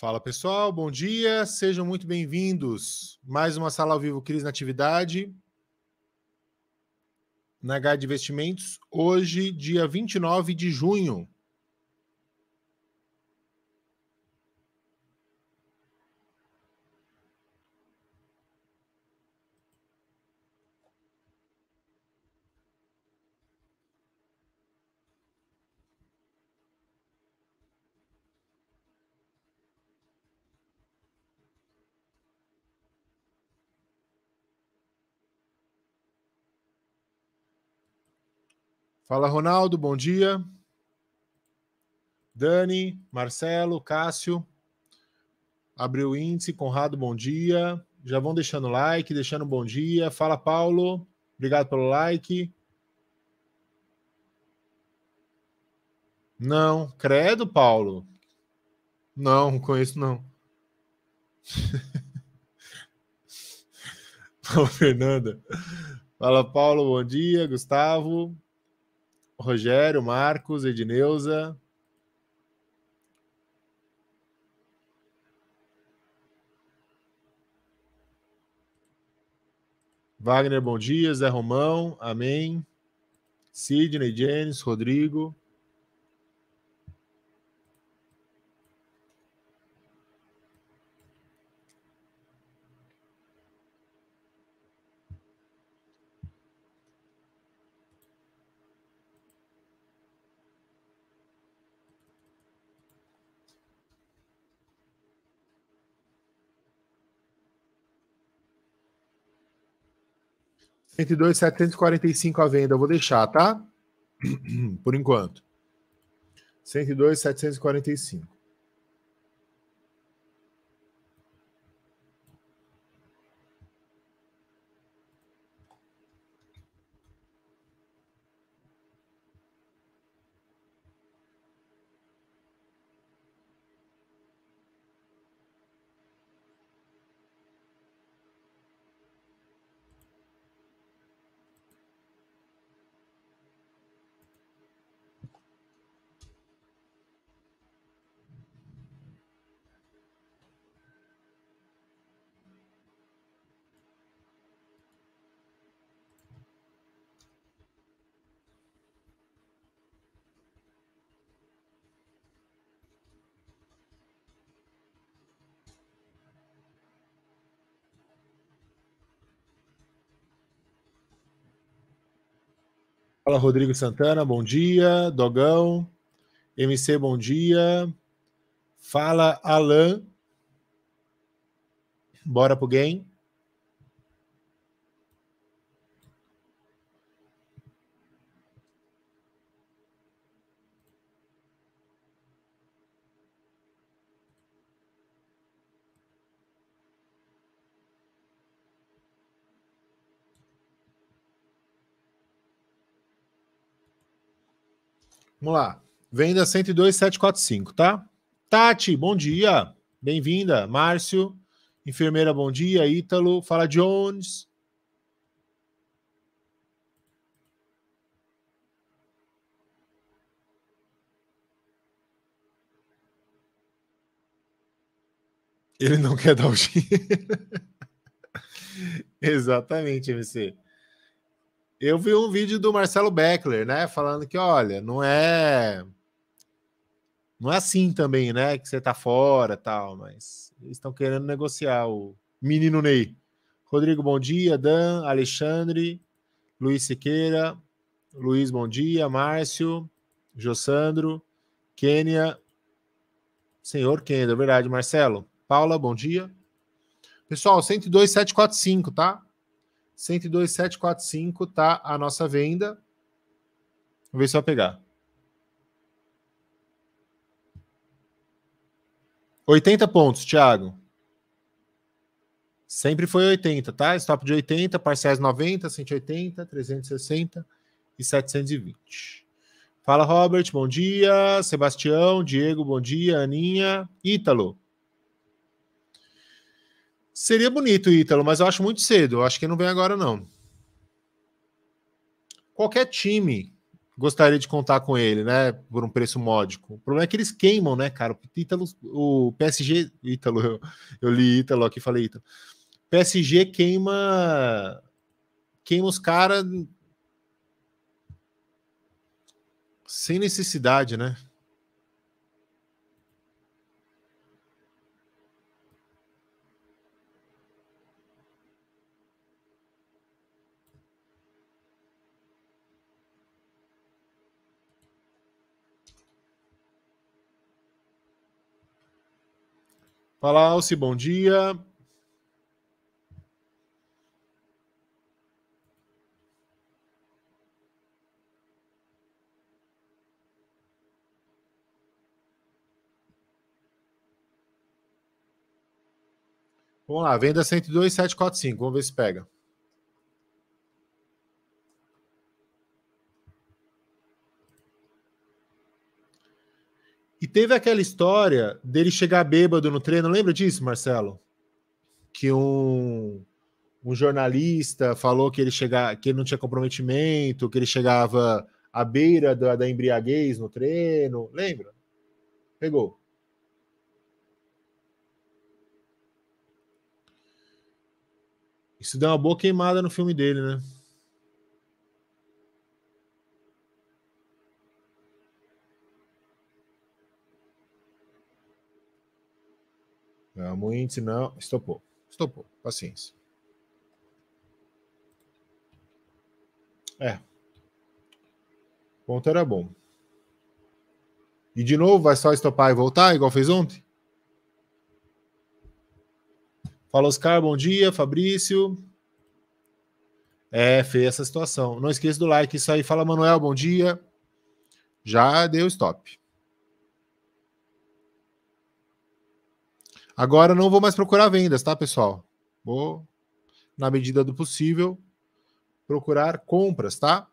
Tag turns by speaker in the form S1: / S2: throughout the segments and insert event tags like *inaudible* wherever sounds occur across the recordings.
S1: Fala pessoal, bom dia, sejam muito bem-vindos. Mais uma sala ao vivo Cris na na H de Investimentos, hoje, dia 29 de junho. Fala, Ronaldo, bom dia. Dani, Marcelo, Cássio. Abriu o índice, Conrado, bom dia. Já vão deixando like, deixando bom dia. Fala, Paulo. Obrigado pelo like. Não, credo, Paulo. Não, conheço não. *laughs* Fala Fernanda. Fala, Paulo, bom dia. Gustavo. Rogério, Marcos, Edneuza. Wagner, bom dia. Zé Romão, amém. Sidney, James, Rodrigo. 102,745 à venda. Eu vou deixar, tá? *clears throat* Por enquanto. 102,745. Fala Rodrigo Santana, bom dia. Dogão, MC, bom dia. Fala Alan. Bora pro game. Vamos lá. Venda 102745, tá? Tati, bom dia. Bem-vinda. Márcio, enfermeira, bom dia. Ítalo, fala Jones. Ele não quer dar o dinheiro. *laughs* Exatamente, MC. Eu vi um vídeo do Marcelo Beckler, né? Falando que, olha, não é. Não é assim também, né? Que você tá fora tal, mas eles estão querendo negociar o menino Ney. Rodrigo, bom dia. Dan, Alexandre, Luiz Siqueira, Luiz, bom dia. Márcio, Jossandro, Kênia, senhor Kênia, é verdade, Marcelo. Paula, bom dia. Pessoal, 102,745, tá? 102,745 tá a nossa venda. Vou ver se eu pegar. 80 pontos, Thiago. Sempre foi 80, tá? Stop de 80, parciais 90, 180, 360 e 720. Fala, Robert, bom dia. Sebastião, Diego, bom dia. Aninha, Ítalo, Seria bonito, Ítalo, mas eu acho muito cedo. Eu acho que não vem agora, não. Qualquer time gostaria de contar com ele, né? Por um preço módico. O problema é que eles queimam, né, cara? O, Ítalo, o PSG. Ítalo, eu, eu li Ítalo aqui, falei Ítalo. PSG queima. Queima os caras. Sem necessidade, né? Fala, Alci, bom dia. Vamos lá, venda 102,745. Vamos ver se pega. teve aquela história dele chegar bêbado no treino, lembra disso, Marcelo? Que um, um jornalista falou que ele, chega, que ele não tinha comprometimento, que ele chegava à beira da, da embriaguez no treino, lembra? Pegou. Isso deu uma boa queimada no filme dele, né? Vamos, índice não. Estopou. Estopou. Paciência. É. O ponto era bom. E de novo, vai só estopar e voltar, igual fez ontem? Fala, Oscar, bom dia. Fabrício. É, feia essa situação. Não esqueça do like, isso aí. Fala, Manuel, bom dia. Já deu stop. Agora não vou mais procurar vendas, tá, pessoal? Vou, na medida do possível, procurar compras, tá?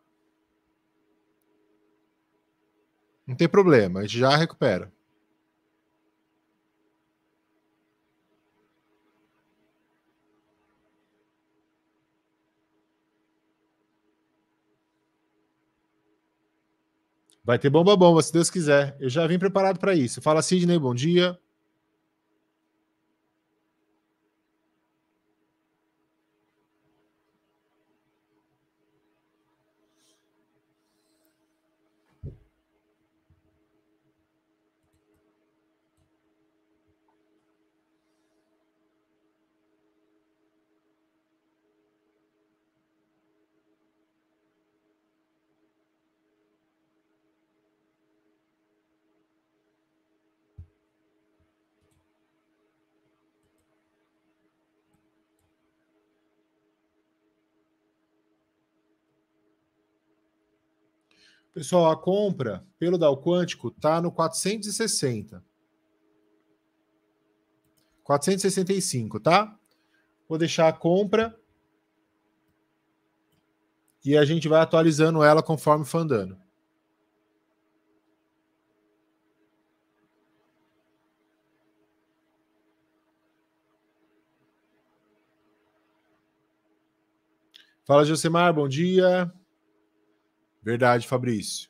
S1: Não tem problema, a gente já recupera. Vai ter bomba bomba, se Deus quiser. Eu já vim preparado para isso. Fala, Sidney, bom dia. Pessoal, a compra pelo Dow Quântico está no 460. 465, tá? Vou deixar a compra e a gente vai atualizando ela conforme for andando. Fala, Josemar, bom dia. Verdade, Fabrício.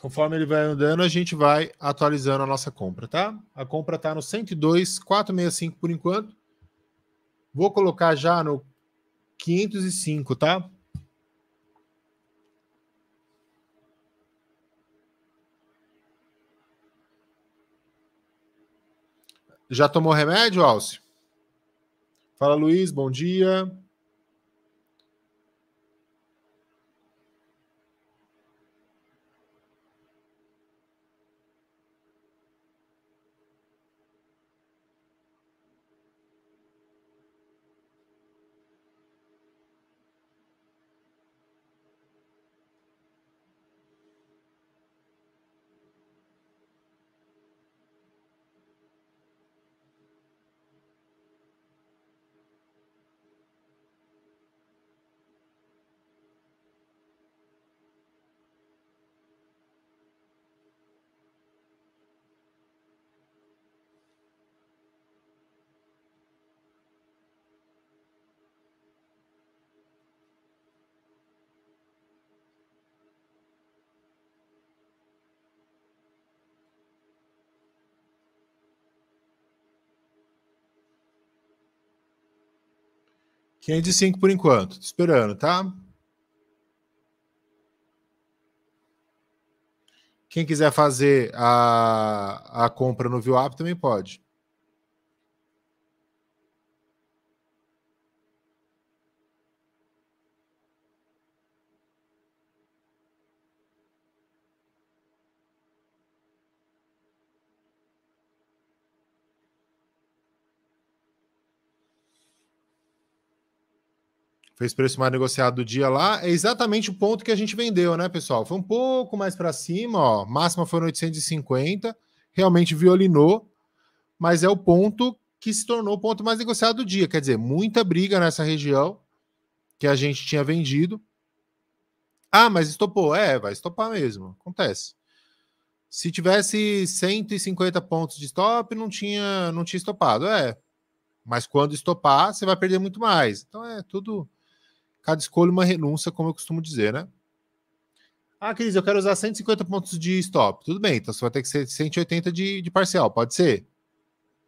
S1: Conforme ele vai andando, a gente vai atualizando a nossa compra, tá? A compra está no 102,465 por enquanto. Vou colocar já no 505, tá? Já tomou remédio, Alce? Fala, Luiz, bom dia. 505 é por enquanto. Tô esperando, tá? Quem quiser fazer a, a compra no VWAP também pode. fez preço mais negociado do dia lá, é exatamente o ponto que a gente vendeu, né, pessoal? Foi um pouco mais para cima, ó, máxima foi no 850, realmente violinou, mas é o ponto que se tornou o ponto mais negociado do dia, quer dizer, muita briga nessa região que a gente tinha vendido. Ah, mas estopou. É, vai estopar mesmo, acontece. Se tivesse 150 pontos de stop, não tinha, não tinha estopado. É, mas quando estopar, você vai perder muito mais. Então é tudo Cada escolha uma renúncia, como eu costumo dizer, né? Ah, Cris, eu quero usar 150 pontos de stop. Tudo bem, então você vai ter que ser 180 de, de parcial, pode ser?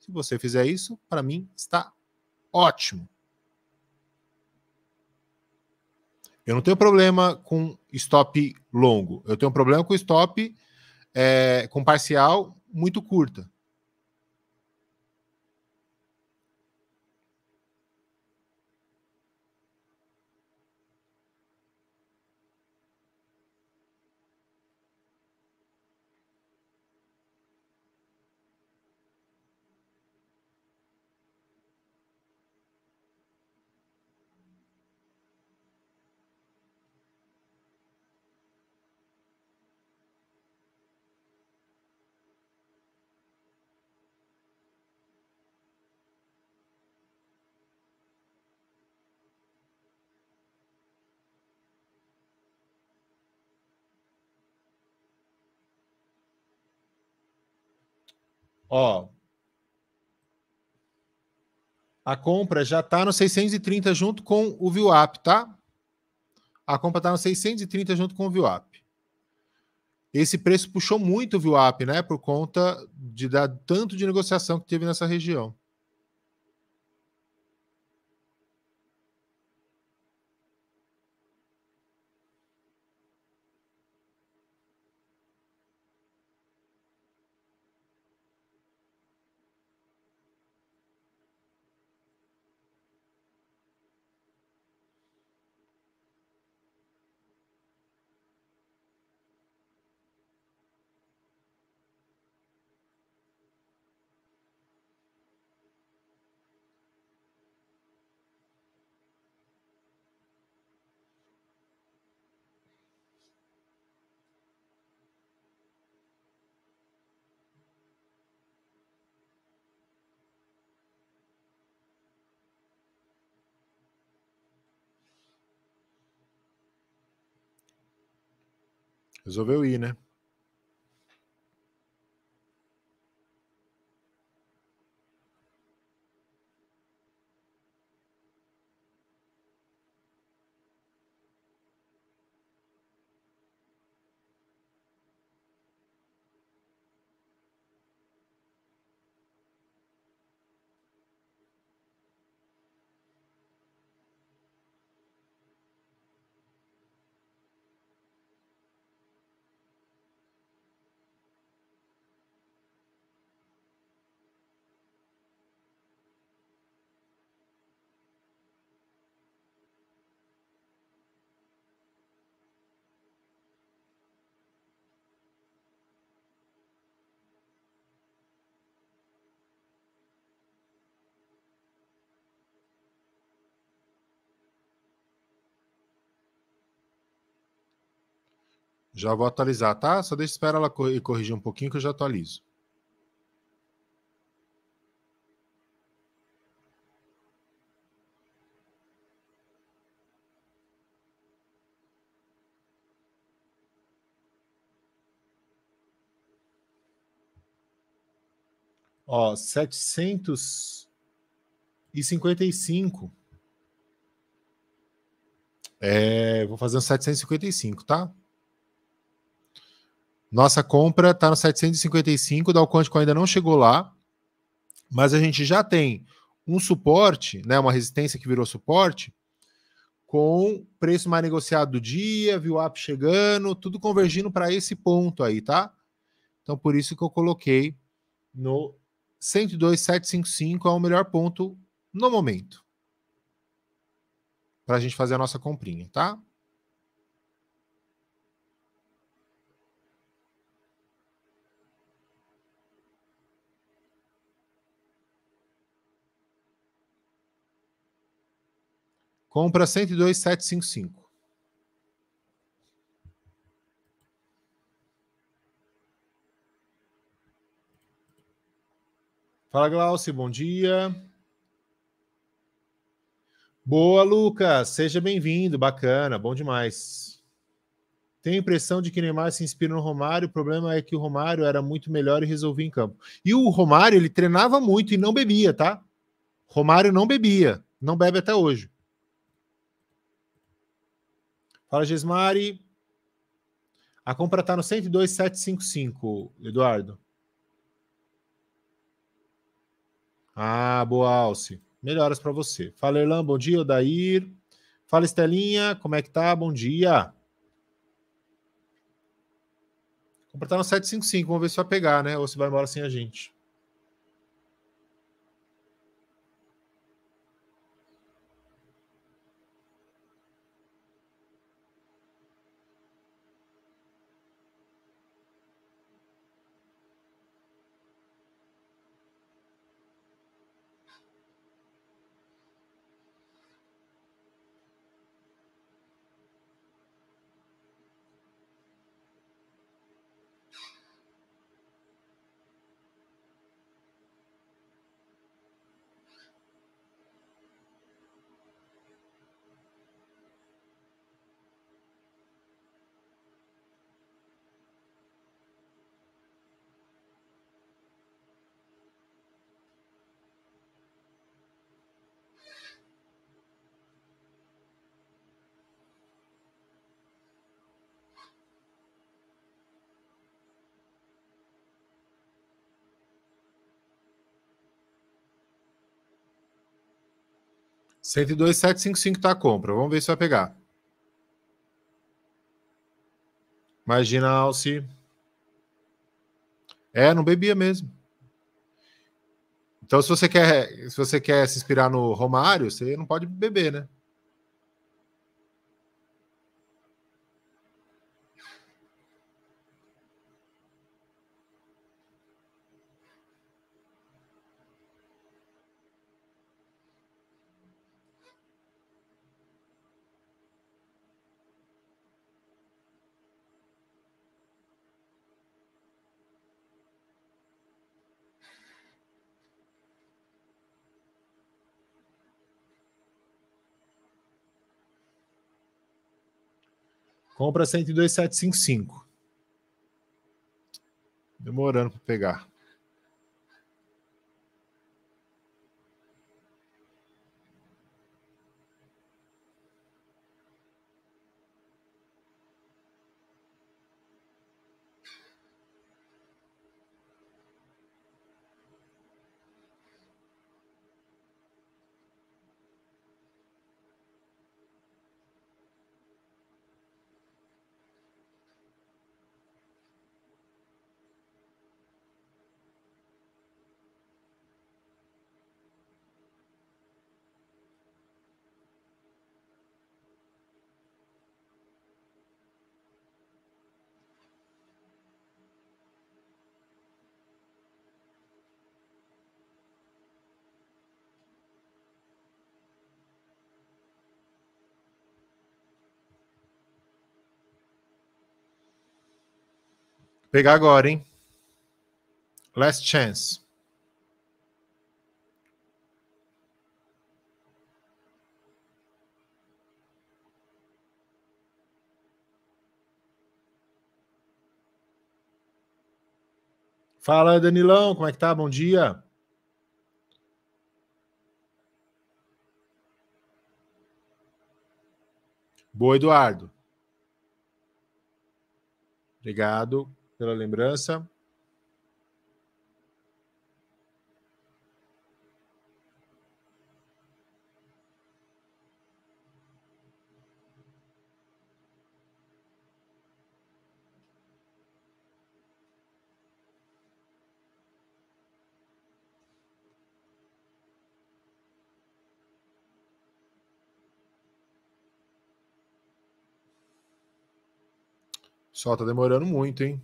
S1: Se você fizer isso, para mim está ótimo. Eu não tenho problema com stop longo. Eu tenho um problema com stop é, com parcial muito curta. Ó. A compra já está no 630 junto com o VWAP, tá? A compra está no 630 junto com o VWAP. Esse preço puxou muito o VWAP, né? Por conta de dar tanto de negociação que teve nessa região. Resolveu ir, né? Já vou atualizar, tá? Só deixa espera ela corrigir um pouquinho que eu já atualizo. Ó, 755. É, vou fazer um 755, tá? Nossa compra está no 755, o Dow ainda não chegou lá, mas a gente já tem um suporte, né, uma resistência que virou suporte, com preço mais negociado do dia, viu up chegando, tudo convergindo para esse ponto aí, tá? Então por isso que eu coloquei no 102,755 é o melhor ponto no momento para a gente fazer a nossa comprinha, tá? Compra 102,755. Fala, Glaucio, bom dia. Boa, Lucas, seja bem-vindo, bacana, bom demais. Tenho a impressão de que Neymar se inspira no Romário, o problema é que o Romário era muito melhor e resolvia em campo. E o Romário, ele treinava muito e não bebia, tá? Romário não bebia, não bebe até hoje. Fala, Gismari. A compra está no 102,755, Eduardo. Ah, boa, Alce. Melhoras para você. Fala, Erlan, bom dia, Odair. Fala, Estelinha, como é que tá? Bom dia. Completar tá no 755, vamos ver se vai pegar, né? Ou se vai embora sem a gente. 102,755 tá a compra. Vamos ver se vai pegar. imagina Alci É, não bebia mesmo. Então, se você quer, se você quer se inspirar no Romário, você não pode beber, né? Compra 102,755. Demorando para pegar. Pegar agora, hein? Last chance. Fala, Danilão, como é que tá? Bom dia. Boa, Eduardo. Obrigado pela lembrança. Só tá demorando muito, hein?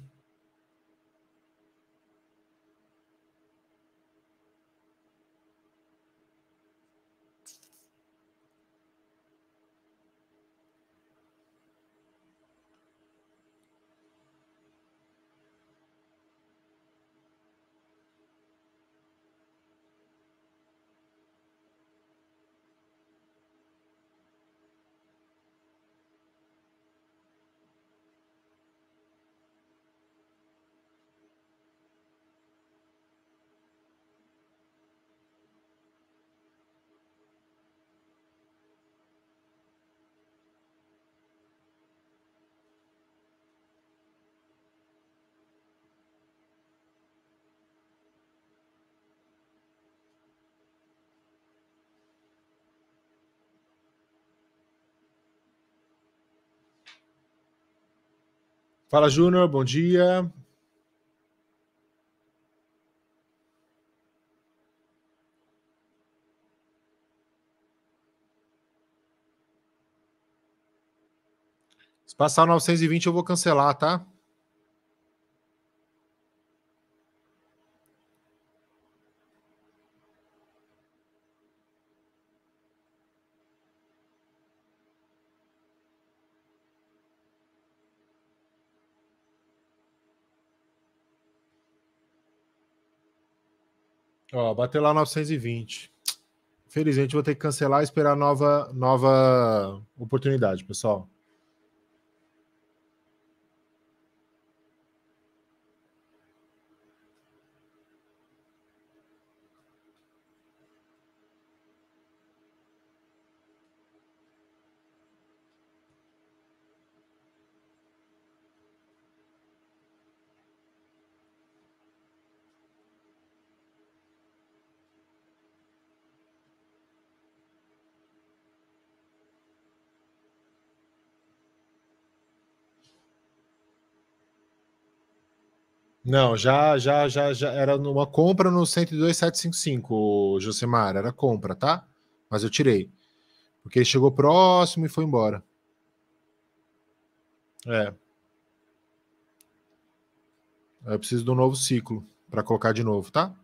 S1: Fala, Júnior, bom dia. Se passar 920, eu vou cancelar, tá? Ó, bateu lá 920. Infelizmente vou ter que cancelar e esperar nova, nova oportunidade, pessoal. Não, já, já, já, já era numa compra no 102,755, Josemar. Era compra, tá? Mas eu tirei. Porque ele chegou próximo e foi embora. É. Eu preciso de um novo ciclo para colocar de novo, tá?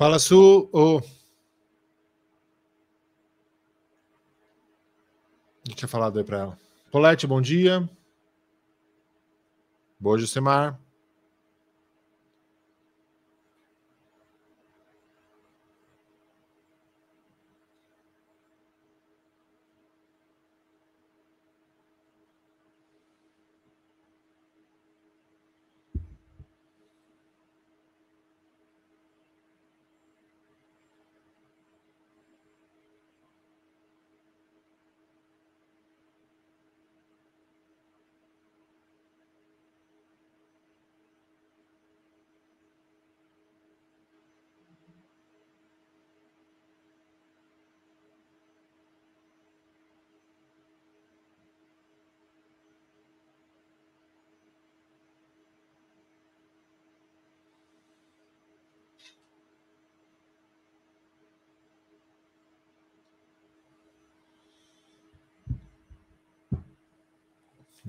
S1: Fala, Su. Oh. Eu tinha falado aí para ela. Polete, bom dia. Boa, Jucimar.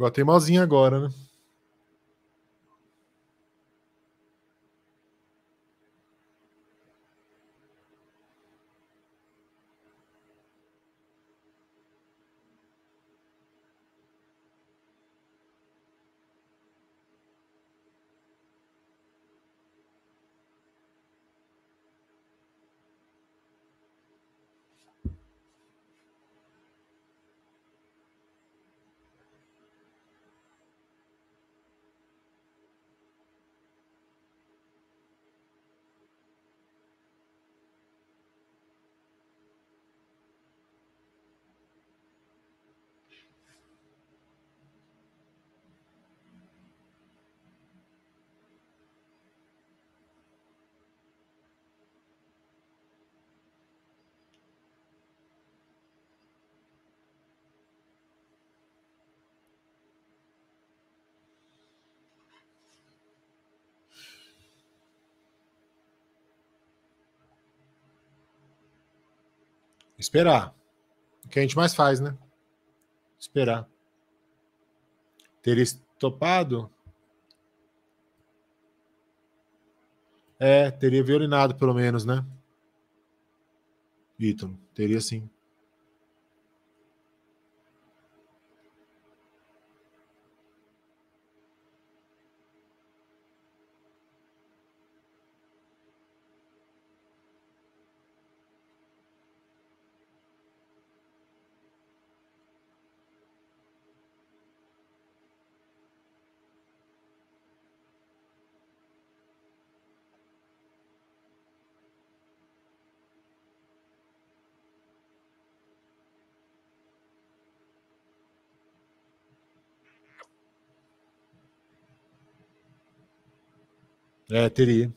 S1: Igual a agora, né? Esperar. O que a gente mais faz, né? Esperar. Teria topado? É, teria violinado pelo menos, né? Ítalo, teria sim. É, teria.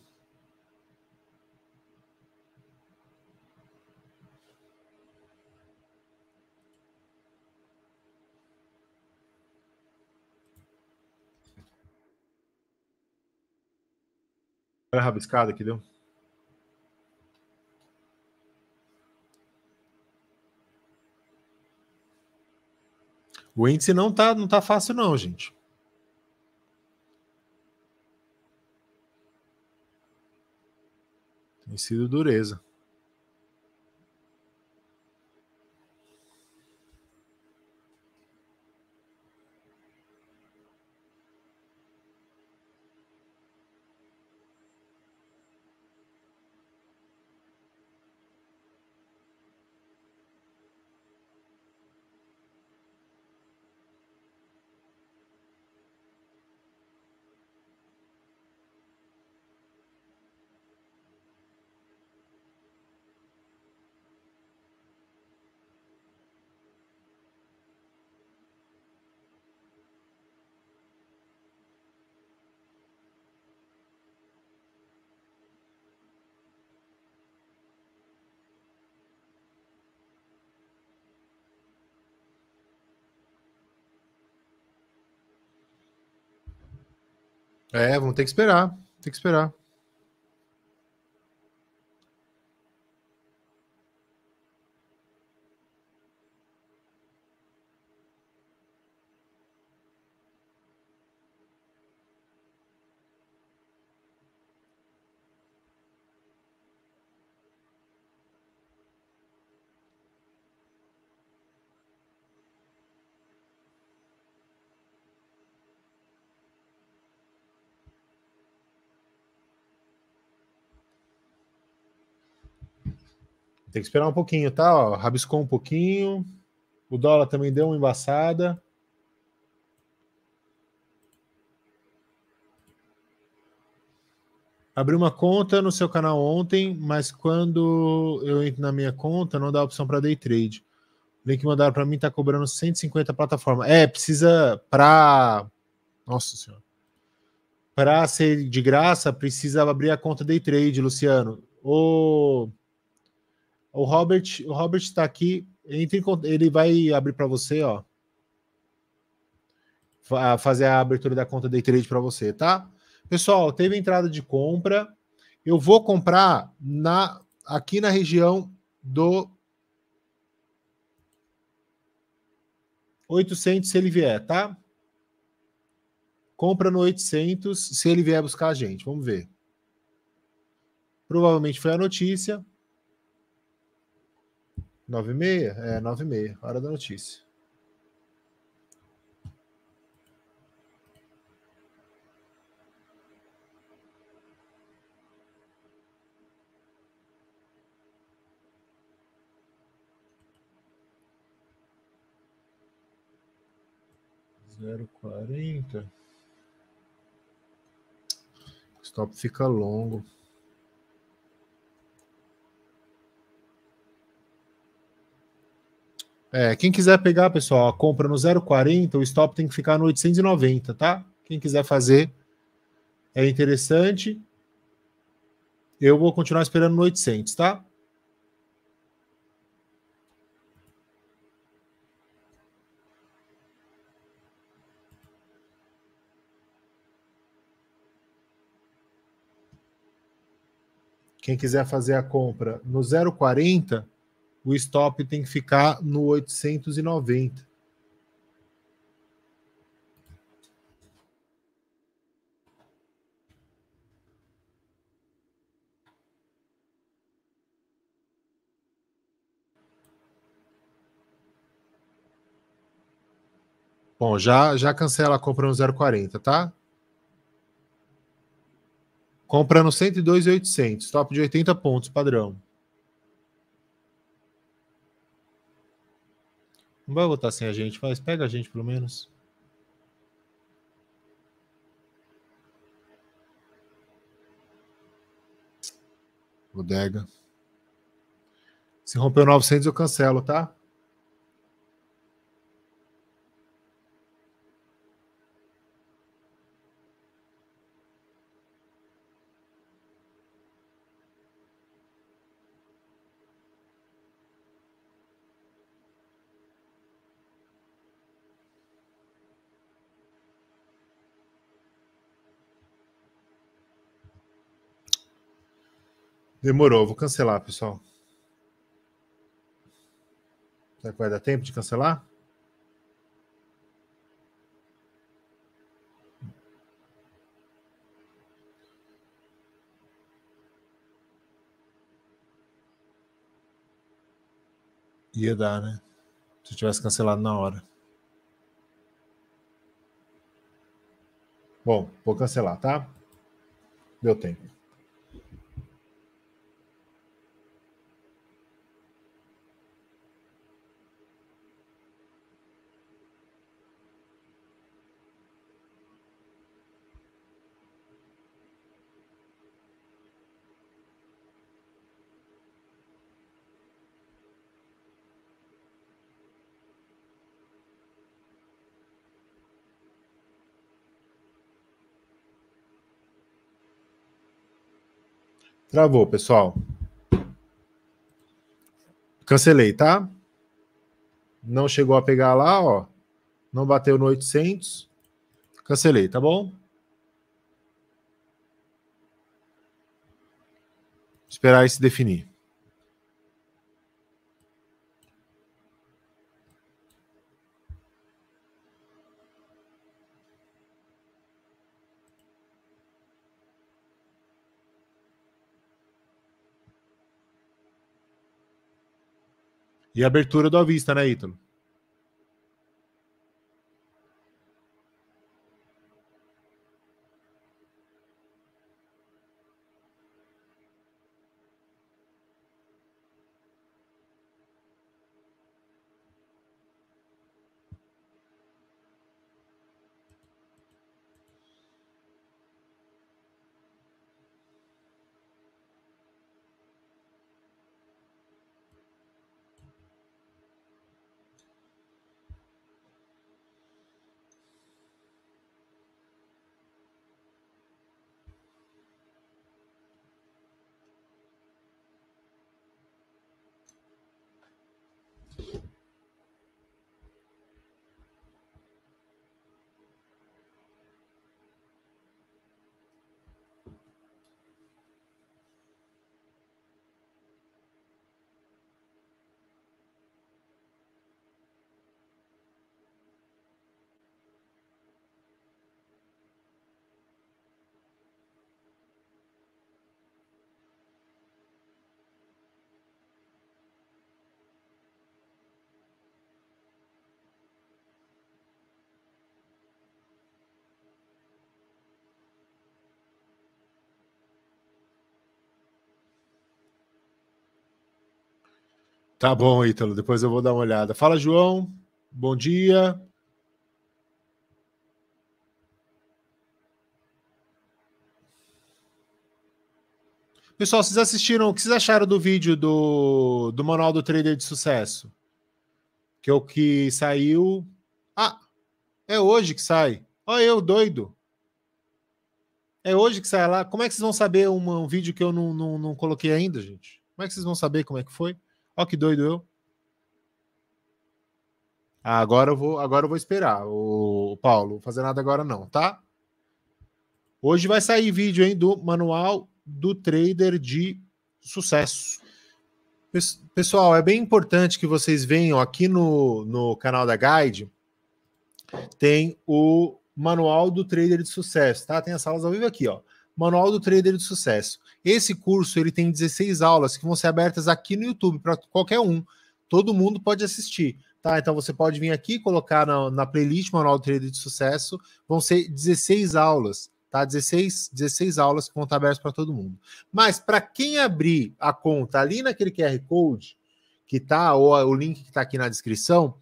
S1: Olha a rabiscada que deu. O índice não tá, não tá fácil não, gente. ensino dureza É, vamos ter que esperar. Tem que esperar. Tem que esperar um pouquinho, tá? Ó, rabiscou um pouquinho. O dólar também deu uma embaçada. Abri uma conta no seu canal ontem, mas quando eu entro na minha conta, não dá opção para day trade. O link mandaram para mim está cobrando 150 plataforma. É, precisa para Nossa Senhora. Para ser de graça, precisa abrir a conta day trade, Luciano. Ou o Robert, o Robert está aqui. Entre, ele vai abrir para você, ó. Fazer a abertura da conta Day Trade para você, tá? Pessoal, teve entrada de compra. Eu vou comprar na aqui na região do 800 se ele vier, tá? Compra no 800 se ele vier buscar a gente. Vamos ver. Provavelmente foi a notícia. Nove e meia? É, nove e meia, hora da notícia. Zero quarenta. Stop fica longo. É, quem quiser pegar, pessoal, a compra no 0,40, o stop tem que ficar no 890, tá? Quem quiser fazer é interessante. Eu vou continuar esperando no 800, tá? Quem quiser fazer a compra no 040, o stop tem que ficar no 890. Bom, já, já cancela a compra no 0,40, tá? Compra no 102,800, top de 80 pontos, padrão. Não vai votar sem a gente, mas pega a gente pelo menos. Bodega. Se romper 900, eu cancelo, tá? Demorou, vou cancelar, pessoal. Será que vai dar tempo de cancelar? Ia dar, né? Se eu tivesse cancelado na hora. Bom, vou cancelar, tá? Deu tempo. Travou, pessoal. Cancelei, tá? Não chegou a pegar lá, ó. Não bateu no 800. Cancelei, tá bom? Esperar isso definir. E abertura do Avista, né, Ítalo? Tá bom, Ítalo, depois eu vou dar uma olhada. Fala, João. Bom dia. Pessoal, vocês assistiram? O que vocês acharam do vídeo do, do Manual do Trader de Sucesso? Que é o que saiu. Ah, é hoje que sai. Olha eu, doido. É hoje que sai lá. Como é que vocês vão saber um, um vídeo que eu não, não, não coloquei ainda, gente? Como é que vocês vão saber como é que foi? Ó, que doido eu. Ah, agora eu vou, agora eu vou esperar, o Paulo. fazer nada agora não, tá? Hoje vai sair vídeo hein, do manual do trader de sucesso. Pessoal, é bem importante que vocês venham aqui no, no canal da Guide. Tem o manual do trader de sucesso, tá? Tem as salas ao vivo aqui, ó. Manual do trader de sucesso. Esse curso ele tem 16 aulas que vão ser abertas aqui no YouTube para qualquer um. Todo mundo pode assistir. Tá, então você pode vir aqui colocar na, na playlist Manual do Trader de Sucesso. Vão ser 16 aulas, tá? 16, 16 aulas que vão estar abertas para todo mundo. Mas para quem abrir a conta ali naquele QR Code que tá, ou o link que está aqui na descrição,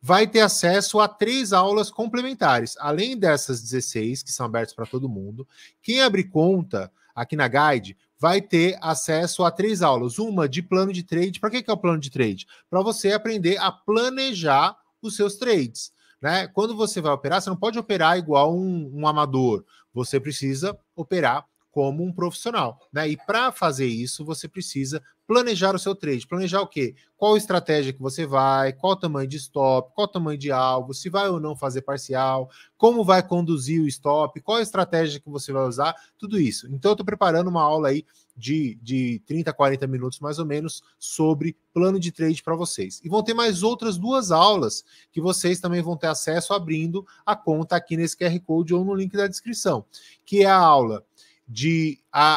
S1: vai ter acesso a três aulas complementares, além dessas 16 que são abertas para todo mundo. Quem abrir conta aqui na Guide vai ter acesso a três aulas. Uma de plano de trade. Para que, que é o plano de trade? Para você aprender a planejar os seus trades. Né? Quando você vai operar, você não pode operar igual um, um amador. Você precisa operar como um profissional, né? E para fazer isso, você precisa planejar o seu trade. Planejar o quê? Qual estratégia que você vai, qual tamanho de stop, qual tamanho de alvo, se vai ou não fazer parcial, como vai conduzir o stop, qual estratégia que você vai usar, tudo isso. Então, eu estou preparando uma aula aí de, de 30, 40 minutos mais ou menos sobre plano de trade para vocês. E vão ter mais outras duas aulas que vocês também vão ter acesso abrindo a conta aqui nesse QR Code ou no link da descrição, que é a aula de a,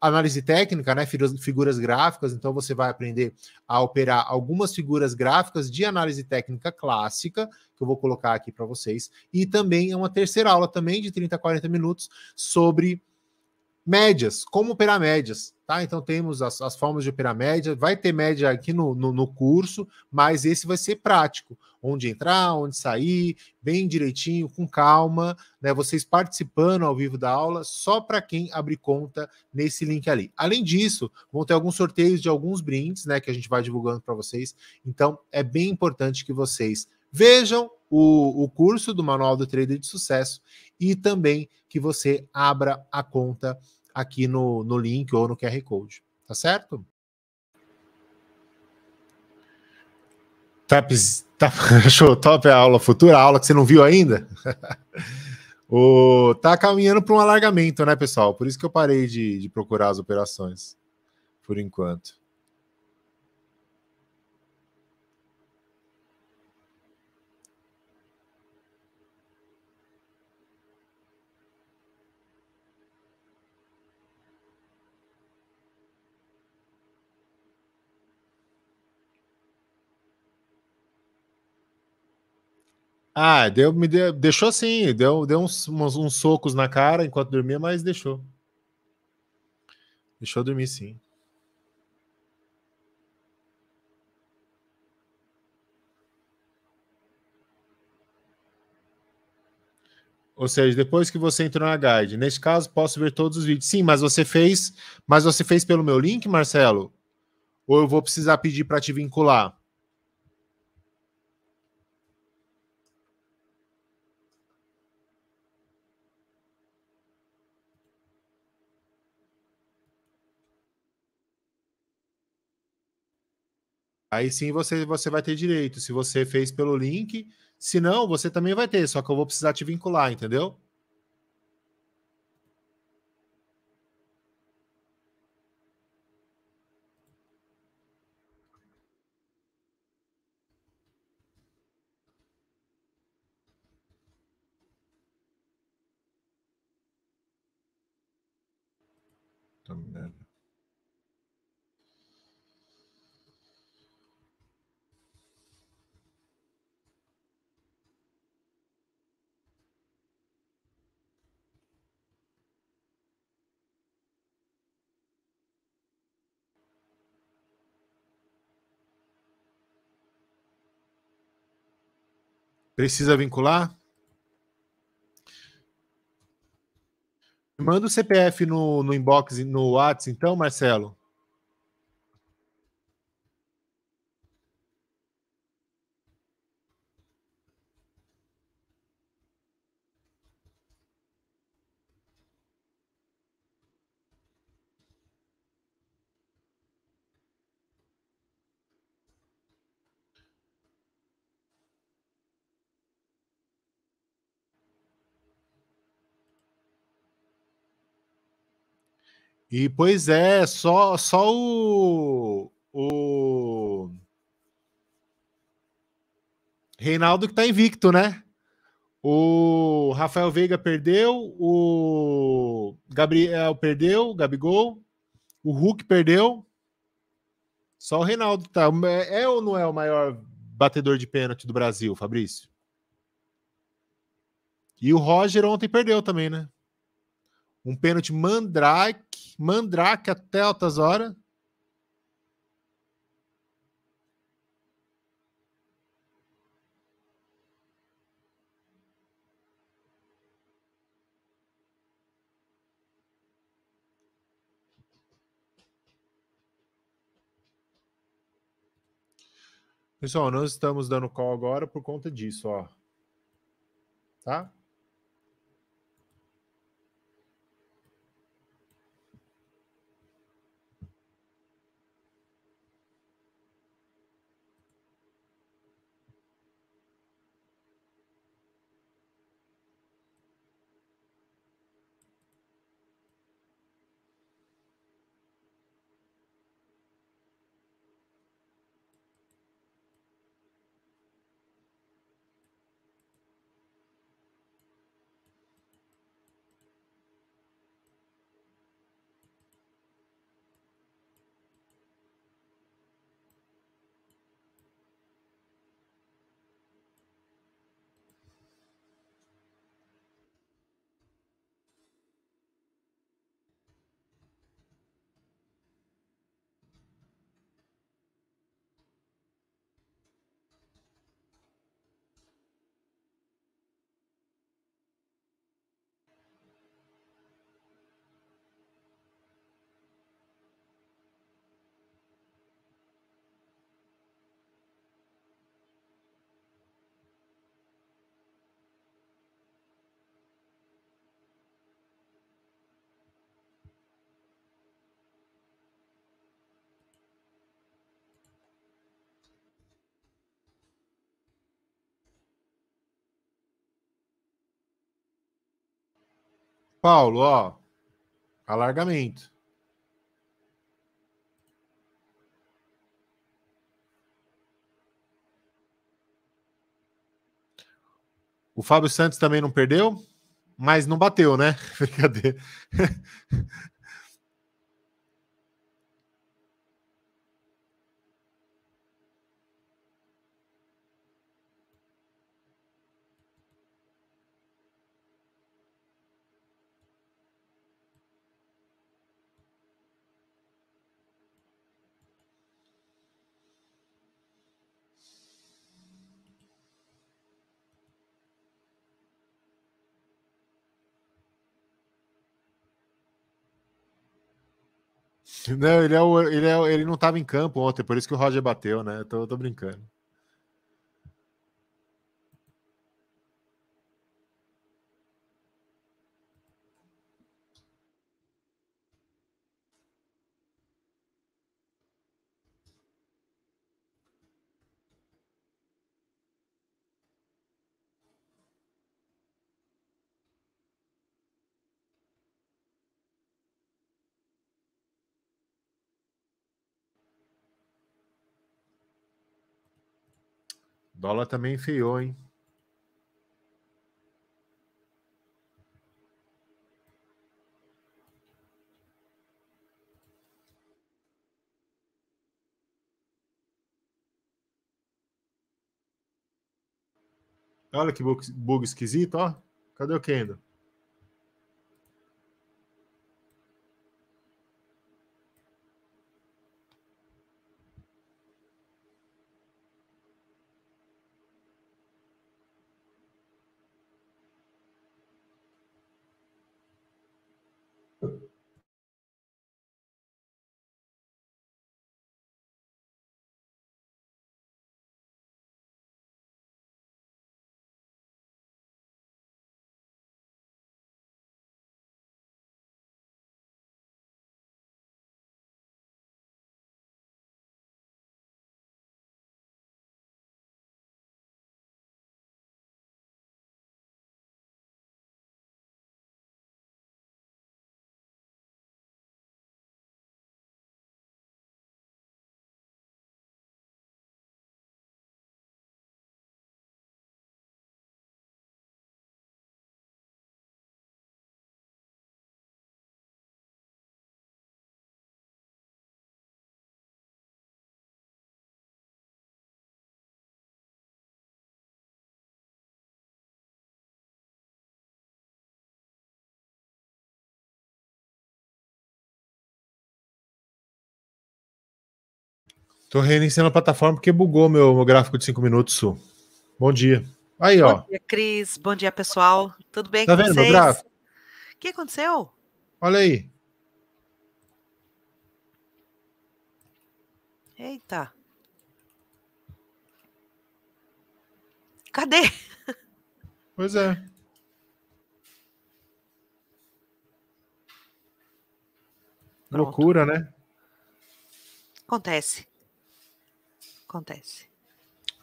S1: a análise técnica, né, figuras gráficas, então você vai aprender a operar algumas figuras gráficas de análise técnica clássica, que eu vou colocar aqui para vocês, e também é uma terceira aula também de 30 a 40 minutos sobre médias, como operar médias. Tá? Então temos as, as formas de operar média, vai ter média aqui no, no, no, curso, mas esse vai ser prático, onde entrar, onde sair, bem direitinho, com calma, né? Vocês participando ao vivo da aula, só para quem abrir conta nesse link ali. Além disso, vão ter alguns sorteios de alguns brindes, né? Que a gente vai divulgando para vocês. Então é bem importante que vocês vejam o, o curso do Manual do Trader de Sucesso e também que você abra a conta aqui no, no link ou no QR Code. Tá certo? Top, top, *laughs* show, top é a aula futura, a aula que você não viu ainda. *laughs* o, tá caminhando para um alargamento, né, pessoal? Por isso que eu parei de, de procurar as operações, por enquanto. Ah, deu, me deu, deixou sim, deu, deu uns, uns, uns, socos na cara enquanto dormia, mas deixou. Deixou dormir sim. Ou seja, depois que você entrou na guide, neste caso posso ver todos os vídeos. Sim, mas você fez, mas você fez pelo meu link, Marcelo? Ou eu vou precisar pedir para te vincular? Aí sim você, você vai ter direito. Se você fez pelo link, se não, você também vai ter, só que eu vou precisar te vincular, entendeu? Precisa vincular? Manda o CPF no, no inbox, no WhatsApp, então, Marcelo. E pois é, só só o o Reinaldo que tá invicto, né? O Rafael Veiga perdeu, o Gabriel perdeu, o Gabigol, o Hulk perdeu. Só o Reinaldo tá. É, é ou não é o maior batedor de pênalti do Brasil, Fabrício? E o Roger ontem perdeu também, né? Um pênalti Mandrake, Mandrake até altas horas. Pessoal, nós estamos dando call agora por conta disso, ó. Tá? Paulo, ó, alargamento. O Fábio Santos também não perdeu, mas não bateu, né? *laughs* Brincadeira. Não, ele, é o, ele, é, ele não estava em campo ontem, por isso que o Roger bateu, né? Eu tô, tô brincando. dólar também feiou, hein? Olha que bug, bug esquisito, ó. Cadê o Kendo? Tô reiniciando a plataforma porque bugou meu, meu gráfico de 5 minutos, Su. Bom dia. Aí, Bom ó. Bom
S2: dia, Cris. Bom dia, pessoal. Tudo bem tá com vendo vocês? Meu gráfico? O que aconteceu? Olha aí. Eita.
S1: Cadê? Pois é. Pronto. Loucura, né? Acontece acontece.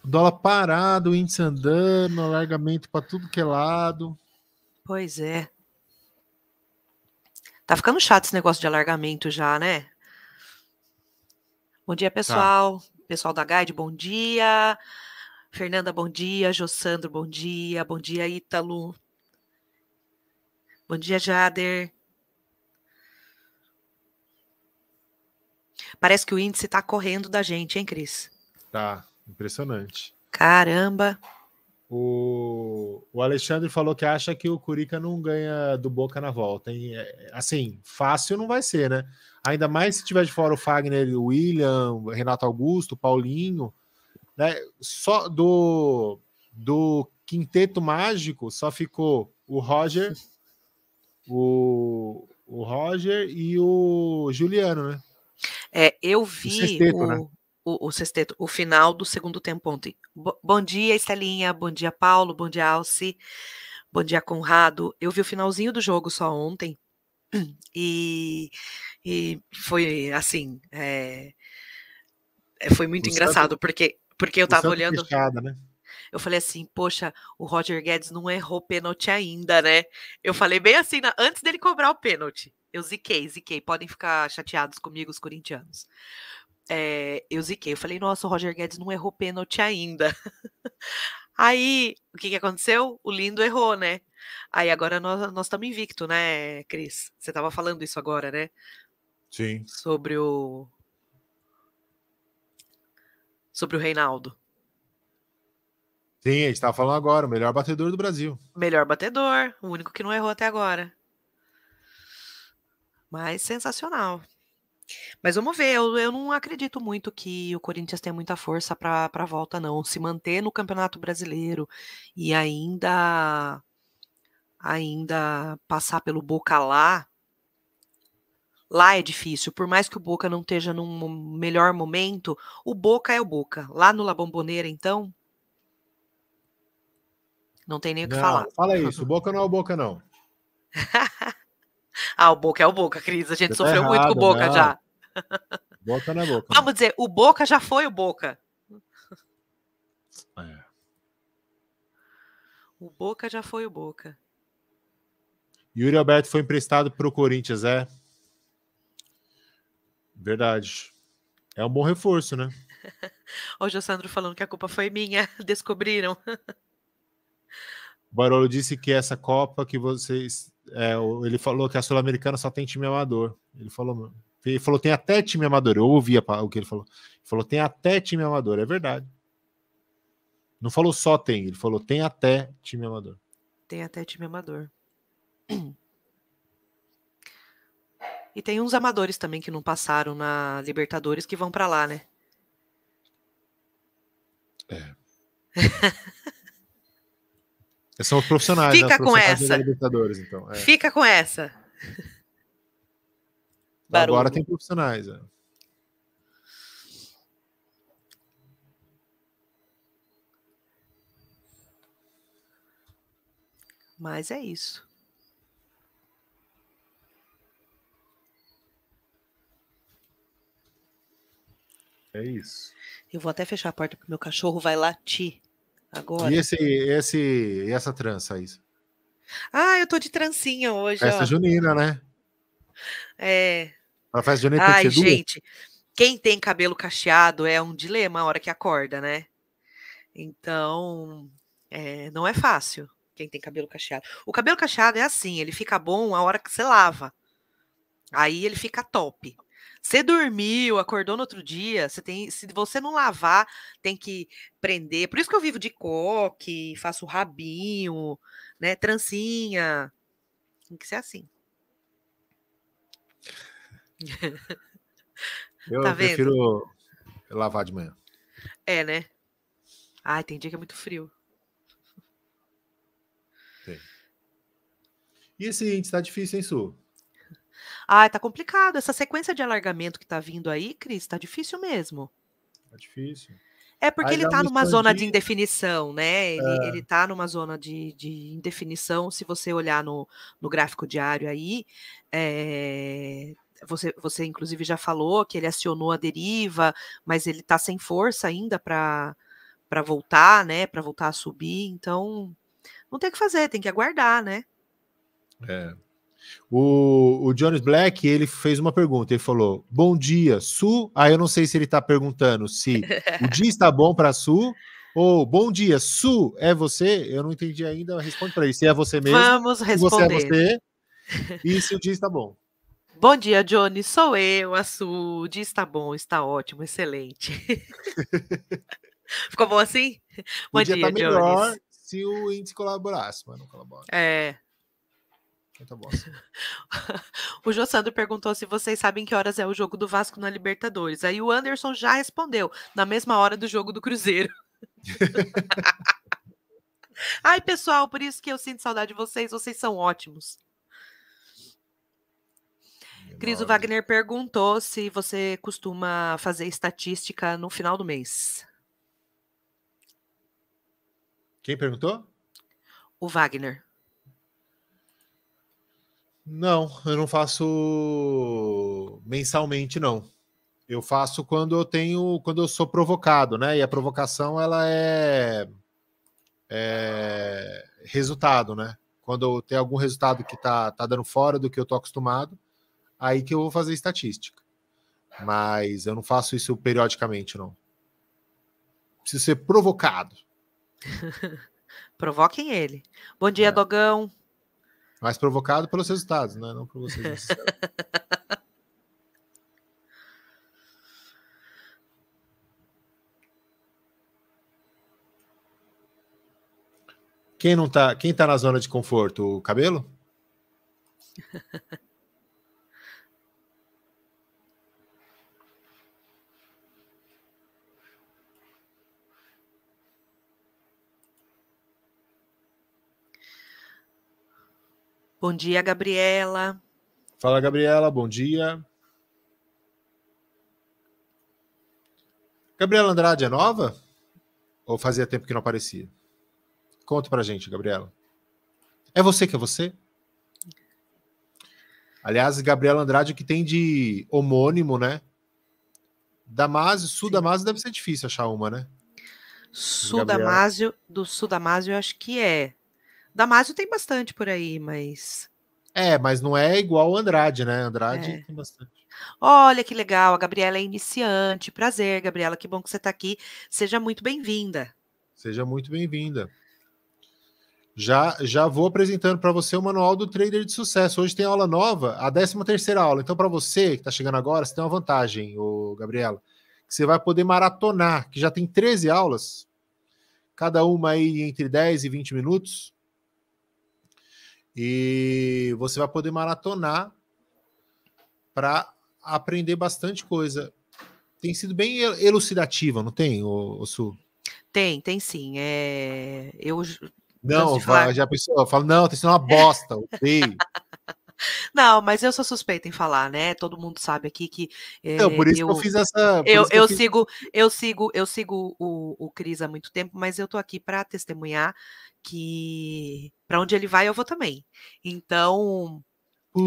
S1: Dólar parado, índice andando, alargamento para tudo que é lado.
S2: Pois é. Tá ficando chato esse negócio de alargamento já, né? Bom dia, pessoal. Tá. Pessoal da Guide, bom dia. Fernanda, bom dia. Jossandro, bom dia. Bom dia, Ítalo. Bom dia, Jader. Parece que o índice está correndo da gente, hein, Cris?
S1: Tá, impressionante. Caramba! O, o Alexandre falou que acha que o Curica não ganha do Boca na volta. Hein? É, é, assim, fácil não vai ser, né? Ainda mais se tiver de fora o Fagner, o William, Renato Augusto, Paulinho. Né? Só do, do quinteto mágico só ficou o Roger, o, o Roger e o Juliano, né?
S2: É, eu vi. O sexteto, o... Né? o, o sexteto, o final do segundo tempo ontem. bom dia, Estelinha, bom dia, Paulo, bom dia, Alce, bom dia, Conrado. Eu vi o finalzinho do jogo só ontem *clears throat* e, e foi assim, é, é foi muito o engraçado, porque, porque eu tava olhando... né? Eu falei assim, poxa, o Roger Guedes não errou pênalti ainda, né? Eu falei bem assim, na, antes dele cobrar o pênalti. Eu ziquei, ziquei. Podem ficar chateados comigo, os corintianos é, eu ziquei. Eu falei, nossa, o Roger Guedes não errou pênalti ainda. *laughs* Aí, o que, que aconteceu? O Lindo errou, né? Aí agora nós estamos invicto, né, Cris? Você estava falando isso agora, né? Sim. Sobre o. Sobre o Reinaldo.
S1: Sim, a gente estava falando agora, o melhor batedor do Brasil.
S2: Melhor batedor, o único que não errou até agora. Mas sensacional. Mas vamos ver, eu, eu não acredito muito que o Corinthians tenha muita força para a volta, não. Se manter no Campeonato Brasileiro e ainda ainda passar pelo Boca lá, lá é difícil. Por mais que o Boca não esteja num melhor momento, o Boca é o Boca. Lá no La Bombonera, então, não tem nem o que não, falar. Fala isso,
S1: o *laughs* Boca não é o Boca, não. *laughs*
S2: Ah, o Boca é o Boca, Cris. A gente Você sofreu tá errado, muito com o Boca não. já. Boca não é Boca. Vamos dizer, o Boca já foi o Boca. É. O Boca já foi o Boca.
S1: Yuri Alberto foi emprestado para o Corinthians, é? Verdade. É um bom reforço, né?
S2: Hoje *laughs* o Sandro falando que a culpa foi minha, *laughs* descobriram.
S1: Barolo disse que essa Copa que vocês é, ele falou que a Sul-Americana só tem time amador. Ele falou, ele falou tem até time amador. Eu ouvi o que ele falou. Ele falou tem até time amador. É verdade. Não falou só tem, ele falou tem até time amador.
S2: Tem até time amador. E tem uns amadores também que não passaram na Libertadores que vão para lá, né?
S1: É. *laughs* São os profissionais. Fica né? os com essa. Libertadores, então. É. Fica
S2: com essa. Barulho. Agora tem
S1: profissionais. É.
S2: Mas é isso. É isso. Eu vou até fechar a porta porque meu cachorro vai latir. Agora. E esse,
S1: esse, essa trança, isso
S2: Ah, eu tô de trancinha hoje. Festa ó.
S1: junina, né?
S2: É. A festa junina é Ai, tem gente, duro. quem tem cabelo cacheado é um dilema a hora que acorda, né? Então, é, não é fácil quem tem cabelo cacheado. O cabelo cacheado é assim, ele fica bom a hora que você lava. Aí ele fica top. Você dormiu, acordou no outro dia, você tem, se você não lavar, tem que prender. Por isso que eu vivo de coque, faço rabinho, né, trancinha. Tem que ser assim.
S1: Eu tá prefiro lavar de manhã.
S2: É, né? Ai, tem dia que é muito frio.
S1: Tem. E esse índice tá difícil, hein, Su? Ah, tá complicado. Essa
S2: sequência de alargamento que tá vindo aí, Cris, tá difícil mesmo. Tá difícil. É porque aí ele tá numa zona de indefinição, né? Ele, é. ele tá numa zona de, de indefinição. Se você olhar no, no gráfico diário aí, é, você, você inclusive já falou que ele acionou a deriva, mas ele tá sem força ainda para voltar, né? Para voltar a subir. Então, não tem o que fazer, tem que aguardar, né?
S1: É, o, o Jones Black, ele fez uma pergunta, ele falou, bom dia, Su. Aí ah, eu não sei se ele está perguntando se o dia está bom para Su ou bom dia, Su, é você? Eu não entendi ainda, responde para ele, se é você mesmo. Vamos responder. Se você é você e se o dia está bom.
S2: Bom dia, Johnny. Sou eu, a Su. O dia está bom, está ótimo, excelente. *laughs* Ficou bom assim? Bom Podia dia, tá melhor Jones.
S1: se o índice colaborasse, mas não colabora. É, puta bosta.
S2: *laughs* o Josandro perguntou se vocês sabem que horas é o jogo do Vasco na Libertadores. Aí o Anderson já respondeu, na mesma hora do jogo do Cruzeiro. *laughs* Ai, pessoal, por isso que eu sinto saudade de vocês, vocês são ótimos. Cris o Wagner perguntou se você costuma fazer estatística no final do mês.
S1: Quem perguntou? O Wagner. Não, eu não faço mensalmente, não. Eu faço quando eu tenho, quando eu sou provocado, né? E a provocação ela é, é resultado, né? Quando eu tenho algum resultado que tá, tá dando fora do que eu tô acostumado, aí que eu vou fazer estatística. Mas eu não faço isso periodicamente, não. Preciso ser provocado. *laughs* Provoquem ele. Bom dia, é. Dogão. Mas provocado pelos resultados, né? Não por vocês. *laughs* quem não tá, quem tá na zona de conforto? O cabelo? *laughs*
S2: Bom dia, Gabriela.
S1: Fala, Gabriela, bom dia. Gabriela Andrade é nova? Ou fazia tempo que não aparecia? Conta pra gente, Gabriela. É você que é você? Aliás, Gabriela Andrade, que tem de homônimo, né? Damásio, Sudamásio deve ser difícil achar uma, né? Sudamásio,
S2: do Sudamásio, eu acho que é. Damásio tem bastante por aí, mas.
S1: É, mas não é igual o Andrade, né? Andrade é. tem bastante.
S2: Olha que legal, a Gabriela é iniciante. Prazer, Gabriela, que bom que você está aqui. Seja muito
S1: bem-vinda. Seja muito bem-vinda. Já, já vou apresentando para você o manual do trader de sucesso. Hoje tem aula nova, a 13 terceira aula. Então, para você que está chegando agora, você tem uma vantagem, ô Gabriela. Que você vai poder maratonar, que já tem 13 aulas, cada uma aí entre 10 e 20 minutos. E você vai poder maratonar para aprender bastante coisa. Tem sido bem elucidativa, não tem, o Sul?
S2: Tem, tem sim. É... Eu não, falar... já
S1: pensou, falo não, tem tá sido uma bosta, odeio. *laughs*
S2: Não, mas eu sou suspeita em falar, né? Todo mundo sabe aqui que. É, não, por isso eu, que eu fiz essa. Eu, eu, eu fiz... sigo, eu sigo, eu sigo o, o Cris há muito tempo, mas eu tô aqui para testemunhar que para onde ele vai eu vou também. Então,
S1: é,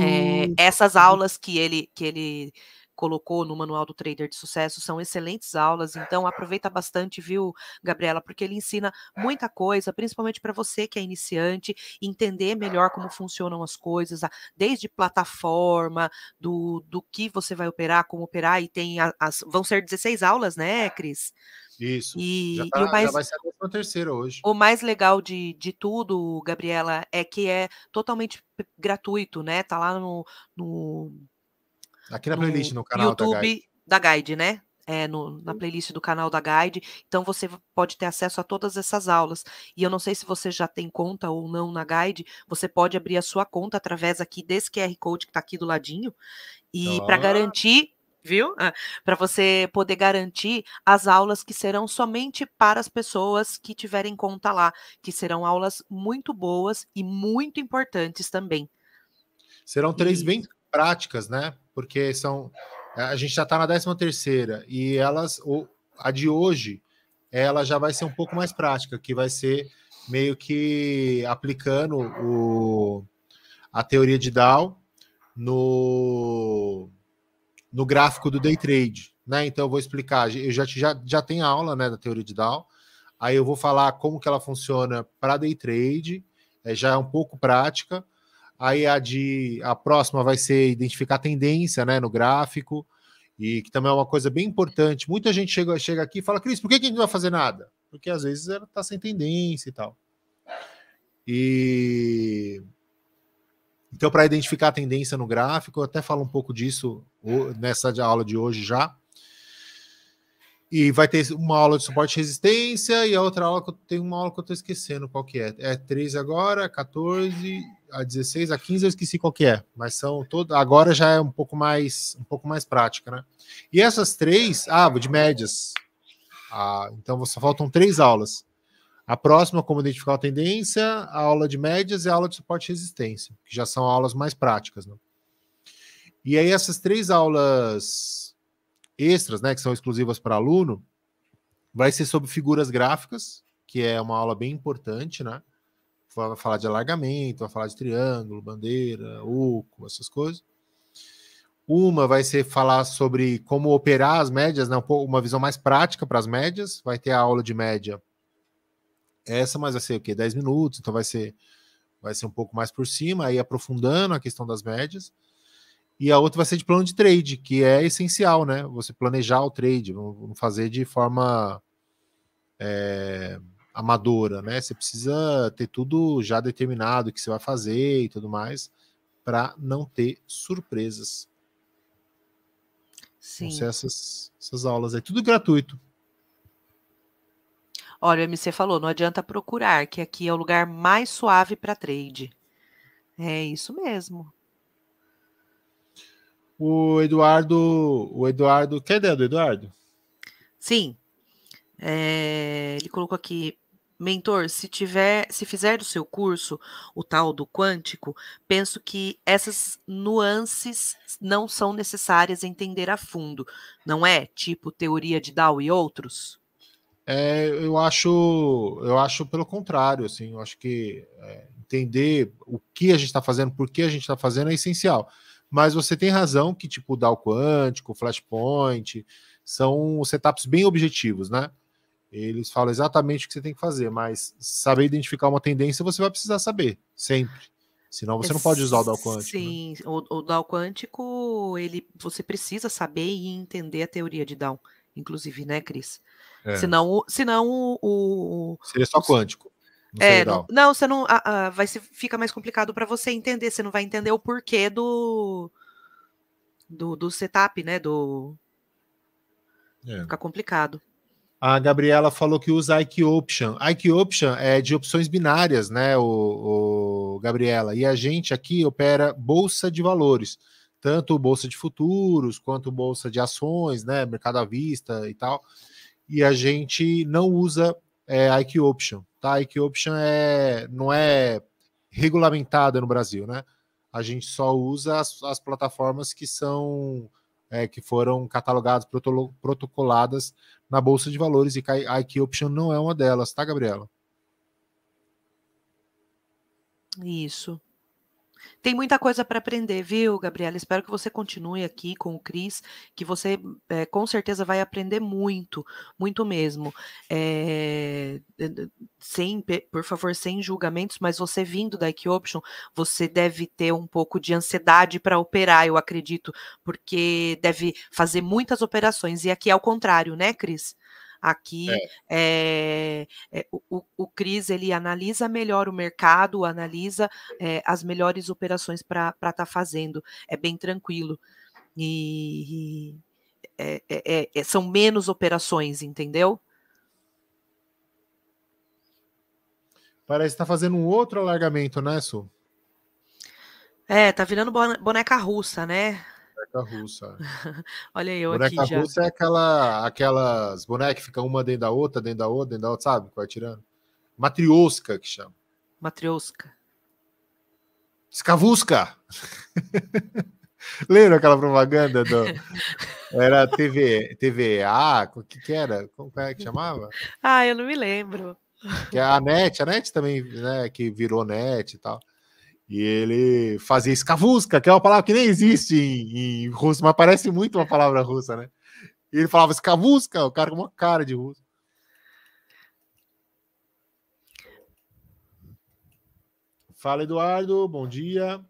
S1: hum.
S2: essas uhum. aulas que ele que ele colocou no Manual do Trader de Sucesso, são excelentes aulas, então aproveita bastante, viu, Gabriela, porque ele ensina muita coisa, principalmente para você que é iniciante, entender melhor como funcionam as coisas, desde plataforma, do, do que você vai operar, como operar, e tem as, vão ser 16 aulas, né, Cris? Isso. E, já, e o tá, mais, já vai ser
S1: a terceira hoje.
S2: O mais legal de, de tudo, Gabriela, é que é totalmente gratuito, né? Tá lá no, no
S1: Aqui na playlist, no, no canal YouTube da Guide.
S2: Da Guide né? É, no, na uhum. playlist do canal da Guide. Então você pode ter acesso a todas essas aulas. E eu não sei se você já tem conta ou não na Guide, você pode abrir a sua conta através aqui desse QR Code que está aqui do ladinho. E para garantir viu? Ah, para você poder garantir as aulas que serão somente para as pessoas que tiverem conta lá, que serão aulas muito boas e muito importantes também.
S1: Serão três e... bem práticas, né? porque são a gente já está na 13 terceira e elas a de hoje ela já vai ser um pouco mais prática, que vai ser meio que aplicando o, a teoria de Dow no, no gráfico do day trade, né? Então eu vou explicar, eu já já, já tem aula, né, da teoria de Dow. Aí eu vou falar como que ela funciona para day trade, é, já é um pouco prática Aí a de a próxima vai ser identificar tendência, né, no gráfico, e que também é uma coisa bem importante. Muita gente chega, chega aqui e fala, Cris, por que, que a gente não vai fazer nada? Porque às vezes ela está sem tendência e tal. E então, para identificar a tendência no gráfico, eu até falo um pouco disso nessa aula de hoje já. E vai ter uma aula de suporte e resistência e a outra aula que eu tenho uma aula que eu estou esquecendo qual que é. É 13 agora, 14 a 16, a 15 eu esqueci qual que é, mas são todas. Agora já é um pouco mais um pouco mais prática, né? E essas três, ah, de médias. Ah, então só faltam três aulas. A próxima, como identificar a tendência, a aula de médias e a aula de suporte e resistência, que já são aulas mais práticas. Né? E aí, essas três aulas extras, né, que são exclusivas para aluno, vai ser sobre figuras gráficas, que é uma aula bem importante, né? vai falar de alargamento, vai falar de triângulo, bandeira, oco, essas coisas. Uma vai ser falar sobre como operar as médias, né? uma visão mais prática para as médias. Vai ter a aula de média. Essa, mas vai ser o quê? 10 minutos, então vai ser vai ser um pouco mais por cima, aí aprofundando a questão das médias. E a outra vai ser de plano de trade, que é essencial, né? Você planejar o trade, não fazer de forma. É amadora, né? Você precisa ter tudo já determinado que você vai fazer e tudo mais para não ter surpresas. Então, Sim. Vão essas, essas aulas é tudo gratuito.
S2: Olha, o MC falou, não adianta procurar, que aqui é o lugar mais suave para trade. É isso mesmo.
S1: O Eduardo, o Eduardo, quer ideia do Eduardo?
S2: Sim. É, ele colocou aqui Mentor, se tiver, se fizer o seu curso, o tal do quântico, penso que essas nuances não são necessárias entender a fundo, não é? Tipo teoria de Dow e outros?
S1: É, eu acho, eu acho pelo contrário, assim, eu acho que é, entender o que a gente está fazendo, por que a gente está fazendo é essencial. Mas você tem razão que tipo o Dow quântico, o Flashpoint são setups bem objetivos, né? Eles falam exatamente o que você tem que fazer, mas saber identificar uma tendência você vai precisar saber, sempre. Senão você não pode usar o Dow quântico.
S2: Né? Sim, né? o, o Dow quântico, ele, você precisa saber e entender a teoria de Dow, inclusive, né, Cris? É. Senão, senão o, o. Seria só quântico. Não é, não, não, você não. vai ser, fica mais complicado para você entender. Você não vai entender o porquê do. Do, do setup, né? Do. É. Fica complicado.
S1: A Gabriela falou que usa IQ Option. IQ Option é de opções binárias, né, o, o Gabriela? E a gente aqui opera bolsa de valores, tanto bolsa de futuros quanto bolsa de ações, né, mercado à vista e tal. E a gente não usa é, IQ Option, tá? IQ Option é, não é regulamentada no Brasil, né? A gente só usa as, as plataformas que são é, que foram catalogadas, protocoladas na bolsa de valores e a IQ Option não é uma delas, tá, Gabriela?
S2: Isso. Tem muita coisa para aprender, viu, Gabriela? Espero que você continue aqui com o Cris, que você é, com certeza vai aprender muito, muito mesmo. É, sem, por favor, sem julgamentos, mas você vindo da Equioption, você deve ter um pouco de ansiedade para operar, eu acredito, porque deve fazer muitas operações. E aqui é o contrário, né, Cris? Aqui, é. É, é, o, o Cris ele analisa melhor o mercado, analisa eh, as melhores operações para estar tá fazendo. É bem tranquilo. E, e é, é, é, são menos operações, entendeu?
S1: Parece que tá fazendo um outro alargamento, né, Su? É, tá virando boneca russa, né?
S2: Boneca russa. É. *laughs* Olha eu boneca aqui Boneca russa é
S1: aquela, aquelas bonecas que ficam uma dentro da outra, dentro da outra, dentro da outra, sabe? Vai tirando. Matriosca que chama.
S2: Matriosca.
S1: Escavusca! *laughs* Lembra aquela propaganda do. *laughs* Era TV, TVA? O que, que era? Como é que chamava? Ah, eu
S2: não me lembro.
S1: Que é a NET, a NET também, né? Que virou NET e tal. E ele fazia escavusca, que é uma palavra que nem existe em, em russo, mas parece muito uma palavra russa, né? E ele falava escavusca, o cara com uma cara de russo. Fala, Eduardo,
S2: bom dia.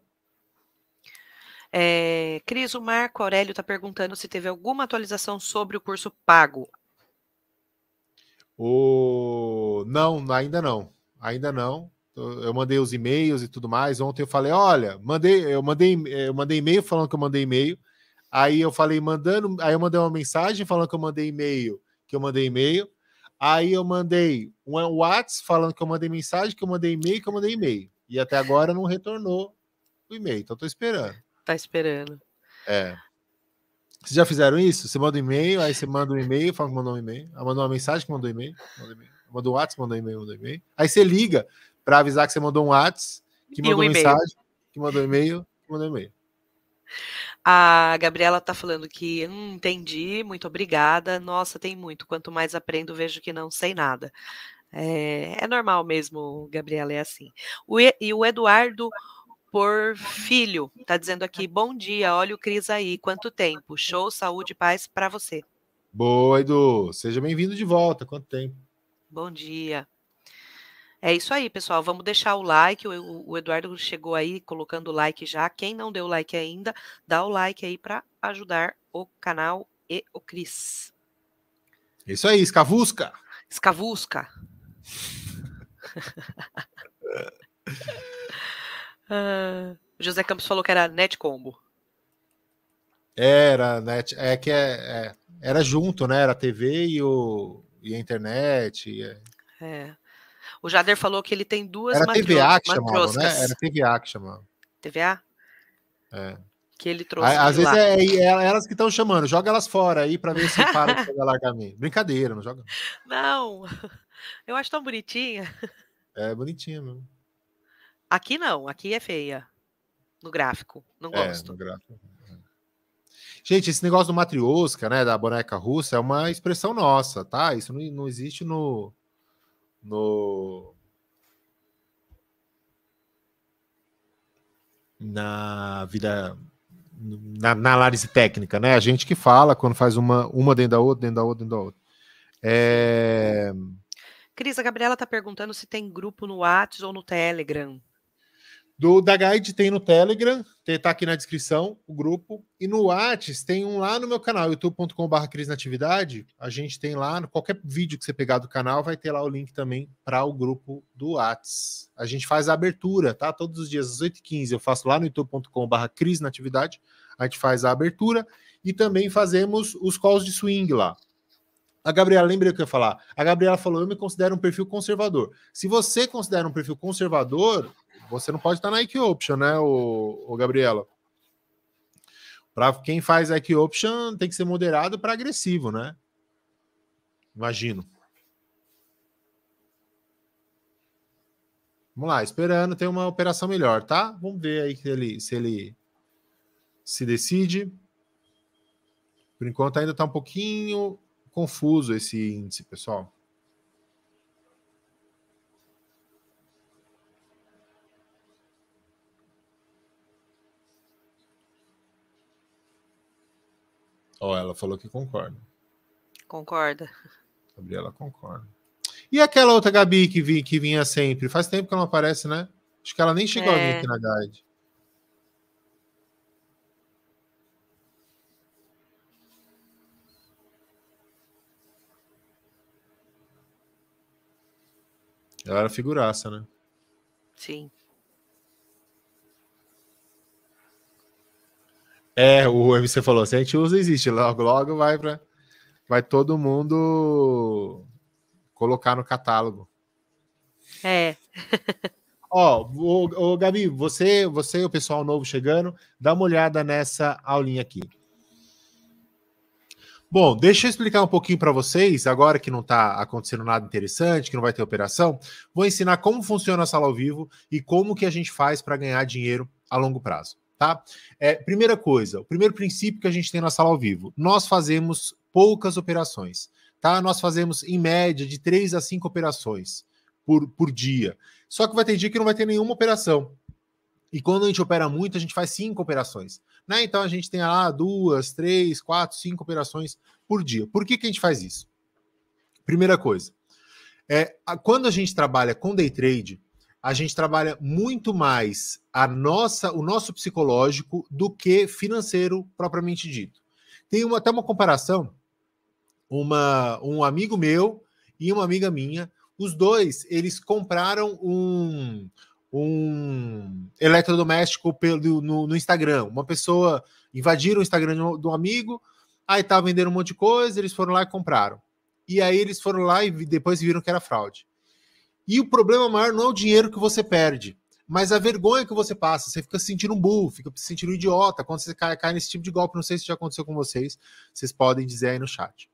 S2: É, Cris, o Marco Aurélio está perguntando se teve alguma atualização sobre o curso pago.
S1: O... Não, ainda não. Ainda não eu mandei os e-mails e tudo mais. Ontem eu falei, olha, mandei, eu mandei, eu eh, mandei e-mail falando que eu mandei e-mail. Aí eu falei mandando, aí eu mandei uma mensagem falando que eu mandei e-mail, que eu mandei e-mail. Aí eu mandei um WhatsApp falando que eu mandei mensagem, que eu mandei e-mail, que eu mandei e-mail. E até agora não retornou o e-mail, então tô esperando. Tá esperando. É. Vocês já fizeram isso? Você manda um e-mail, aí você manda um e-mail, fala que mandou um e-mail, aí mandou uma mensagem que mandou e-mail, mandou um e-mail. Manda um WhatsApp, manda um e-mail, manda um e-mail. Aí você liga, para avisar que você mandou um WhatsApp, que mandou um mensagem, que mandou e-mail, que mandou e-mail.
S2: A Gabriela está falando que hum, entendi, muito obrigada. Nossa, tem muito. Quanto mais aprendo, vejo que não sei nada. É, é normal mesmo, Gabriela, é assim. O e, o Eduardo por filho está dizendo aqui: bom dia, olha o Cris aí, quanto tempo? Show, saúde e paz para você.
S1: Boa, Edu. Seja bem-vindo de volta. Quanto tempo?
S2: Bom dia. É isso aí, pessoal. Vamos deixar o like. O, o Eduardo chegou aí colocando o like já. Quem não deu like ainda, dá o like aí para ajudar o canal e o Cris.
S1: Isso aí, escavusca. Escavusca.
S2: uh, ah, José Campos falou que era net combo.
S1: Era net, é que é, é, era junto, né? Era a TV e, o, e a internet. E é.
S2: é. O Jader falou que ele tem duas Era TVA que chamava, né? Era
S1: TVA que chamava. TVA? É.
S2: Que ele trouxe. às vezes lá. É,
S1: é, é, elas que estão chamando, joga elas fora aí para ver se para de alargamento. Brincadeira, não joga.
S2: Não, *laughs* eu acho tão bonitinha.
S1: É bonitinha mesmo.
S2: Aqui não, aqui é feia. No gráfico, não gosto. É,
S1: no gráfico. É. Gente, esse negócio do matriosca, né, da boneca russa, é uma expressão nossa, tá? Isso não, não existe no, no na vida na, na, análise técnica, né? A gente que fala quando faz uma uma dentro da outra, dentro da outra, dentro da outra. É...
S2: Cris, a Gabriela está perguntando se tem grupo no WhatsApp ou no Telegram.
S1: Do da Guide tem no Telegram, tá aqui na descrição o grupo. E no Whats tem um lá no meu canal, youtube.com.br Crisnatividade. A gente tem lá, qualquer vídeo que você pegar do canal, vai ter lá o link também para o grupo do Whats. A gente faz a abertura, tá? Todos os dias às 8h15 eu faço lá no youtube.com.br Crisnatividade. A gente faz a abertura e também fazemos os calls de swing lá. A Gabriela, lembrei o que eu ia falar. A Gabriela falou: eu me considero um perfil conservador. Se você considera um perfil conservador, você não pode estar na IQ Option, né, o, o Gabriela? Para quem faz IQ Option, tem que ser moderado para agressivo, né? Imagino. Vamos lá, esperando, tem uma operação melhor, tá? Vamos ver aí se ele se, ele se decide. Por enquanto ainda está um pouquinho confuso esse índice, pessoal. Ó, oh, ela falou que concorda.
S2: Concorda.
S1: Gabriela concorda. E aquela outra Gabi que, vi, que vinha sempre? Faz tempo que ela não aparece, né? Acho que ela nem chegou é. a vir é. aqui na guide. Ela era figuraça, né? Sim. É, o MC falou, se a gente usa, existe. Logo, logo vai para vai todo mundo colocar no catálogo. É. *laughs* Ó, o, o Gabi, você, você e o pessoal novo chegando, dá uma olhada nessa aulinha aqui. Bom, deixa eu explicar um pouquinho para vocês, agora que não está acontecendo nada interessante, que não vai ter operação, vou ensinar como funciona a sala ao vivo e como que a gente faz para ganhar dinheiro a longo prazo tá? É, primeira coisa, o primeiro princípio que a gente tem na sala ao vivo: nós fazemos poucas operações, tá? Nós fazemos, em média, de 3 a 5 operações por, por dia. Só que vai ter dia que não vai ter nenhuma operação. E quando a gente opera muito, a gente faz cinco operações. Né? Então a gente tem lá duas, três, quatro, cinco operações por dia. Por que, que a gente faz isso? Primeira coisa, é, quando a gente trabalha com day trade, a gente trabalha muito mais a nossa, o nosso psicológico do que financeiro propriamente dito. Tem uma, até uma comparação. Uma, um amigo meu e uma amiga minha, os dois, eles compraram um, um eletrodoméstico pelo, no, no, Instagram. Uma pessoa invadiram o Instagram de um amigo, aí estava tá vendendo um monte de coisa, eles foram lá e compraram. E aí eles foram lá e depois viram que era fraude. E o problema maior não é o dinheiro que você perde, mas a vergonha que você passa. Você fica se sentindo um burro, fica se sentindo um idiota. Quando você cai, cai nesse tipo de golpe, não sei se já aconteceu com vocês, vocês podem dizer aí no chat.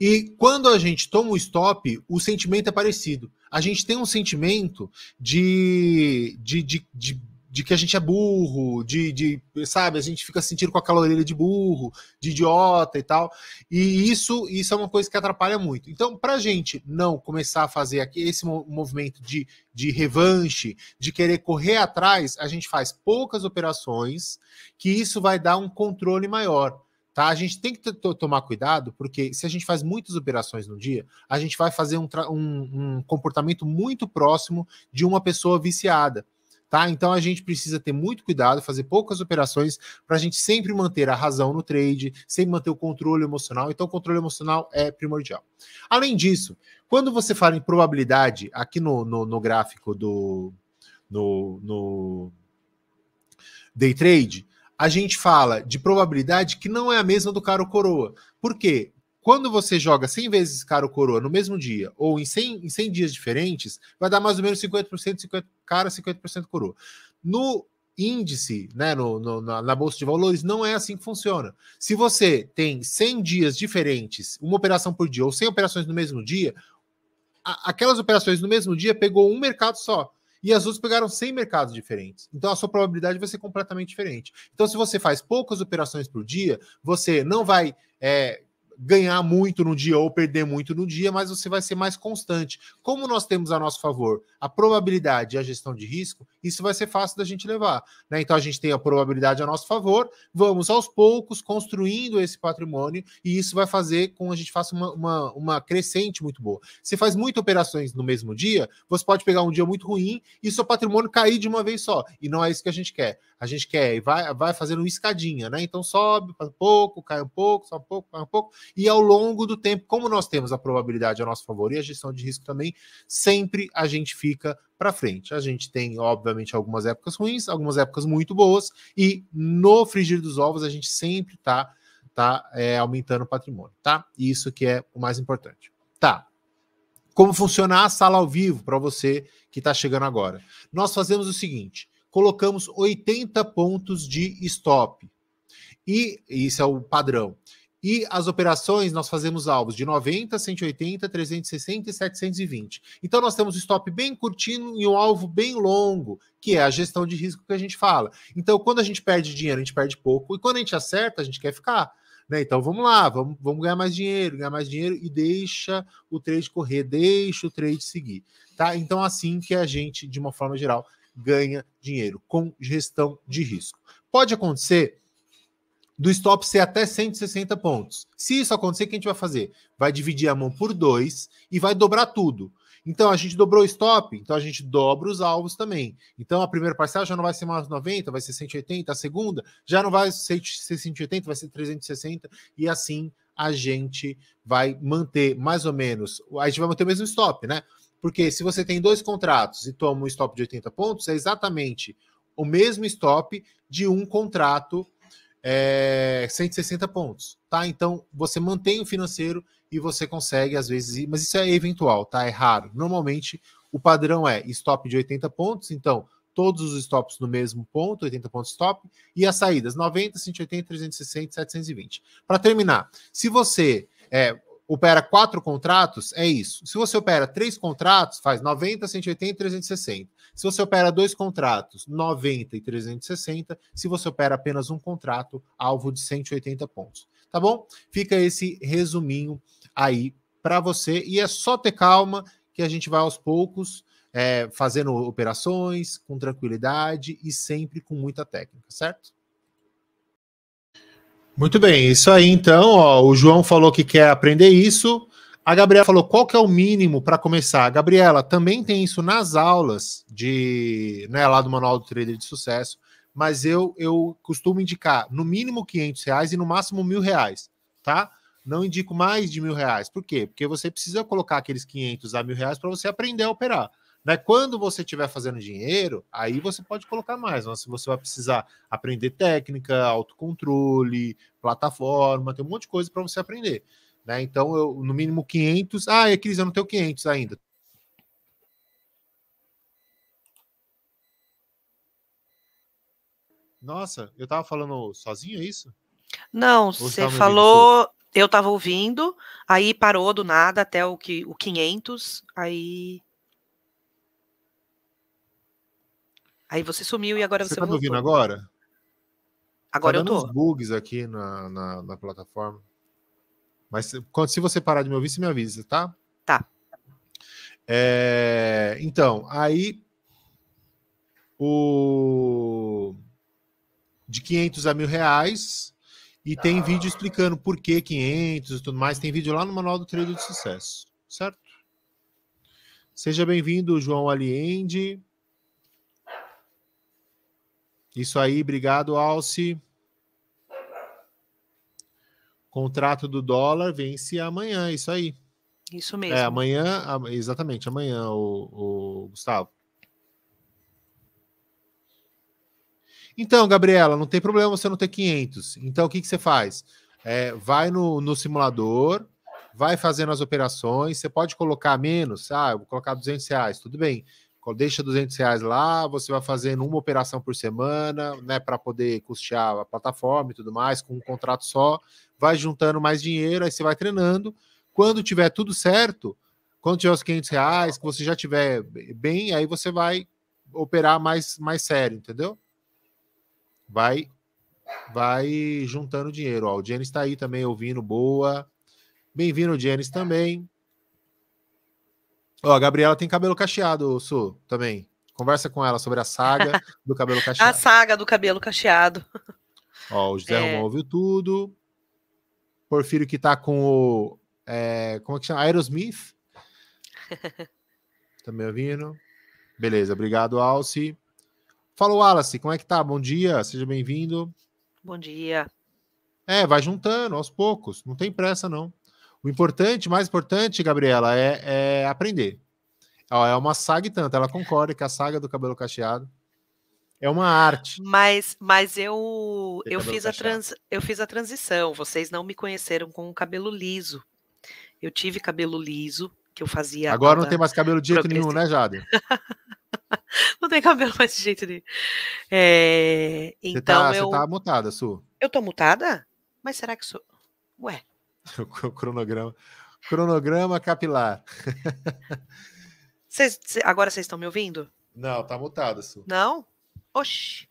S1: E quando a gente toma um stop, o sentimento é parecido. A gente tem um sentimento de, de, de, de de que a gente é burro, de, de sabe, a gente fica sentindo com aquela orelha de burro, de idiota e tal. E isso, isso é uma coisa que atrapalha muito. Então, para a gente não começar a fazer aqui esse movimento de, de revanche, de querer correr atrás, a gente faz poucas operações, que isso vai dar um controle maior. Tá? A gente tem que tomar cuidado, porque se a gente faz muitas operações no dia, a gente vai fazer um, um, um comportamento muito próximo de uma pessoa viciada tá? Então a gente precisa ter muito cuidado, fazer poucas operações para a gente sempre manter a razão no trade, sempre manter o controle emocional. Então, o controle emocional é primordial. Além disso, quando você fala em probabilidade, aqui no, no, no gráfico do no, no day trade, a gente fala de probabilidade que não é a mesma do cara ou coroa. Por quê? Quando você joga 100 vezes cara ou coroa no mesmo dia, ou em 100, em 100 dias diferentes, vai dar mais ou menos 50%, 50 cara, 50% coroa. No índice, né, no, no, na, bolsa de valores, não é assim que funciona. Se você tem 100 dias diferentes, uma operação por dia, ou 100 operações no mesmo dia, a, aquelas operações no mesmo dia pegou um mercado só. E as outras pegaram 100 mercados diferentes. Então a sua probabilidade vai ser completamente diferente. Então, se você faz poucas operações por dia, você não vai é, ganhar muito no dia ou perder muito no dia, mas você vai ser mais constante. Como nós temos a nosso favor a probabilidade e a gestão de risco, isso vai ser fácil da gente levar. Né? Então a gente tem a probabilidade a nosso favor, vamos aos poucos construindo esse patrimônio e isso vai fazer com que a gente faça uma, uma, uma crescente muito boa. Você faz muitas operações no mesmo dia, você pode pegar um dia muito ruim e seu patrimônio cair de uma vez só. E não é isso que a gente quer. A gente quer vai, vai fazendo uma escadinha, né? Então sobe um pouco, cai um pouco, sobe um pouco, cai um pouco e ao longo do tempo, como nós temos a probabilidade a nosso favor e a gestão de risco também, sempre a gente fica para frente. A gente tem, obviamente, algumas épocas ruins, algumas épocas muito boas, e no frigir dos ovos a gente sempre está tá, é, aumentando o patrimônio, tá? Isso que é o mais importante. Tá, como funcionar a sala ao vivo para você que está chegando agora. Nós fazemos o seguinte: colocamos 80 pontos de stop. E isso é o padrão. E as operações, nós fazemos alvos de 90, 180, 360 e 720. Então, nós temos um stop bem curtinho e um alvo bem longo, que é a gestão de risco que a gente fala. Então, quando a gente perde dinheiro, a gente perde pouco. E quando a gente acerta, a gente quer ficar. Né? Então, vamos lá, vamos, vamos ganhar mais dinheiro, ganhar mais dinheiro e deixa o trade correr, deixa o trade seguir. Tá? Então, assim que a gente, de uma forma geral, ganha dinheiro com gestão de risco. Pode acontecer do stop ser até 160 pontos. Se isso acontecer, o que a gente vai fazer? Vai dividir a mão por dois e vai dobrar tudo. Então, a gente dobrou o stop, então a gente dobra os alvos também. Então, a primeira parcela já não vai ser mais 90, vai ser 180, a segunda já não vai ser 180, vai ser 360, e assim a gente vai manter mais ou menos, a gente vai manter o mesmo stop, né? Porque se você tem dois contratos e toma um stop de 80 pontos, é exatamente o mesmo stop de um contrato é, 160 pontos, tá? Então você mantém o financeiro e você consegue às vezes, ir, mas isso é eventual, tá? É raro. Normalmente o padrão é stop de 80 pontos, então todos os stops no mesmo ponto, 80 pontos stop, e as saídas 90, 180, 360, 720. Para terminar, se você é, opera quatro contratos, é isso. Se você opera três contratos, faz 90, 180 e 360. Se você opera dois contratos, 90 e 360. Se você opera apenas um contrato, alvo de 180 pontos. Tá bom? Fica esse resuminho aí para você. E é só ter calma que a gente vai aos poucos é, fazendo operações com tranquilidade e sempre com muita técnica, certo? Muito bem, isso aí então, ó, o João falou que quer aprender isso. A Gabriela falou qual que é o mínimo para começar. A Gabriela também tem isso nas aulas de, né, lá do Manual do Trader de Sucesso, mas eu eu costumo indicar no mínimo 500 reais e no máximo mil reais, tá? Não indico mais de mil reais. Por quê? Porque você precisa colocar aqueles 500 a mil reais para você aprender a operar. Né? Quando você estiver fazendo dinheiro, aí você pode colocar mais. Mas se você vai precisar aprender técnica, autocontrole, plataforma, tem um monte de coisa para você aprender. Né? Então, eu, no mínimo 500. Ah, e Cris, eu não tenho 500 ainda. Nossa, eu tava falando sozinho, é isso? Não,
S2: você falou, eu tava ouvindo, aí parou do nada até o, que, o 500, aí Aí você sumiu e agora você, você tá me ouvindo agora?
S1: Agora tá eu tô. Uns bugs aqui na, na, na, plataforma. Mas se você parar de me ouvir, você me avisa, tá? Tá. É, então, aí o de 500 a mil reais e ah. tem vídeo explicando por que 500 e tudo mais. Tem vídeo lá no Manual do treino de Sucesso, certo? Seja bem-vindo, João Aliende. Isso aí, obrigado, Alce. Contrato do dólar vence amanhã, isso aí. Isso é, mesmo. É, amanhã, exatamente, amanhã, o, o Gustavo. Então, Gabriela, não tem problema você não ter 500. Então, o que, que você faz? É, vai no, no simulador, vai fazendo as operações. Você pode colocar menos, ah, vou colocar 200 reais, tudo bem deixa 200 reais lá, você vai fazendo uma operação por semana, né, para poder custear a plataforma e tudo mais, com um contrato só, vai juntando mais dinheiro, aí você vai treinando. Quando tiver tudo certo, quando tiver os 500 reais, que você já tiver bem, aí você vai operar mais, mais sério, entendeu? Vai vai juntando dinheiro. Ó, o Jenis está aí também ouvindo, boa. Bem-vindo, Jenis, também. Ó, a Gabriela tem cabelo cacheado, Su, também. Conversa com ela sobre a saga do cabelo *laughs* cacheado. A
S2: saga do cabelo cacheado.
S1: Ó, o José é. Romão ouviu tudo. Porfírio que tá com o. É, como é que chama? Aerosmith. *laughs* também tá ouvindo. Beleza, obrigado, Alce. Fala, Wallace, como é que tá? Bom dia, seja bem-vindo.
S2: Bom dia.
S1: É, vai juntando aos poucos, não tem pressa, não. O importante, mais importante, Gabriela, é, é aprender. é uma saga e tanto. Ela concorda que a saga do cabelo cacheado é uma arte.
S2: Mas, mas eu
S1: eu fiz, a trans,
S2: eu fiz a transição. Vocês não me conheceram com o cabelo liso. Eu tive cabelo liso, que eu fazia. Agora não tem mais
S1: cabelo de jeito nenhum, né, Jade? *laughs*
S2: não tem cabelo mais de jeito nenhum. É,
S1: tá, então tá, eu. Você tá mutada, Su.
S2: Eu tô mutada? Mas será que sou. Ué,
S1: *laughs* o cronograma. Cronograma capilar.
S2: *laughs* Cês, agora vocês estão me ouvindo?
S1: Não, tá mutado,
S2: Su. Não?
S1: Oxi.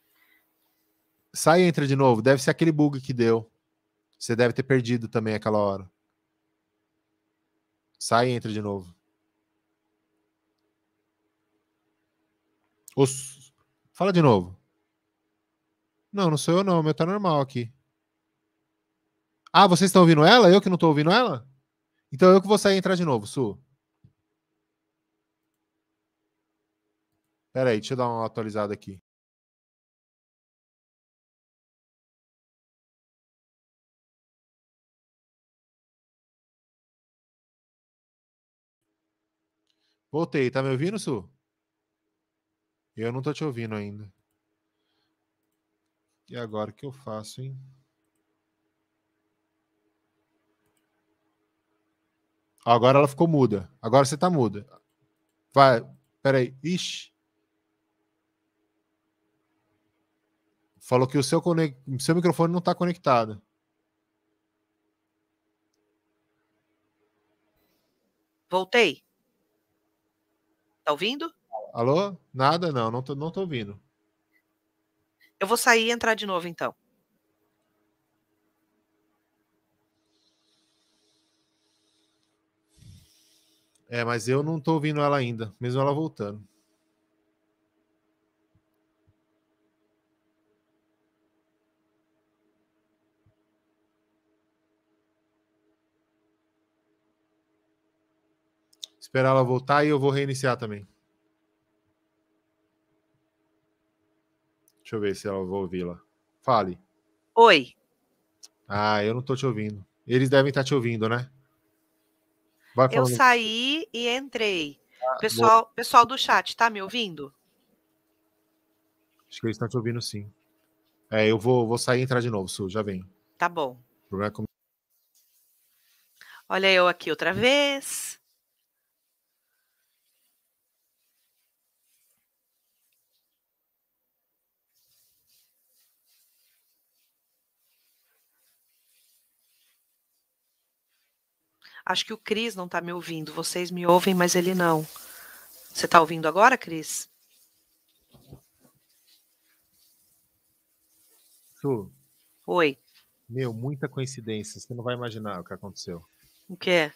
S1: Sai e entra de novo. Deve ser aquele bug que deu. Você deve ter perdido também aquela hora. Sai e entra de novo. Os... Fala de novo. Não, não sou eu não. O meu tá normal aqui. Ah, vocês estão ouvindo ela? Eu que não estou ouvindo ela? Então eu que vou sair e entrar de novo, Su. Pera aí, deixa eu dar uma atualizada aqui. Voltei, tá me ouvindo, Su? Eu não tô te ouvindo ainda. E agora o que eu faço, hein? Agora ela ficou muda. Agora você tá muda. Vai, peraí. Ixi. Falou que o seu, seu microfone não está conectado.
S2: Voltei. Tá ouvindo?
S1: Alô? Nada, não. Não tô, não tô ouvindo.
S2: Eu vou sair e entrar de novo, então.
S1: É, mas eu não tô ouvindo ela ainda, mesmo ela voltando. Esperar ela voltar e eu vou reiniciar também. Deixa eu ver se ela vou ouvi-la. Fale. Oi. Ah, eu não tô te ouvindo. Eles devem estar tá te ouvindo, né? eu
S2: saí e entrei. Ah, pessoal, pessoal do chat, tá me ouvindo?
S1: Acho que eles estão te ouvindo sim. É, eu vou, vou sair e entrar de novo, Su, já vem. Tá bom. problema é
S2: Olha eu aqui outra vez. Acho que o Cris não está me ouvindo. Vocês me ouvem, mas ele não. Você está ouvindo agora, Cris?
S1: Tu. Oi. Meu, muita coincidência. Você não vai imaginar o que aconteceu. O quê?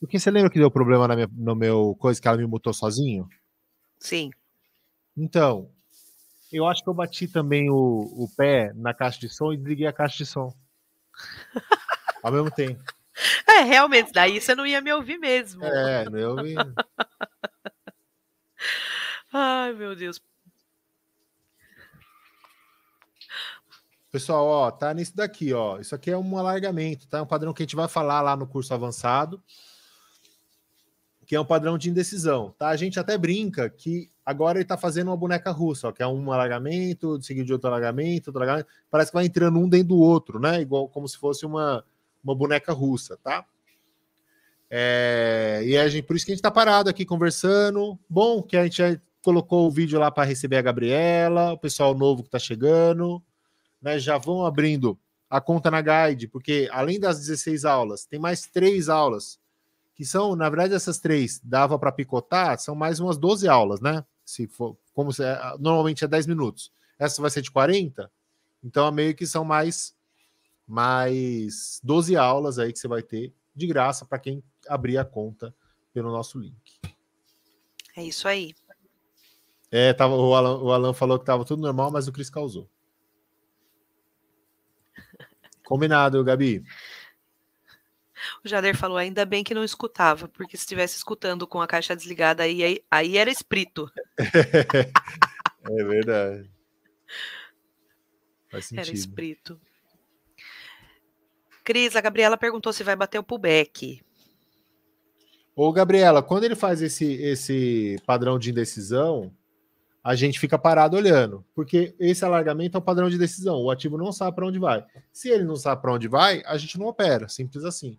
S1: Porque você lembra que deu problema na minha, no meu coisa que ela me mutou sozinho? Sim. Então, eu acho que eu bati também o, o pé na caixa de som e desliguei a caixa de som. *laughs* Ao mesmo tempo.
S2: *laughs* É, realmente, daí você não ia me ouvir mesmo. É, não ia ouvir.
S1: *laughs*
S2: Ai, meu Deus.
S1: Pessoal, ó, tá nisso daqui, ó. Isso aqui é um alargamento, tá? É um padrão que a gente vai falar lá no curso avançado, que é um padrão de indecisão, tá? A gente até brinca que agora ele tá fazendo uma boneca russa, ó, que é um alargamento, seguido de outro alargamento, outro alargamento. Parece que vai entrando um dentro do outro, né? Igual como se fosse uma uma boneca russa, tá? É, e a gente, por isso que a gente está parado aqui conversando. Bom, que a gente já colocou o vídeo lá para receber a Gabriela, o pessoal novo que está chegando. Né, já vão abrindo a conta na Guide, porque além das 16 aulas, tem mais três aulas, que são, na verdade, essas três dava para picotar, são mais umas 12 aulas, né? Se for, como se, é, normalmente é 10 minutos. Essa vai ser de 40, então meio que são mais mais 12 aulas aí que você vai ter de graça para quem abrir a conta pelo nosso link. É isso aí. É, tava, o, Alan, o Alan falou que estava tudo normal, mas o Cris causou. *laughs* Combinado, Gabi.
S2: O Jader falou, ainda bem que não escutava, porque se estivesse escutando com a caixa desligada, aí, aí, aí era espírito. *laughs*
S1: é verdade. Faz sentido. Era
S2: espírito. Cris, a Gabriela perguntou se vai bater o pullback.
S1: Ô, Gabriela, quando ele faz esse, esse padrão de indecisão, a gente fica parado olhando, porque esse alargamento é o padrão de decisão. O ativo não sabe para onde vai. Se ele não sabe para onde vai, a gente não opera, simples assim.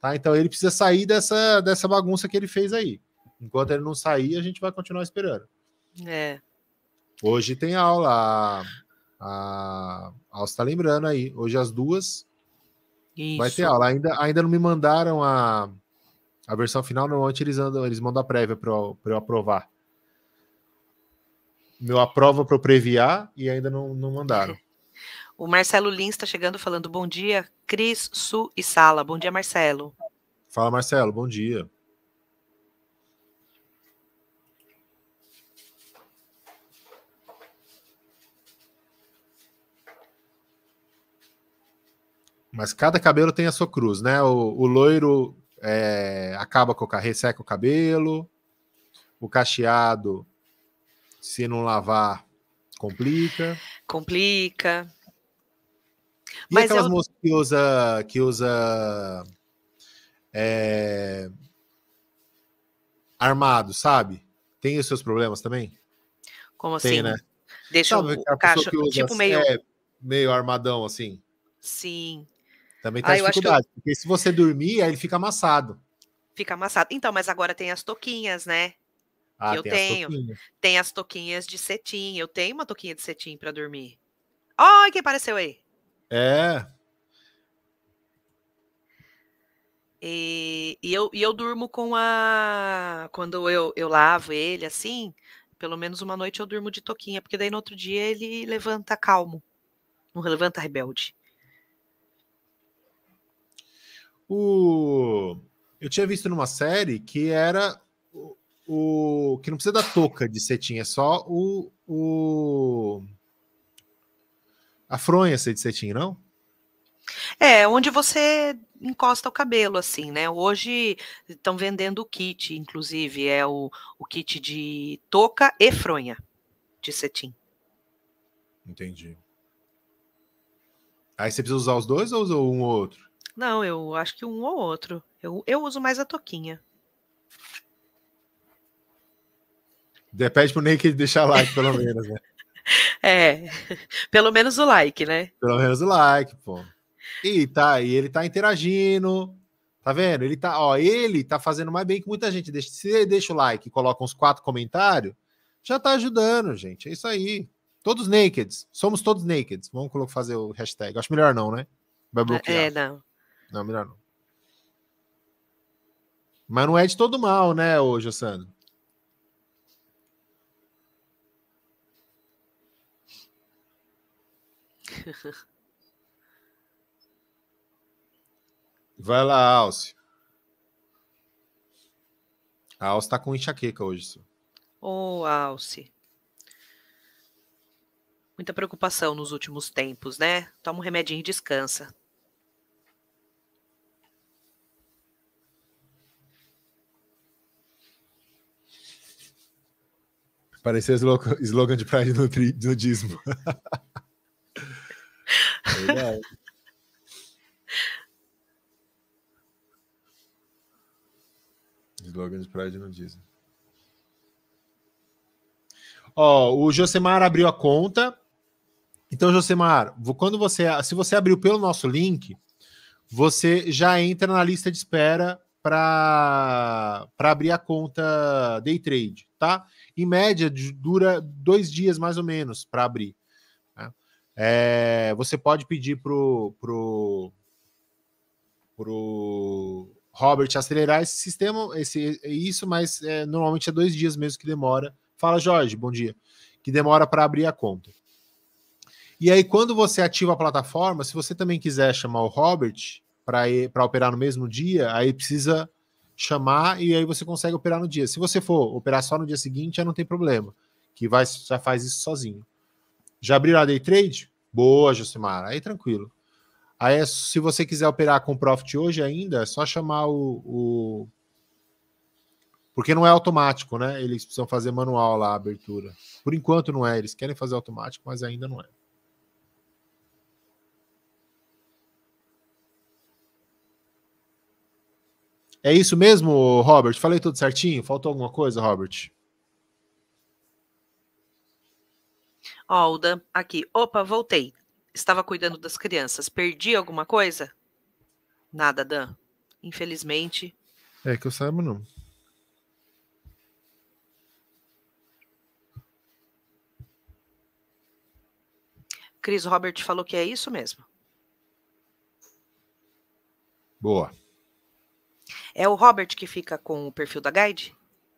S1: Tá? Então ele precisa sair dessa, dessa bagunça que ele fez aí. Enquanto ele não sair, a gente vai continuar esperando. É. Hoje tem aula. A, a, a está lembrando aí. Hoje às duas
S3: isso. Vai ter aula.
S1: Ainda, ainda não me mandaram a, a versão final, normalmente eles, andam, eles mandam a prévia para eu aprovar. Meu aprova para eu previar e ainda não, não mandaram. *laughs*
S2: O Marcelo Lins está chegando falando bom dia, Cris, Su e Sala. Bom dia, Marcelo.
S1: Fala, Marcelo. Bom dia. Mas cada cabelo tem a sua cruz, né? O, o loiro é, acaba com o cabelo, resseca o cabelo. O cacheado, se não lavar, complica.
S2: Complica.
S1: E Mas aquelas eu... moças que usa, que usa é, armado, sabe? Tem os seus problemas também? Como Tem, assim? Né?
S2: Deixa sabe, o cacho, tipo meio... É,
S1: meio armadão, assim.
S2: Sim.
S1: Também tem tá ah, dificuldade, eu... porque se você dormir, aí ele fica amassado.
S2: Fica amassado. Então, mas agora tem as toquinhas, né? Ah, eu tenho. As tem as toquinhas de cetim. Eu tenho uma toquinha de cetim para dormir. Olha quem apareceu aí. É. E, e, eu, e eu durmo com a. Quando eu, eu lavo ele assim, pelo menos uma noite eu durmo de toquinha, porque daí no outro dia ele levanta calmo. Não levanta rebelde
S1: o. Eu tinha visto numa série que era o. o que não precisa da touca de cetim, é só o. o a fronha ser de cetim, não?
S2: É, onde você encosta o cabelo, assim, né? Hoje estão vendendo o kit, inclusive, é o, o kit de touca e fronha de cetim.
S1: Entendi. Aí você precisa usar os dois ou um ou outro?
S2: Não, eu acho que um ou outro. Eu, eu uso mais a toquinha.
S1: Depende pro naked deixar like, pelo menos, né?
S2: *laughs* é, pelo menos o like, né?
S1: Pelo menos o like, pô. E tá, e ele tá interagindo. Tá vendo? Ele tá, ó, ele tá fazendo mais bem que muita gente. Se ele deixa o like e coloca uns quatro comentários, já tá ajudando, gente. É isso aí. Todos naked. Somos todos naked. Vamos fazer o hashtag. Acho melhor não, né? Vai é, bloquear. É, não. Não, melhor não. Mas não é de todo mal, né, ô Jossano?
S3: *laughs*
S1: Vai lá, Alce. A Alce tá com enxaqueca hoje.
S2: Ô, oh, Alce. Muita preocupação nos últimos tempos, né? Toma um remedinho e descansa.
S1: Parecia slogan de praia de nudismo. Legal. *laughs* É slogan de praia de nudismo. Ó, oh, o Josemar abriu a conta. Então, Josemar, quando você, se você abriu pelo nosso link, você já entra na lista de espera para abrir a conta Day Trade, tá? em média, dura dois dias mais ou menos para abrir. Né? É, você pode pedir pro, pro, pro Robert acelerar esse sistema, esse, é isso, mas é, normalmente é dois dias mesmo que demora. Fala, Jorge, bom dia. Que demora para abrir a conta. E aí, quando você ativa a plataforma, se você também quiser chamar o Robert para operar no mesmo dia, aí precisa chamar e aí você consegue operar no dia. Se você for operar só no dia seguinte, já não tem problema, que vai, já faz isso sozinho. Já abriu a day trade? Boa, Josimar, aí tranquilo. Aí, é, se você quiser operar com profit hoje ainda, é só chamar o, o... Porque não é automático, né? Eles precisam fazer manual lá a abertura. Por enquanto não é, eles querem fazer automático, mas ainda não é. É isso mesmo, Robert? Falei tudo certinho? Faltou alguma coisa, Robert?
S2: Dan aqui. Opa, voltei. Estava cuidando das crianças. Perdi alguma coisa? Nada, Dan. Infelizmente.
S1: É que eu saiba, não.
S2: Cris Robert falou que é isso mesmo. Boa. É o Robert que fica com o perfil da Guide?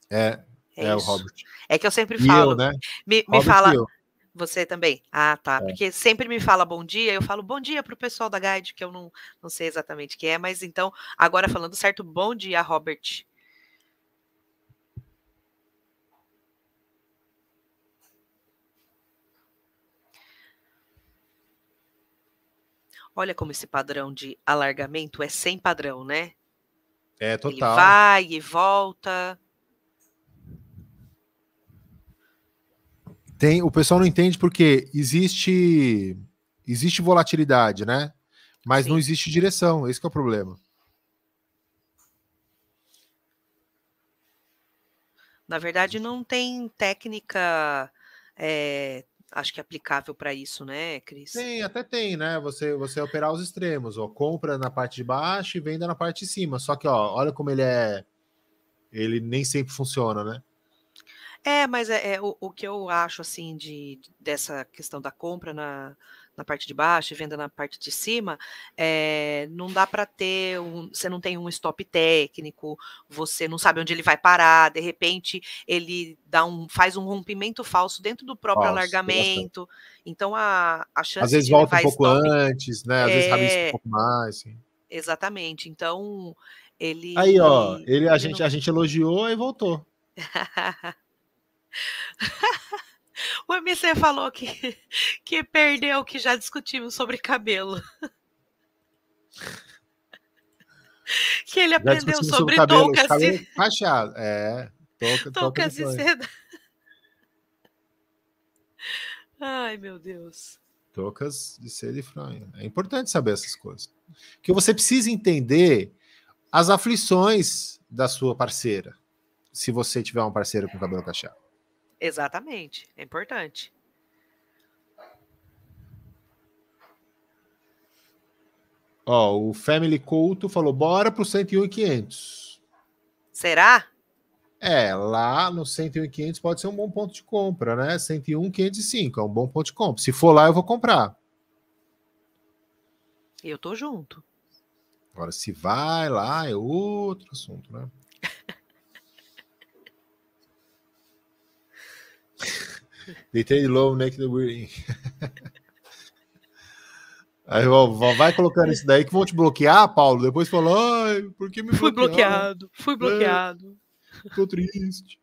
S1: É, é, é o Robert. É que eu sempre falo. Eu, né? Me, me fala.
S2: Você também? Ah, tá. É. Porque sempre me fala bom dia, eu falo bom dia para o pessoal da Guide, que eu não, não sei exatamente quem é, mas então, agora falando certo, bom dia, Robert. Olha como esse padrão de alargamento é sem padrão, né? É, total. Ele vai e volta.
S1: Tem, o pessoal não entende porque existe existe volatilidade, né? Mas Sim. não existe direção, esse é o problema.
S2: Na verdade, não tem técnica é, acho que é aplicável para isso, né, Cris? Tem,
S1: até tem, né? Você você operar os extremos, ó, compra na parte de baixo e venda na parte de cima. Só que, ó, olha como ele é ele nem sempre funciona, né?
S2: É, mas é, é o, o, que eu acho assim de dessa questão da compra na na parte de baixo e venda na parte de cima, é, não dá para ter, um, você não tem um stop técnico, você não sabe onde ele vai parar, de repente ele dá um, faz um rompimento falso dentro do próprio falso, alargamento, bastante. então a, a chance... Às vezes volta um pouco stop,
S1: antes, né? Às é... vezes rabisca um é. pouco mais. Assim.
S2: Exatamente, então ele... Aí, ó, ele, ele a, ele gente, não... a
S1: gente elogiou e voltou.
S2: *laughs* O MC falou que, *laughs* que perdeu, que já discutimos sobre cabelo. *laughs* Que ele aprendeu sobre, sobre *laughs* é, toucas e...
S1: Cacheado. É, touca, toucas touca e seda.
S2: Ai, meu Deus.
S1: Toucas de seda e fronha. É importante saber essas coisas. Que você precisa entender as aflições da sua parceira, se você tiver um parceiro com cabelo cacheado.
S2: Exatamente, é importante.
S1: Ó, o Family Couto falou: bora pro 101,500. Será? É, lá no 101,500 pode ser um bom ponto de compra, né? 101,505 é um bom ponto de compra. Se for lá, eu vou comprar.
S2: Eu tô junto.
S1: Agora, se vai lá, é outro assunto, né? Deitei low neck the wearing. Aí, vai colocando isso daí que vão te bloquear, Paulo. Depois fala, ai, por que me Fui bloqueado, fui é, bloqueado. É, tô triste.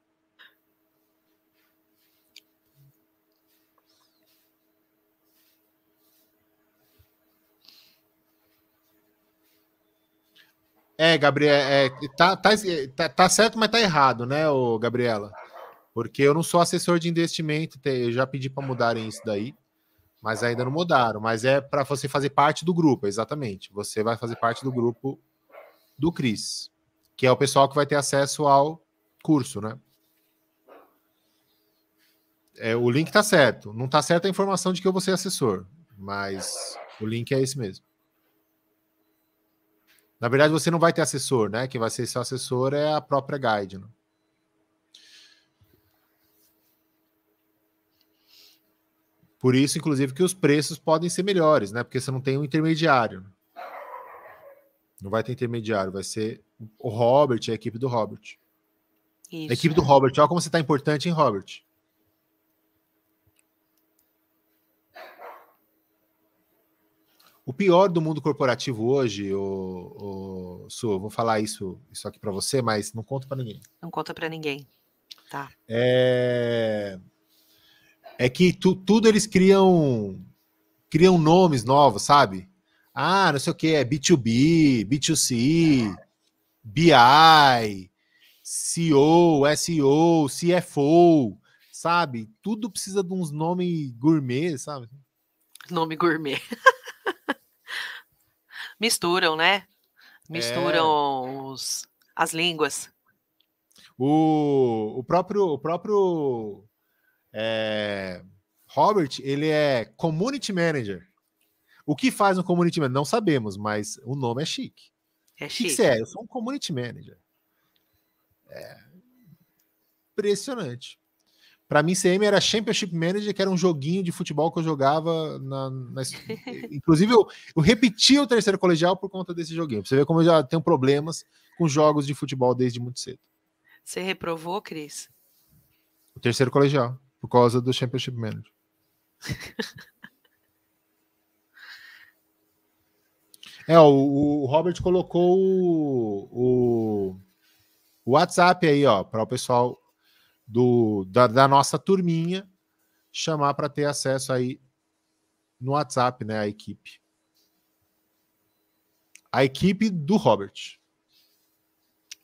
S1: É, Gabriel, é, tá, tá, tá, tá certo, mas tá errado, né, ô Gabriela? Porque eu não sou assessor de investimento, eu já pedi para mudarem isso daí, mas ainda não mudaram. Mas é para você fazer parte do grupo, exatamente. Você vai fazer parte do grupo do Cris, que é o pessoal que vai ter acesso ao curso, né? É, o link tá certo. Não tá certa a informação de que eu vou ser assessor, mas o link é esse mesmo. Na verdade, você não vai ter assessor, né? Quem vai ser seu assessor é a própria guide. Né? Por isso, inclusive, que os preços podem ser melhores, né? Porque você não tem um intermediário. Não vai ter intermediário, vai ser o Robert e a equipe do Robert. Isso. A equipe do Robert, olha como você está importante, em Robert? O pior do mundo corporativo hoje, o, o Su, vou falar isso, isso aqui para você, mas não conta para ninguém.
S2: Não conta para ninguém. Tá.
S1: É é que tu, tudo eles criam criam nomes novos, sabe? Ah, não sei o que, é B2B, B2C, BI, CEO, SEO, CFO, sabe? Tudo precisa de uns nomes gourmet, sabe?
S2: Nome gourmet. *laughs* Misturam, né? Misturam é... os, as línguas.
S1: O, o próprio o próprio é... Robert, ele é community manager. O que faz um community manager? Não sabemos, mas o nome é chique. É chique. O que você é? Eu sou um community manager. É... Impressionante. Para mim, CM era Championship Manager, que era um joguinho de futebol que eu jogava. Na, na... *laughs* Inclusive, eu, eu repeti o terceiro colegial por conta desse joguinho. Pra você ver como eu já tenho problemas com jogos de futebol desde muito cedo.
S2: Você reprovou, Cris?
S1: O terceiro colegial por causa do Championship Manager.
S2: *laughs*
S1: é, o, o, Robert colocou o, o, WhatsApp aí, ó, para o pessoal do, da, da nossa turminha chamar para ter acesso aí no WhatsApp, né, a equipe. A equipe do Robert.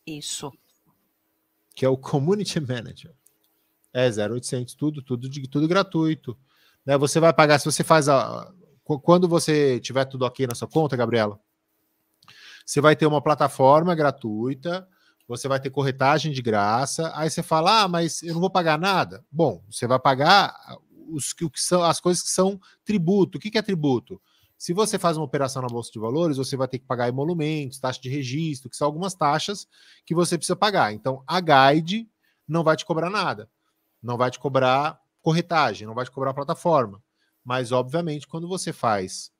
S1: Isso. Que é o Community Manager. É 0800, tudo, tudo, tudo gratuito. Né? Você vai pagar, se você faz a. Quando você tiver tudo ok na sua conta, Gabriela, você vai ter uma plataforma gratuita, você vai ter corretagem de graça. Aí você fala, ah, mas eu não vou pagar nada. Bom, você vai pagar os que, que são as coisas que são tributo. O que, que é tributo? Se você faz uma operação na Bolsa de Valores, você vai ter que pagar emolumentos, taxa de registro, que são algumas taxas que você precisa pagar. Então, a Guide não vai te cobrar nada não vai te cobrar corretagem, não vai te cobrar plataforma. Mas, obviamente, quando você faz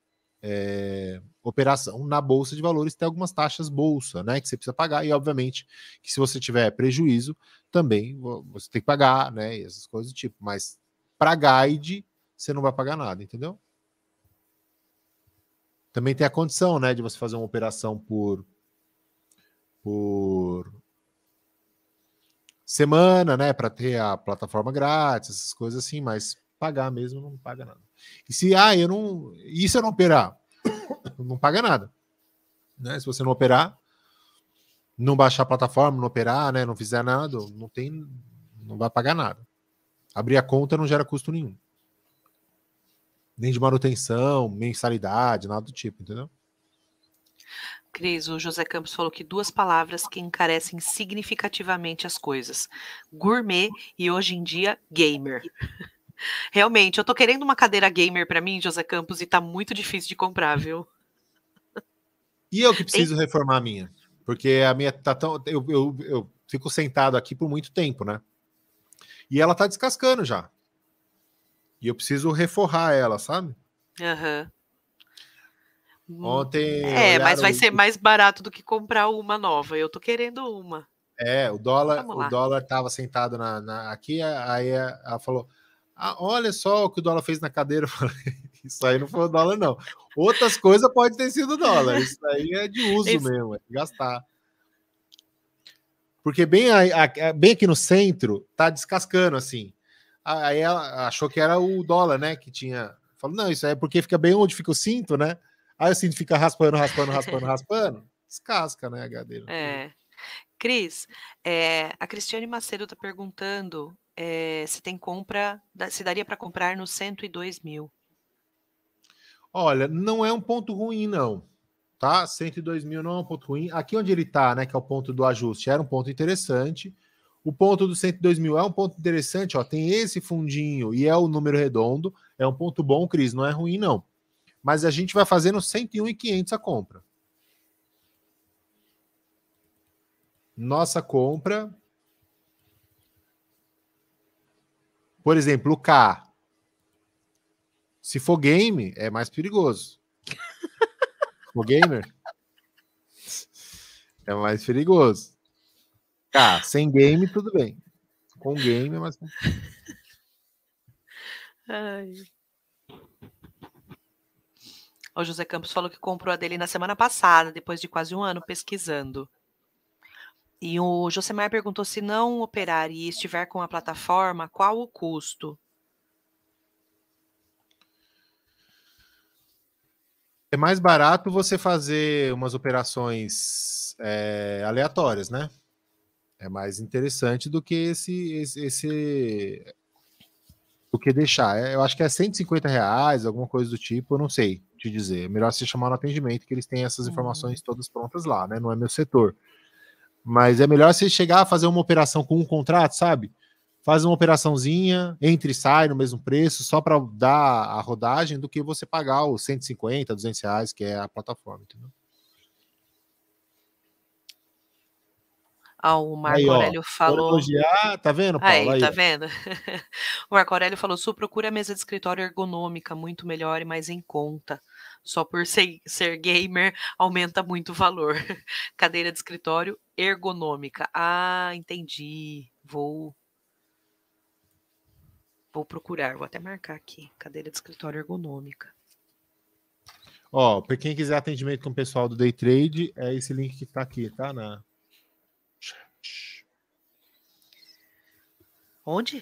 S1: é, operação na bolsa de valores, tem algumas taxas bolsa, né, que você precisa pagar, e obviamente que se você tiver prejuízo, também você tem que pagar, né, e essas coisas do tipo, mas para guide você não vai pagar nada, entendeu? Também tem a condição, né, de você fazer uma operação por por semana, né, para ter a plataforma grátis, essas coisas assim, mas pagar mesmo não paga nada. E se ah, eu não, isso eu não operar, *coughs* não paga nada. Né? Se você não operar, não baixar a plataforma, não operar, né, não fizer nada, não tem não vai pagar nada. Abrir a conta não gera custo nenhum. Nem de manutenção, mensalidade, nada do tipo, entendeu?
S2: Cris, o José Campos falou que duas palavras que encarecem significativamente as coisas: gourmet e hoje em dia gamer. *laughs* Realmente, eu tô querendo uma cadeira gamer para mim, José Campos, e tá muito difícil de comprar, viu?
S1: *laughs* E eu que preciso Tem... reformar a minha, porque a minha tá tão eu, eu, eu fico sentado aqui por muito tempo, né? E ela tá descascando já. E eu preciso reforrar ela, sabe? Aham. Uhum. Hum. Ontem. É, mas vai ser
S2: mais barato do que comprar uma nova. Eu tô querendo uma.
S1: É, o dólar, o dólar tava sentado na, na aqui, aí ela falou: ah, olha só o que o dólar fez na cadeira. Eu falei, *laughs* isso aí não foi o dólar, não. Outras coisas pode ter sido dólar. Isso aí é de uso Esse... mesmo, é de gastar. Porque bem, bem aqui no centro, tá descascando assim. Aí ela achou que era o dólar, né? Que tinha. Falou, não, isso aí é porque fica bem onde fica o cinto, né? Aí o cinto fica raspando, raspando, raspando, *laughs* raspando. Descasca, né, HD? Né?
S2: É. Cris, é, a Cristiane Macedo está perguntando é, se tem compra, se daria para comprar no 102 mil.
S1: Olha, não é um ponto ruim, não. Tá? 102 mil não é um ponto ruim. Aqui onde ele está, né, que é o ponto do ajuste, era um ponto interessante. O ponto do 102 mil é um ponto interessante, ó. Tem esse fundinho e é o número redondo. É um ponto bom, Cris, não é ruim, não mas a gente vai fazendo 101 e 500 a compra. Nossa compra. Por exemplo, o K. Se for game, é mais perigoso. o gamer é mais perigoso. K sem game, tudo bem. Com game é mais perigoso.
S2: Ai. O José Campos falou que comprou a dele na semana passada, depois de quase um ano pesquisando. E o Josemar perguntou se não operar e estiver com a plataforma, qual o custo?
S1: É mais barato você fazer umas operações é, aleatórias, né? É mais interessante do que esse, esse, esse, do que deixar. É, eu acho que é 150 reais, alguma coisa do tipo, eu não sei te dizer. É melhor você chamar no atendimento, que eles têm essas uhum. informações todas prontas lá, né? Não é meu setor. Mas é melhor você chegar a fazer uma operação com um contrato, sabe? Faz uma operaçãozinha, entra e sai no mesmo preço, só para dar a rodagem, do que você pagar os 150, 200 reais, que é a plataforma, entendeu?
S2: o Marco aí, ó, Aurélio falou. tá vendo, Paulo? Aí, aí tá vendo? *laughs* o Marco Aurélio falou: Su, procura mesa de escritório ergonômica, muito melhor e mais em conta. Só por ser, ser gamer aumenta muito o valor. *laughs* Cadeira de escritório ergonômica. Ah, entendi. Vou Vou procurar, vou até marcar aqui. Cadeira de escritório ergonômica.
S1: Ó, para quem quiser atendimento com o pessoal do Day Trade, é esse link que está aqui, tá? Na, Onde?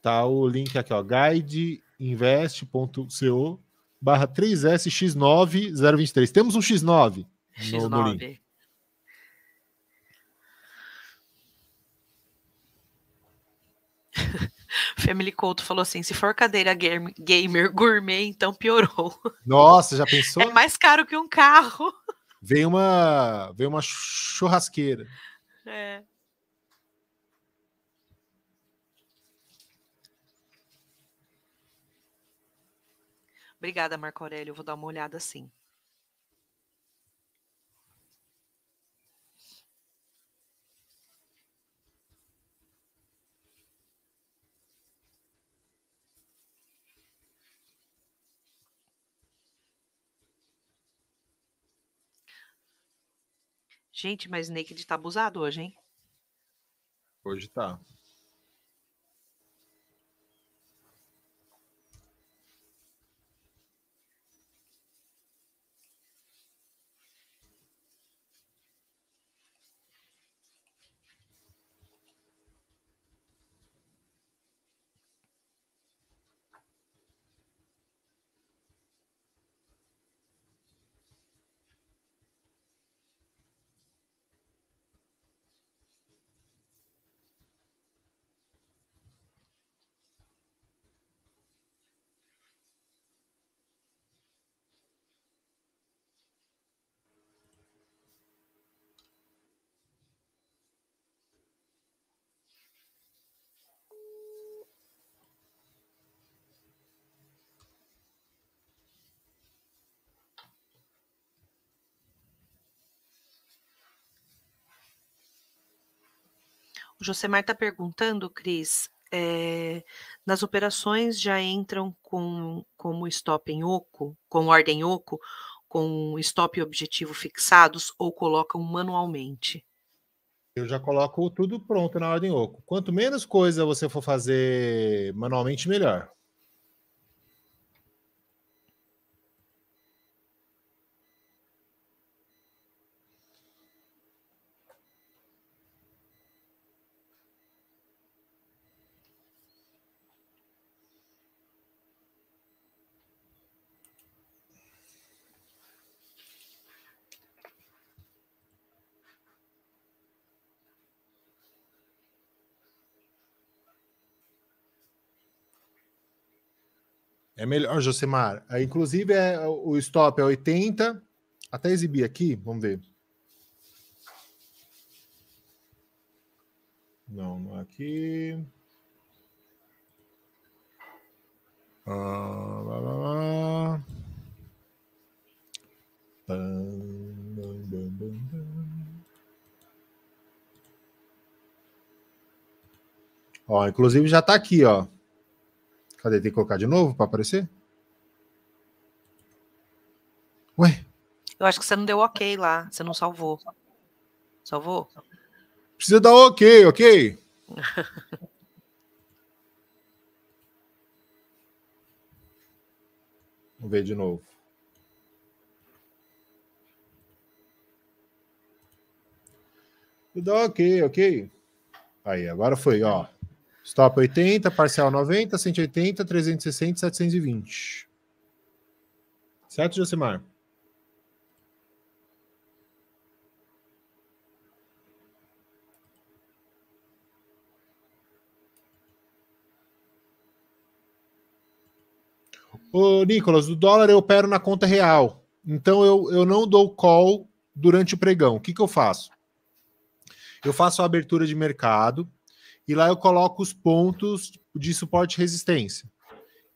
S1: Tá o link aqui, ó. guideinvest.co barra 3SX9023. Temos um X9. X9. No, no
S2: *laughs* Family Couto falou assim: se for cadeira gamer gourmet, então piorou.
S1: Nossa, já pensou? É
S2: mais caro que um carro.
S1: Vem uma, vem uma churrasqueira.
S2: É. Obrigada, Marco Aurélio. Eu vou dar uma olhada sim. Gente, mas Naked tá abusado hoje, hein? Hoje tá. O Josemar está perguntando, Cris, é, nas operações já entram com como stop em oco, com ordem oco, com stop e objetivo fixados ou colocam manualmente?
S1: Eu já coloco tudo pronto na ordem oco. Quanto menos coisa você for fazer manualmente, melhor. É melhor, Josemar. É, inclusive, é, o stop é 80. Até exibir aqui, vamos ver. Não, não é aqui. Ah, lá, lá, lá. Ó, inclusive já está aqui, ó. Cadê? Tem que colocar de novo para aparecer? Ué?
S2: Eu acho que você não deu ok lá. Você não salvou. Salvou?
S1: Precisa dar ok, ok? *laughs* Vamos ver de novo. Dá ok, ok. Aí, agora foi, ó. Stop 80, parcial 90, 180, 360, 720. Certo, Josimar? Ô, Nicolas, o dólar eu opero na conta real. Então eu, eu não dou call durante o pregão. O que, que eu faço? Eu faço a abertura de mercado e lá eu coloco os pontos de suporte e resistência.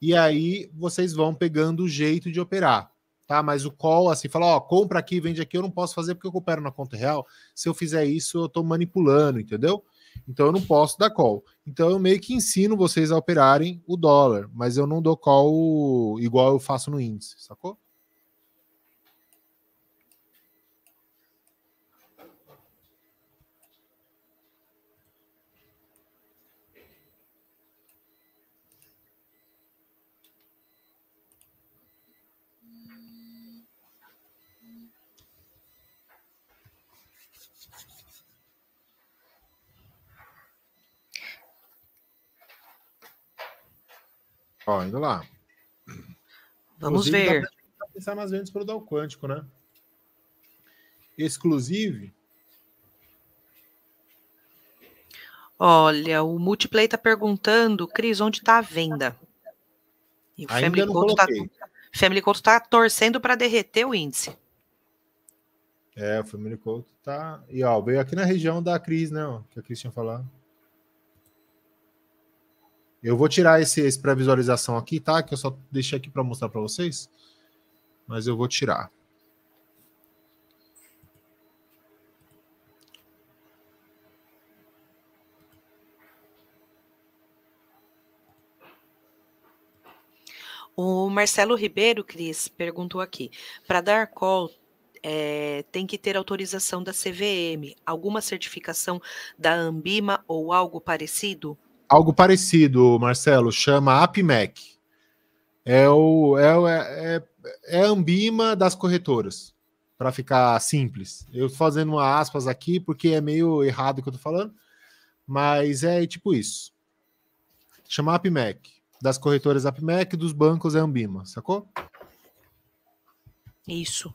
S1: E aí vocês vão pegando o jeito de operar, tá? Mas o call, assim, falar, ó, compra aqui, vende aqui, eu não posso fazer porque eu opero na conta real. Se eu fizer isso, eu estou manipulando, entendeu? Então eu não posso dar call. Então eu meio que ensino vocês a operarem o dólar, mas eu não dou call igual eu faço no índice, sacou? Ó, indo lá.
S2: Vamos Inclusive, ver. Dá
S1: pra pensar nas vendas para o Dow Quântico, né? Exclusive.
S2: Olha, o Multiplay está perguntando, Cris, onde está a venda? E o Ainda Family Gold está Family tá torcendo para derreter o índice.
S1: É, o Family Gold tá. E ó, veio aqui na região da Cris, né? Ó, que a Cris tinha falado. Eu vou tirar esse, esse para visualização aqui, tá? Que eu só deixei aqui para mostrar para vocês. Mas eu vou tirar.
S2: O Marcelo Ribeiro, Cris, perguntou aqui: para dar call, é, tem que ter autorização da CVM, alguma certificação da Ambima ou algo parecido?
S1: algo parecido, Marcelo, chama AppMec. É, é, o, é, é, é a Ambima das corretoras, para ficar simples. Eu tô fazendo uma aspas aqui, porque é meio errado o que eu tô falando, mas é tipo isso. Chama AppMec. Das corretoras AppMec, dos bancos é Ambima, sacou? Isso.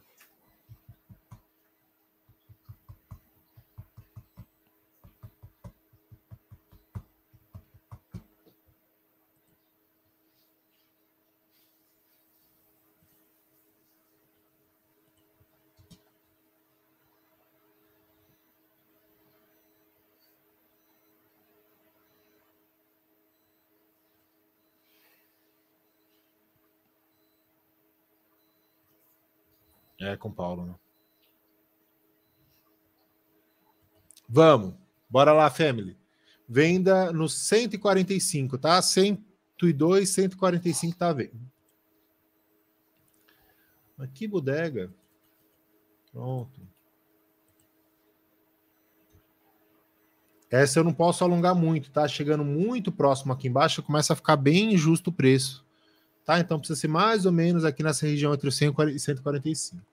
S1: É, com Paulo, né? Vamos. Bora lá, family. Venda no 145, tá? 102, 145 tá vendo. Aqui, bodega. Pronto. Essa eu não posso alongar muito, tá? Chegando muito próximo aqui embaixo, começa a ficar bem injusto o preço. Tá? Então precisa ser mais ou menos aqui nessa região entre os 100 e 145.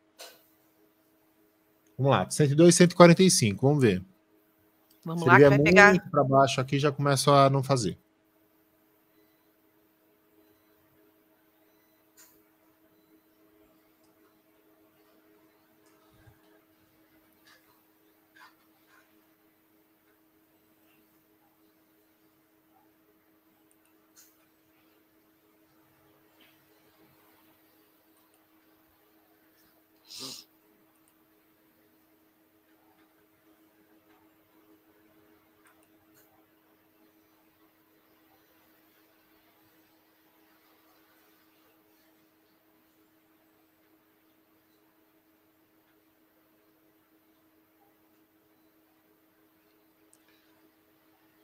S1: Vamos lá, 102, 145, vamos ver. Vamos Se lá, que é vai pegar. Para baixo aqui já começa a não fazer.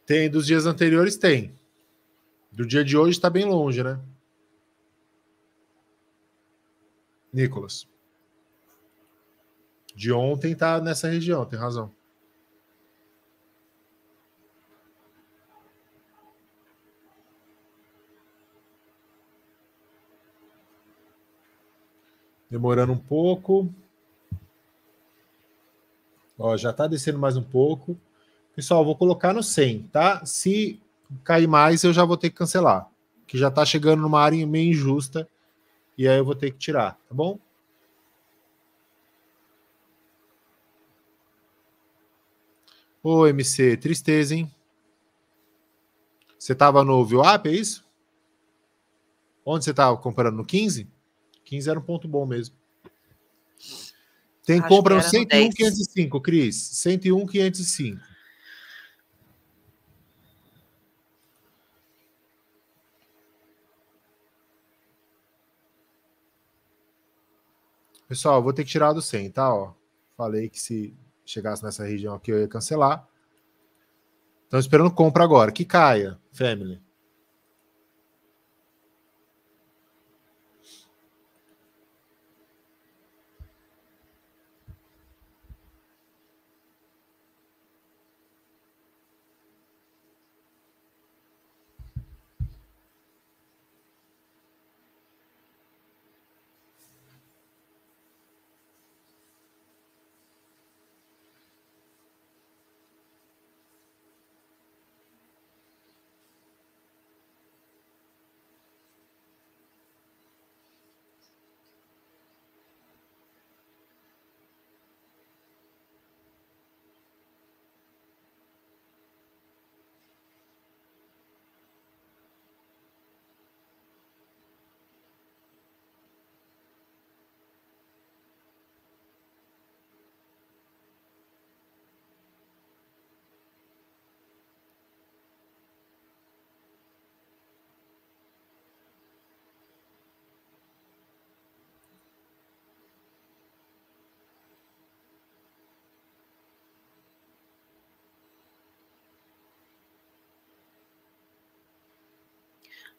S1: Tem, dos dias anteriores tem. Do dia de hoje está bem longe, né? Nicolas. De ontem está nessa região, tem razão. Demorando um pouco. Ó, já está descendo mais um pouco. Pessoal, vou colocar no 100, tá? Se cair mais, eu já vou ter que cancelar, que já está chegando numa área meio injusta, e aí eu vou ter que tirar, tá bom? Ô, MC, tristeza, hein? Você tava no VWAP, é isso? Onde você tava comprando? No 15? 15 era um ponto bom mesmo. Tem Acho compra no 101,505, Cris. 101,505. Pessoal, vou ter que tirar do 100, tá? Ó, falei que se chegasse nessa região aqui eu ia cancelar. Estão esperando compra agora. Que caia, family.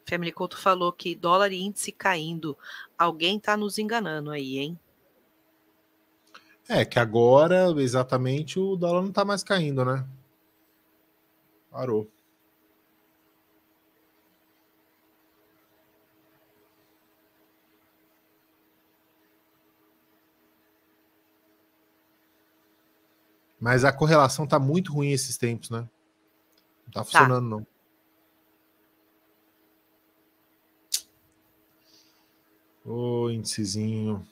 S2: Family Couto falou que dólar e índice caindo. Alguém está nos enganando aí, hein?
S1: É, que agora exatamente o dólar não está mais caindo, né? Parou. Mas a correlação tá muito ruim esses tempos, né? Não tá, tá. funcionando, tá. não. O índicezinho.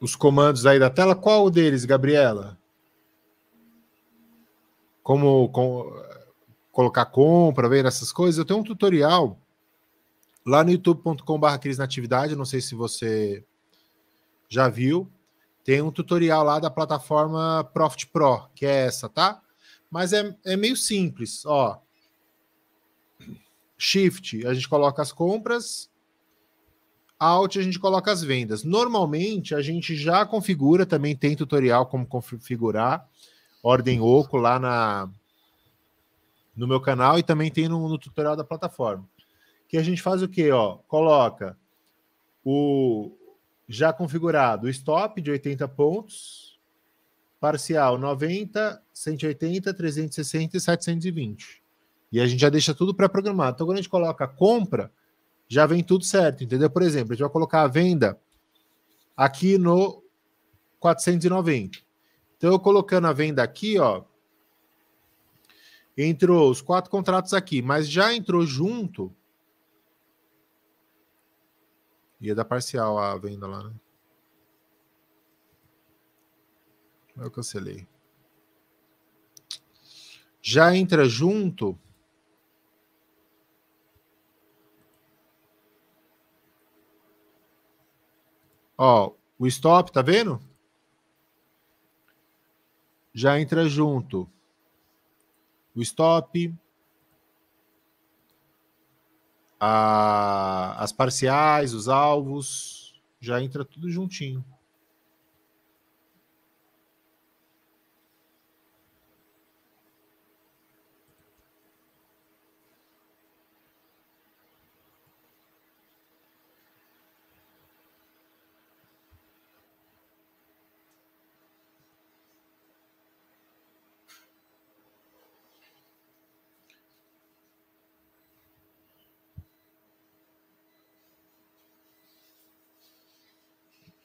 S1: os comandos aí da tela. Qual deles, Gabriela? como com, colocar compra, ver essas coisas, eu tenho um tutorial lá no youtube.com.br crisnatividade, não sei se você já viu, tem um tutorial lá da plataforma Profit Pro, que é essa, tá? Mas é, é meio simples, ó. Shift, a gente coloca as compras. Alt, a gente coloca as vendas. Normalmente, a gente já configura, também tem tutorial como configurar. Ordem Oco lá na no meu canal e também tem no, no tutorial da plataforma. Que a gente faz o que? Ó, coloca o já configurado stop de 80 pontos, parcial 90, 180, 360 e 720. E a gente já deixa tudo pré-programado. Então, quando a gente coloca compra, já vem tudo certo, entendeu? Por exemplo, a gente vai colocar a venda aqui no 490. Então, eu colocando a venda aqui, ó. Entrou os quatro contratos aqui, mas já entrou junto. Ia dar parcial a venda lá, né? Eu cancelei. Já entra junto. Ó, o stop, tá vendo? já entra junto o stop, a, as parciais, os alvos, já entra tudo juntinho.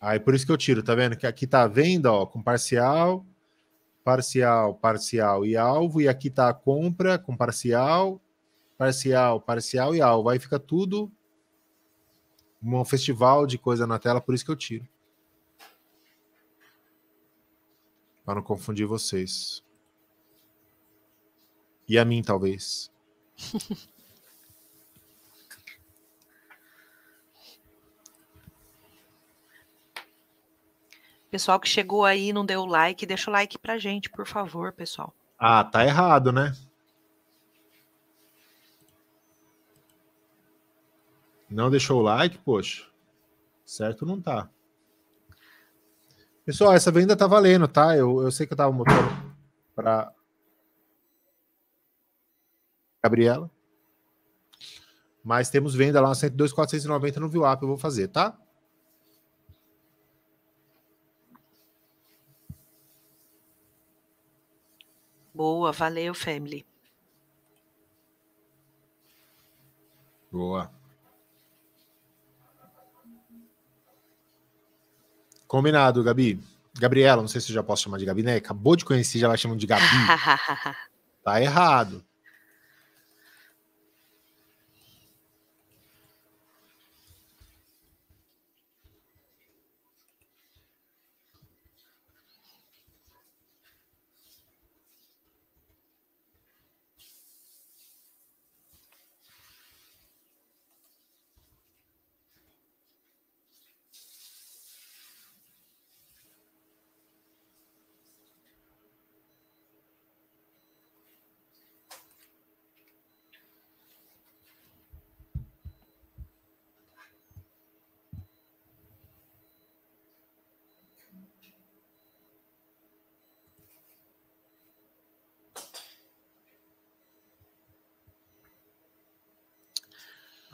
S1: Aí por isso que eu tiro, tá vendo? Que aqui tá a venda, ó, com parcial, parcial, parcial e alvo, e aqui tá a compra com parcial, parcial, parcial e alvo. Aí fica tudo um festival de coisa na tela, por isso que eu tiro. Para não confundir vocês. E a mim, talvez.
S2: *laughs* Pessoal que chegou aí não deu like, deixa o like pra gente, por favor, pessoal.
S1: Ah, tá errado, né? Não deixou o like, poxa. Certo não tá. Pessoal, essa venda tá valendo, tá? Eu, eu sei que eu tava mostrando pra Gabriela. Mas temos venda lá, 102,490 no VWAP, eu vou fazer, tá?
S2: Boa, valeu, family.
S1: Boa. Combinado, Gabi. Gabriela, não sei se eu já posso chamar de Gabi, né? Acabou de conhecer, já vai chamando de Gabi.
S3: *laughs*
S1: tá errado.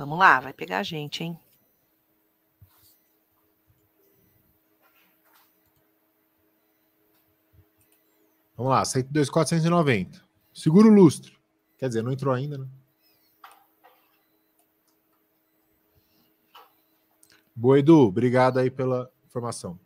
S2: Vamos lá, vai pegar a gente, hein?
S1: Vamos lá, 102,490. Segura o lustre, Quer dizer, não entrou ainda, né? Boa, Edu. Obrigado aí pela informação.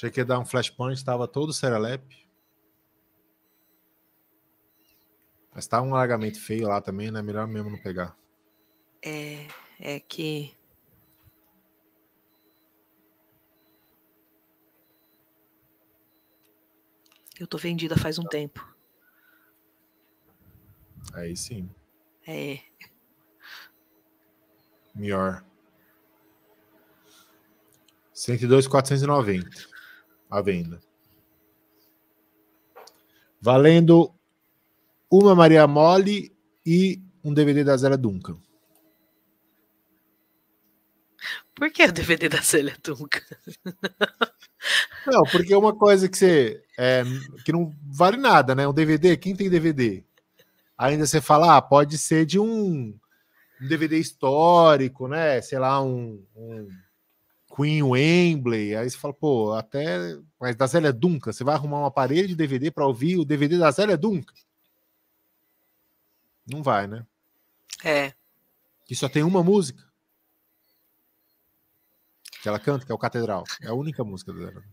S1: Achei que ia dar um flashpoint, estava todo serelep. Mas tá um alagamento feio lá também, né? Melhor mesmo não pegar.
S2: É, é que. Eu tô vendida faz um tempo. Aí sim. É.
S1: Melhor. 102,490. A venda. Valendo uma Maria Mole e um DVD da Zélia Duncan.
S2: Por que o DVD da Zélia Duncan? *laughs*
S1: Não, porque é uma coisa que você. É, que não vale nada, né? Um DVD, quem tem DVD? Ainda você fala, ah, pode ser de um, um DVD histórico, né? Sei lá, um, um Queen, Wembley, aí você fala, pô, até. Mas da Zélia Duncan, você vai arrumar uma parede de DVD para ouvir o DVD da Zélia Duncan? Não vai, né? É. Que só tem uma música. Que ela canta, que é o Catedral. É a única música dela.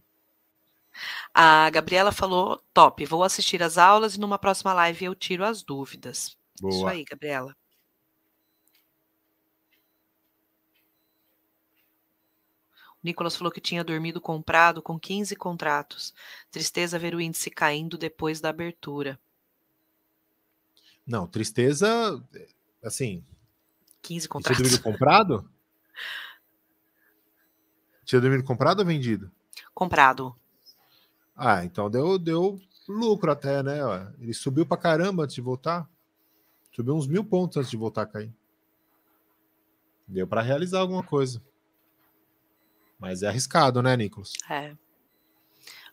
S2: A Gabriela falou: top, vou assistir as aulas e numa próxima live eu tiro as dúvidas. Boa. Isso aí, Gabriela. Nicolas falou que tinha dormido comprado com 15 contratos. Tristeza ver o índice caindo depois da abertura.
S1: Não, tristeza, assim. 15 contratos. Tinha dormido comprado? tinha dormido comprado ou vendido? Comprado. Ah, então deu, deu lucro até, né? Ele subiu pra caramba antes de voltar. Subiu uns mil pontos antes de voltar a cair. Deu para realizar alguma coisa. Mas é arriscado, né, Nicolas?
S2: É.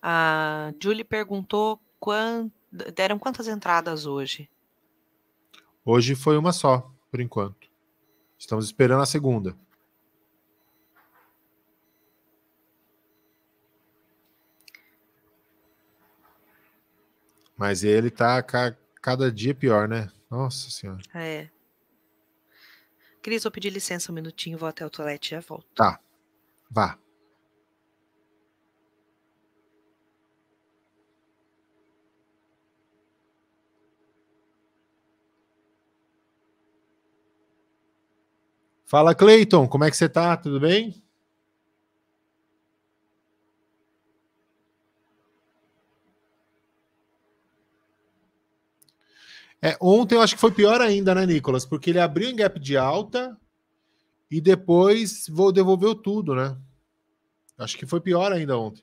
S2: A Julie perguntou quant... deram quantas entradas hoje?
S1: Hoje foi uma só, por enquanto. Estamos esperando a segunda. Mas ele tá ca cada dia pior, né? Nossa Senhora.
S2: É. Cris, vou pedir licença um minutinho, vou até o toalete e já volto.
S1: Tá. Vá. Fala, Cleiton, como é que você tá? Tudo bem? É, ontem eu acho que foi pior ainda, né, Nicolas? Porque ele abriu em gap de alta, e depois vou devolveu tudo, né? Acho que foi pior ainda ontem.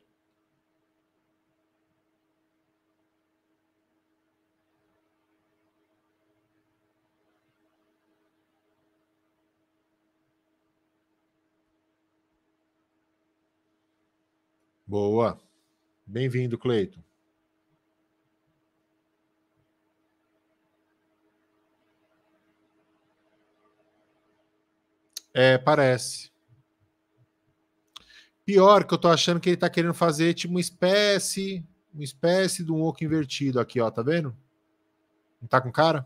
S1: Boa. Bem-vindo, Cleiton. É, parece. Pior que eu tô achando que ele tá querendo fazer tipo uma espécie, uma espécie de um oco invertido aqui, ó, tá vendo? Não tá com cara?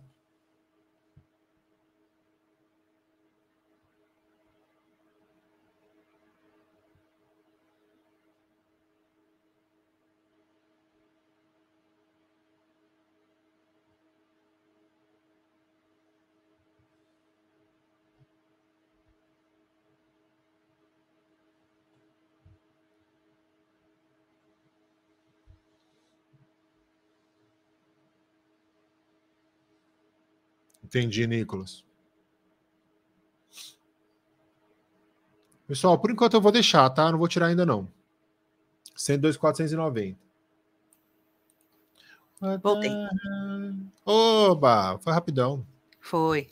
S1: Entendi, Nicolas. Pessoal, por enquanto eu vou deixar, tá? Não vou tirar ainda não. 102,490. Voltei. Oba, foi rapidão. Foi.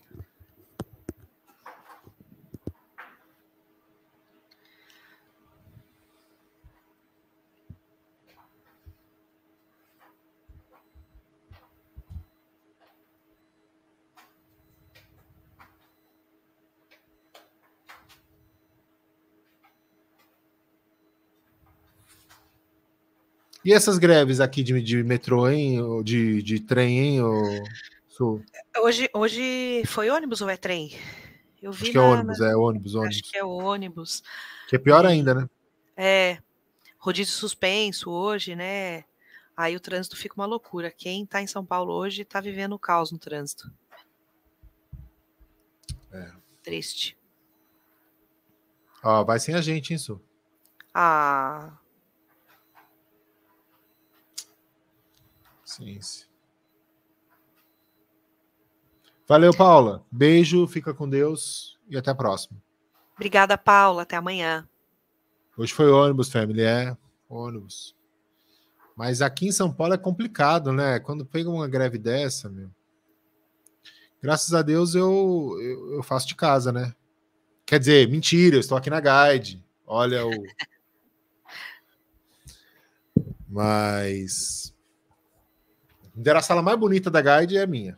S1: E essas greves aqui de, de metrô, hein? De, de trem, hein? Ou...
S2: Hoje, hoje foi ônibus ou é trem? Eu vi acho que é ônibus, é ônibus, ônibus. Acho que é ônibus.
S1: Que é pior ainda, né?
S2: É. Rodízio suspenso hoje, né? Aí o trânsito fica uma loucura. Quem tá em São Paulo hoje tá vivendo o caos no trânsito. É. Triste.
S1: Ó, vai sem a gente, hein, Su?
S2: Ah.
S1: Ciência. Valeu, Paula. Beijo, fica com Deus e até a próxima.
S2: Obrigada, Paula. Até amanhã.
S1: Hoje foi ônibus, family, é ônibus. Mas aqui em São Paulo é complicado, né? Quando pega uma greve dessa, meu. Graças a Deus eu, eu, eu faço de casa, né? Quer dizer, mentira, eu estou aqui na guide. Olha o. *laughs* Mas era a sala mais bonita da Guide é a minha.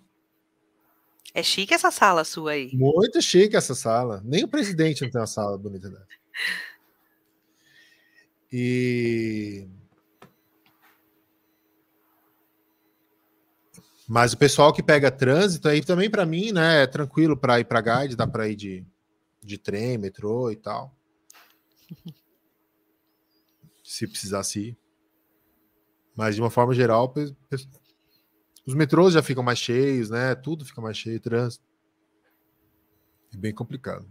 S2: É chique essa sala sua aí.
S1: Muito chique essa sala. Nem o presidente não tem uma sala bonita E. Mas o pessoal que pega trânsito aí também para mim, né, é tranquilo para ir para guide, dá para ir de, de trem, metrô e tal. se precisasse ir. Mas de uma forma geral, os metrôs já ficam mais cheios, né? Tudo fica mais cheio, trânsito. É bem complicado.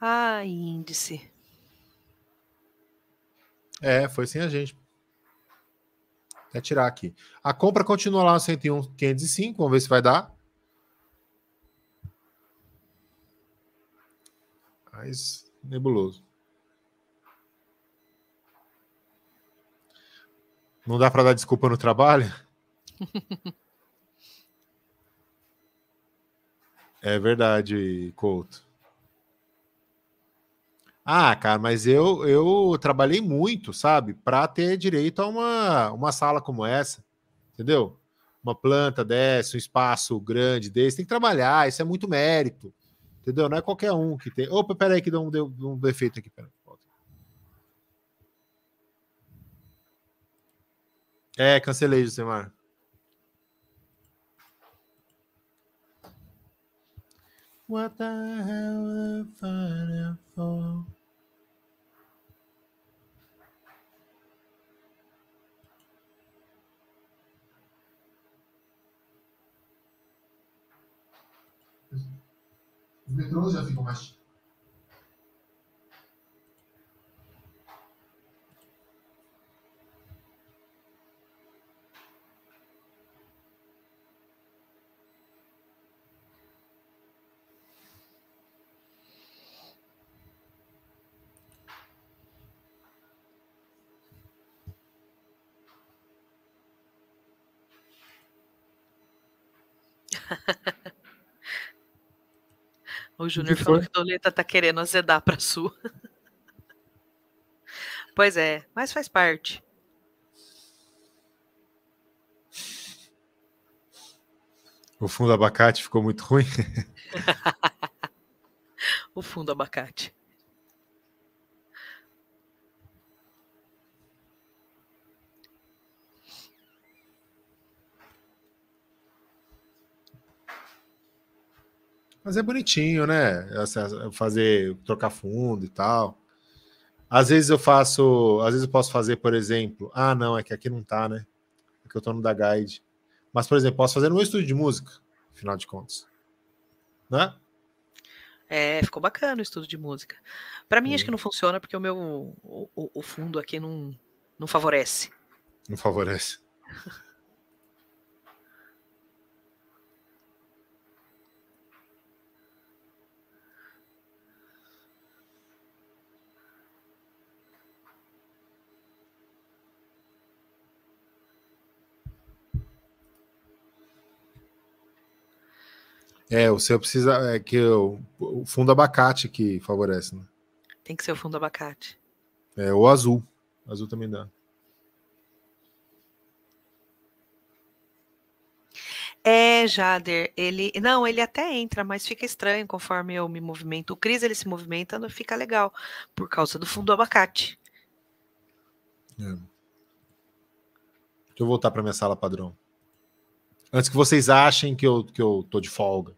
S2: Ah, índice.
S1: É, foi sem a gente. Até tirar aqui. A compra continua lá no 101, Vamos ver se vai dar. Mas nebuloso. Não dá para dar desculpa no trabalho?
S3: *laughs*
S1: é verdade, Couto. Ah, cara, mas eu, eu trabalhei muito, sabe, para ter direito a uma, uma sala como essa, entendeu? Uma planta dessa, um espaço grande desse, tem que trabalhar, isso é muito mérito, entendeu? Não é qualquer um que tem. Opa, peraí, que deu um, deu um defeito aqui, peraí. É, cancelei, Josemar. What the hell if I for? Os metrôs já ficam mais
S2: O Júnior falou que Doleta tá querendo azedar pra sua. pois é, mas faz parte.
S1: O fundo abacate ficou muito ruim. *laughs*
S2: o fundo abacate.
S1: Mas é bonitinho, né? Fazer, trocar fundo e tal. Às vezes eu faço, às vezes eu posso fazer, por exemplo, ah, não, é que aqui não tá, né? Porque é que eu tô no da guide. Mas, por exemplo, posso fazer no meu estúdio de música, afinal de contas. Né?
S2: É, ficou bacana o estudo de música. Para mim, hum. acho que hum. não funciona porque o meu o, o fundo aqui não, não favorece.
S1: Não favorece. *laughs* É, o seu precisa. É que o, o fundo abacate que favorece, né?
S2: Tem que ser o fundo abacate.
S1: É, o azul. Azul também dá.
S2: É, Jader, ele. Não, ele até entra, mas fica estranho conforme eu me movimento. O Cris ele se movimenta, não fica legal, por causa do fundo do abacate.
S1: É. Deixa eu voltar para minha sala padrão antes que vocês achem que eu, que eu tô de folga.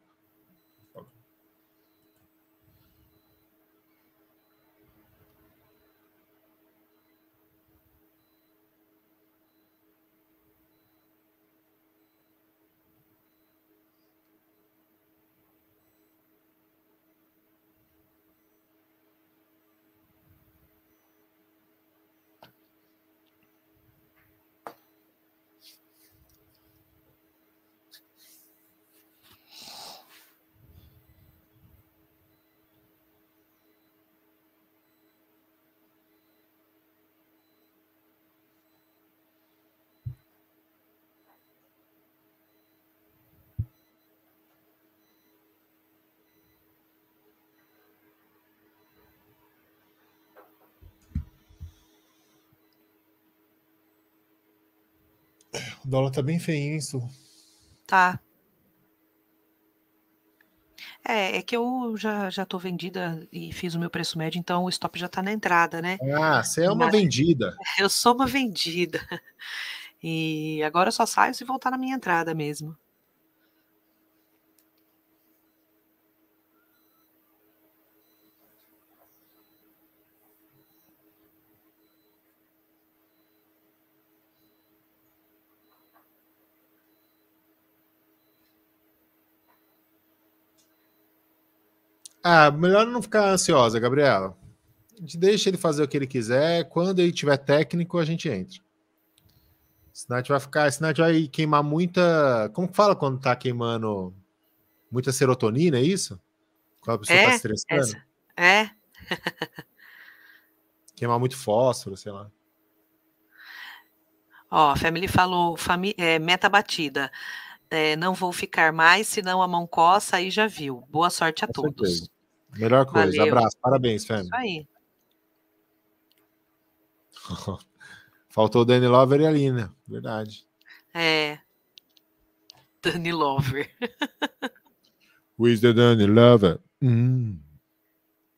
S1: O dólar tá bem feio, hein, Su?
S2: Tá. É, é que eu já, já tô vendida e fiz o meu preço médio, então o stop já tá na entrada, né? Ah, você é uma Mas,
S3: vendida.
S2: *laughs* Eu sou uma vendida. E agora eu só saio se voltar na minha entrada mesmo.
S1: Ah, melhor não ficar ansiosa, Gabriela. deixa ele fazer o que ele quiser. Quando ele tiver técnico, a gente entra. Senão a gente vai ficar. Senão a gente vai queimar muita. Como que fala quando tá queimando muita serotonina, é isso? Quando a pessoa tá é, tá estressando? Essa.
S2: É. *laughs*
S1: queimar muito fósforo, sei lá.
S2: Ó, a Family falou fami é, meta batida. É, não vou ficar mais, senão a mão coça aí já viu. Boa sorte a Com todos. Certeza.
S1: Melhor coisa. Valeu. Abraço. Parabéns, é Fêmea. Isso aí. *laughs* Faltou o Danny Lover e a Lina. Verdade.
S2: É. Danny Lover.
S1: Who is *laughs* the Danny Lover? Hum. Mm.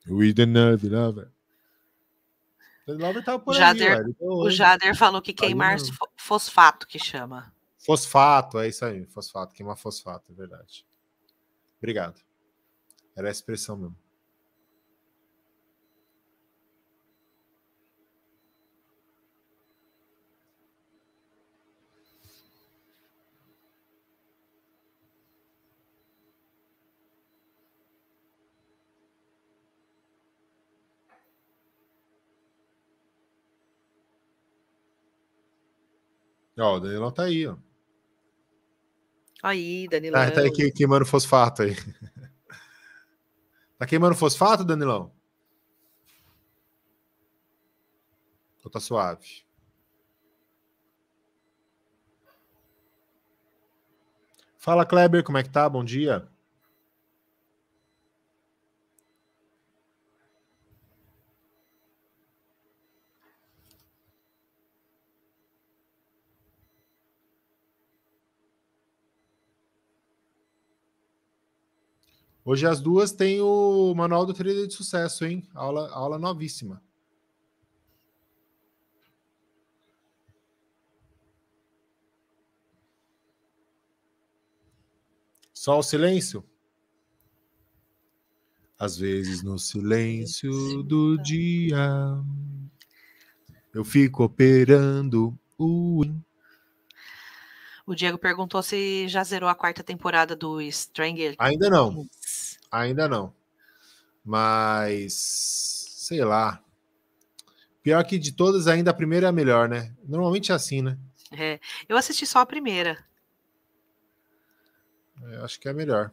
S1: Who is the Danny Lover? Danny Lover por Jader, O Jader falou que queimar não.
S2: fosfato que chama.
S1: Fosfato, é isso aí. Fosfato, queimar fosfato, é verdade. Obrigado. Era a expressão mesmo. Ó, o Danilão tá aí, ó.
S2: Aí, Danilão. Tá, ah, tá aí que
S1: queimando fosfato aí. *laughs* Tá queimando fosfato, Danilão? Ou tá suave? Fala, Kleber, como é que tá? Bom dia. Hoje as duas têm o Manual do Trader de Sucesso, hein? Aula, aula novíssima. Só o silêncio? Às vezes no silêncio do dia eu fico operando o.
S2: O Diego perguntou se já zerou a quarta temporada do Stranger. Ainda não. Hum.
S1: Ainda não. Mas. Sei lá. Pior que de todas, ainda a primeira é a melhor, né? Normalmente é assim, né?
S2: É. Eu assisti só a primeira.
S1: É, eu acho que é a melhor.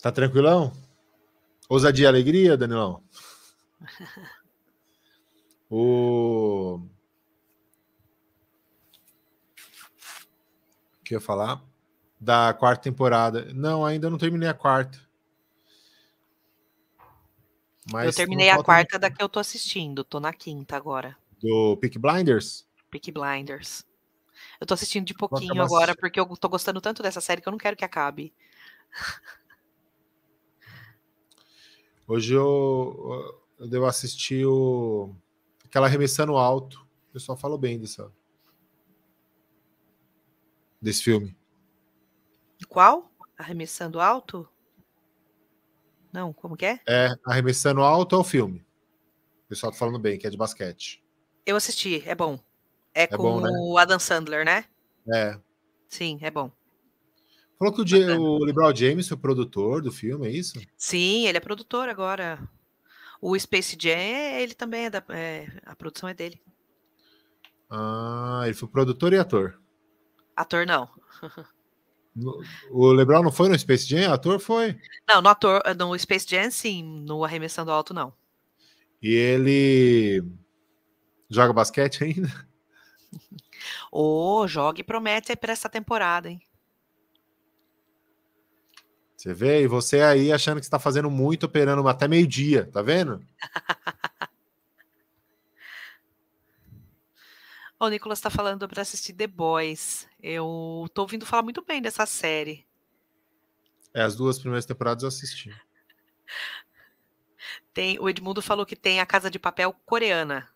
S1: Tá tranquilão? Ousadia e alegria, Danilão? o... *laughs* o que eu ia falar? da quarta temporada. Não, ainda não terminei a quarta. Mas eu terminei a
S2: quarta muito. da que eu tô assistindo, tô na quinta agora.
S1: Do Peak Blinders?
S2: Peak Blinders. Eu tô assistindo de é pouquinho agora, porque eu tô gostando tanto dessa série que eu não quero que acabe. *laughs*
S1: Hoje eu, eu devo assistir o... aquela arremessando Alto. O pessoal falou bem disso. desse filme.
S2: Qual? Arremessando alto? Não, como que é?
S1: É, Arremessando Alto é o filme. O pessoal tá falando bem, que é de basquete.
S2: Eu assisti, é bom. É, é com bom, né? o Adam Sandler, né? É. Sim, é bom.
S1: Falou que o, o Libral James foi produtor do filme, é isso?
S2: Sim, ele é produtor agora. O Space Jam, ele também é da. É, a produção é dele.
S1: Ah, ele foi produtor e ator.
S2: Ator não. *laughs*
S1: O LeBron não foi no Space Jam? Ator foi?
S2: Não, no ator, eh, no Space Jam sim, no Arremessando Alto não.
S1: E ele joga basquete ainda?
S2: Ô, oh, joga e promete para essa temporada, hein?
S1: Você vê, e você aí achando que está fazendo muito, operando até meio-dia, tá vendo? *laughs*
S2: O Nicolas está falando para assistir The Boys. Eu estou ouvindo falar muito bem dessa série.
S1: É, as duas primeiras temporadas eu assisti. *laughs*
S2: Tem, o Edmundo falou que tem a Casa de Papel coreana.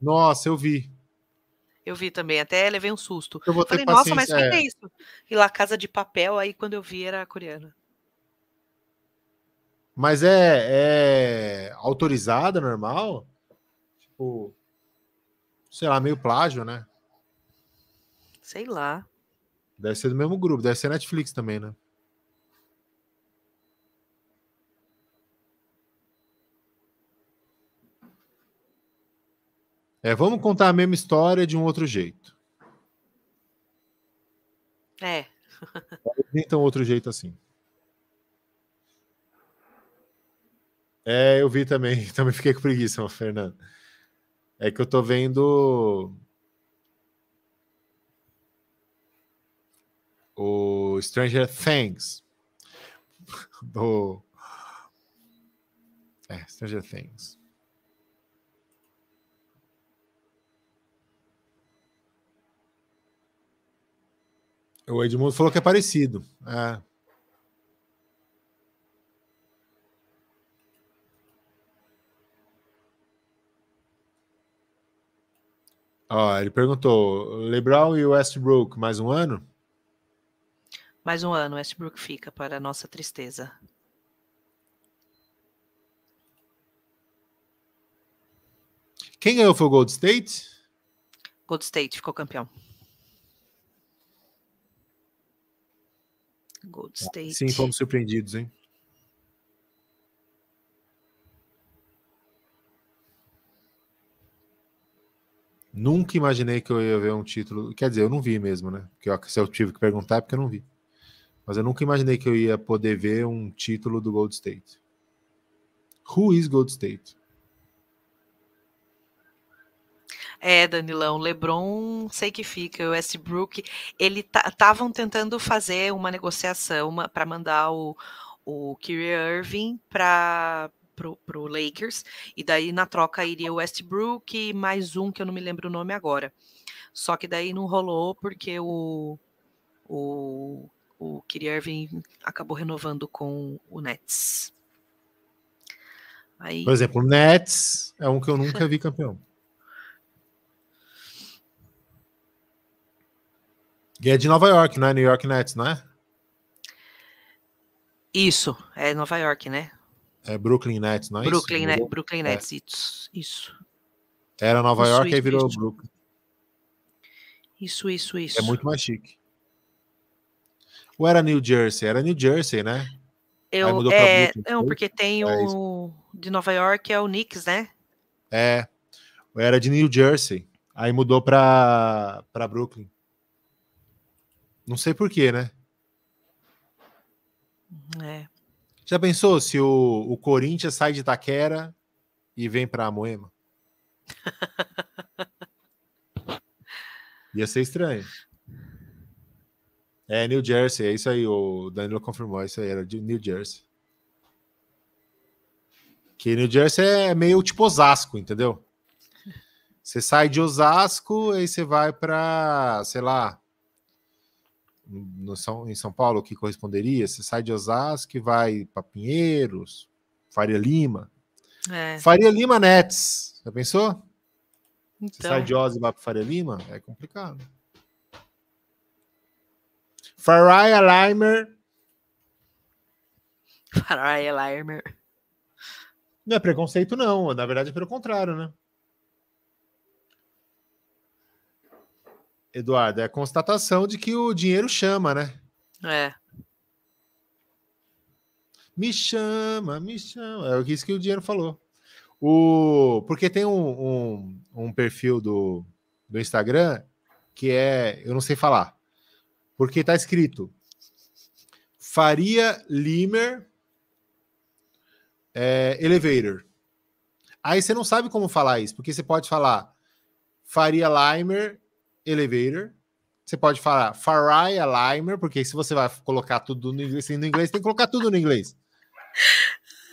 S1: Nossa, eu vi.
S2: Eu vi também, até levei um susto. Eu vou ter Falei, nossa, mas o é... que é isso? E lá, Casa de Papel, aí quando eu vi era coreana.
S1: Mas é, é autorizada, normal? Tipo, sei lá, meio plágio, né?
S2: Sei lá.
S1: Deve ser do mesmo grupo, deve ser Netflix também, né? É, vamos contar a mesma história de um outro jeito. É. *laughs* Então, outro jeito assim. É, eu vi também. *laughs* Também fiquei com preguiça, Fernando. É que eu tô vendo o Stranger Things *laughs* do é, Stranger Things. O Edmundo falou que é parecido. É. Ó, ele perguntou: LeBron e Westbrook mais um ano?
S2: Mais um ano, Westbrook fica para nossa tristeza.
S1: Quem ganhou foi o Gold State?
S2: Gold State ficou campeão. Gold State.
S1: Sim, fomos surpreendidos, hein? Nunca imaginei que eu ia ver um título. Quer dizer, eu não vi mesmo, né? Porque se eu tive que perguntar é porque eu não vi. Mas eu nunca imaginei que eu ia poder ver um título do Gold State. Who is Gold State?
S2: É, Danilão, LeBron, sei que fica, o Westbrook, ele estavam tentando fazer uma negociação para mandar o, o Kyrie Irving para pro, pro Lakers, e daí na troca iria o Westbrook e mais um que eu não me lembro o nome agora. Só que daí não rolou porque o, o, o Kyrie Irving acabou renovando com o Nets. Aí...
S1: Por exemplo, o Nets é um que eu nunca vi campeão. *laughs* E é de Nova York, não é New York Nets, não é?
S2: Isso, é Nova York, né?
S1: É Brooklyn Nets, não é Brooklyn, isso? Brooklyn é. Nets, é.
S2: isso, isso.
S1: Era Nova isso, York e virou isso. Brooklyn.
S2: Isso, isso, é isso. É muito
S1: mais chique. Ou era New Jersey? Era New Jersey, né? Eu, mudou é, pra não, porque
S2: tem é o de Nova York é o Knicks, né?
S1: É. era de New Jersey. Aí mudou pra, pra Brooklyn. Não sei porquê, né? É. Já pensou se o, o Corinthians sai de Taquera e vem para Moema? *laughs* Ia ser estranho. É, New Jersey, é isso aí. O Danilo confirmou, é isso aí era de New Jersey. Que New Jersey é meio tipo Osasco, entendeu? *laughs* Você sai de Osasco e você vai para, sei lá, no São, em São Paulo, que corresponderia? Você sai de Osasco e vai para Pinheiros, Faria Lima. É. Faria Lima Nets, já pensou? Então. Você sai então. de Osasco e vai para Faria Lima? É complicado. Faria Limer.
S2: Faria Limer.
S1: Não é preconceito, não. Na verdade, é pelo contrário, né? Eduardo, é a constatação de que o dinheiro chama, né? É. Me chama, me chama. É isso que o dinheiro falou. O... Porque tem um, um, um perfil do, do Instagram que é. Eu não sei falar. Porque tá escrito Faria Limer é, Elevator. Aí você não sabe como falar isso, porque você pode falar Faria Limer elevator. Você pode falar Farai Alignment, porque se você vai colocar tudo no inglês, no inglês tem que colocar tudo no inglês.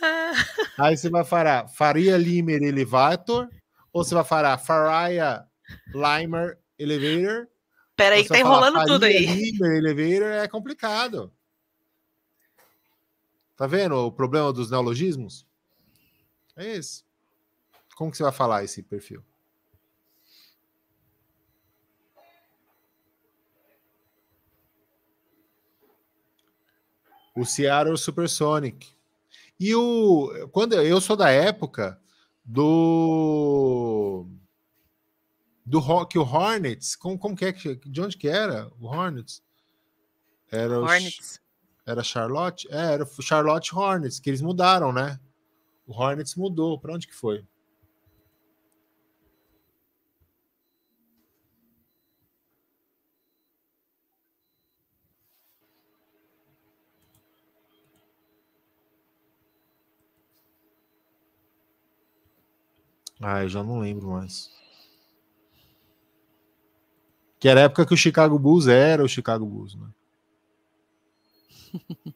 S3: *laughs*
S1: Aí você vai falar Faria Limer Elevator, ou você vai falar Faria Limer Elevator. Peraí, que tá enrolando falar, tudo aí. Limer Elevator é complicado. Tá vendo o problema dos neologismos? É esse. Como que você vai falar esse perfil? o Seattle Supersonic. E o quando eu sou da época do do que o Hornets, como, como que é de onde que era o Hornets? Era os, Hornets. Era Charlotte? É, era o Charlotte Hornets, que eles mudaram, né? O Hornets mudou, para onde que foi? Ah, eu já não lembro mais. Que era a época que o Chicago Bulls era o Chicago Bulls, né?
S3: *laughs*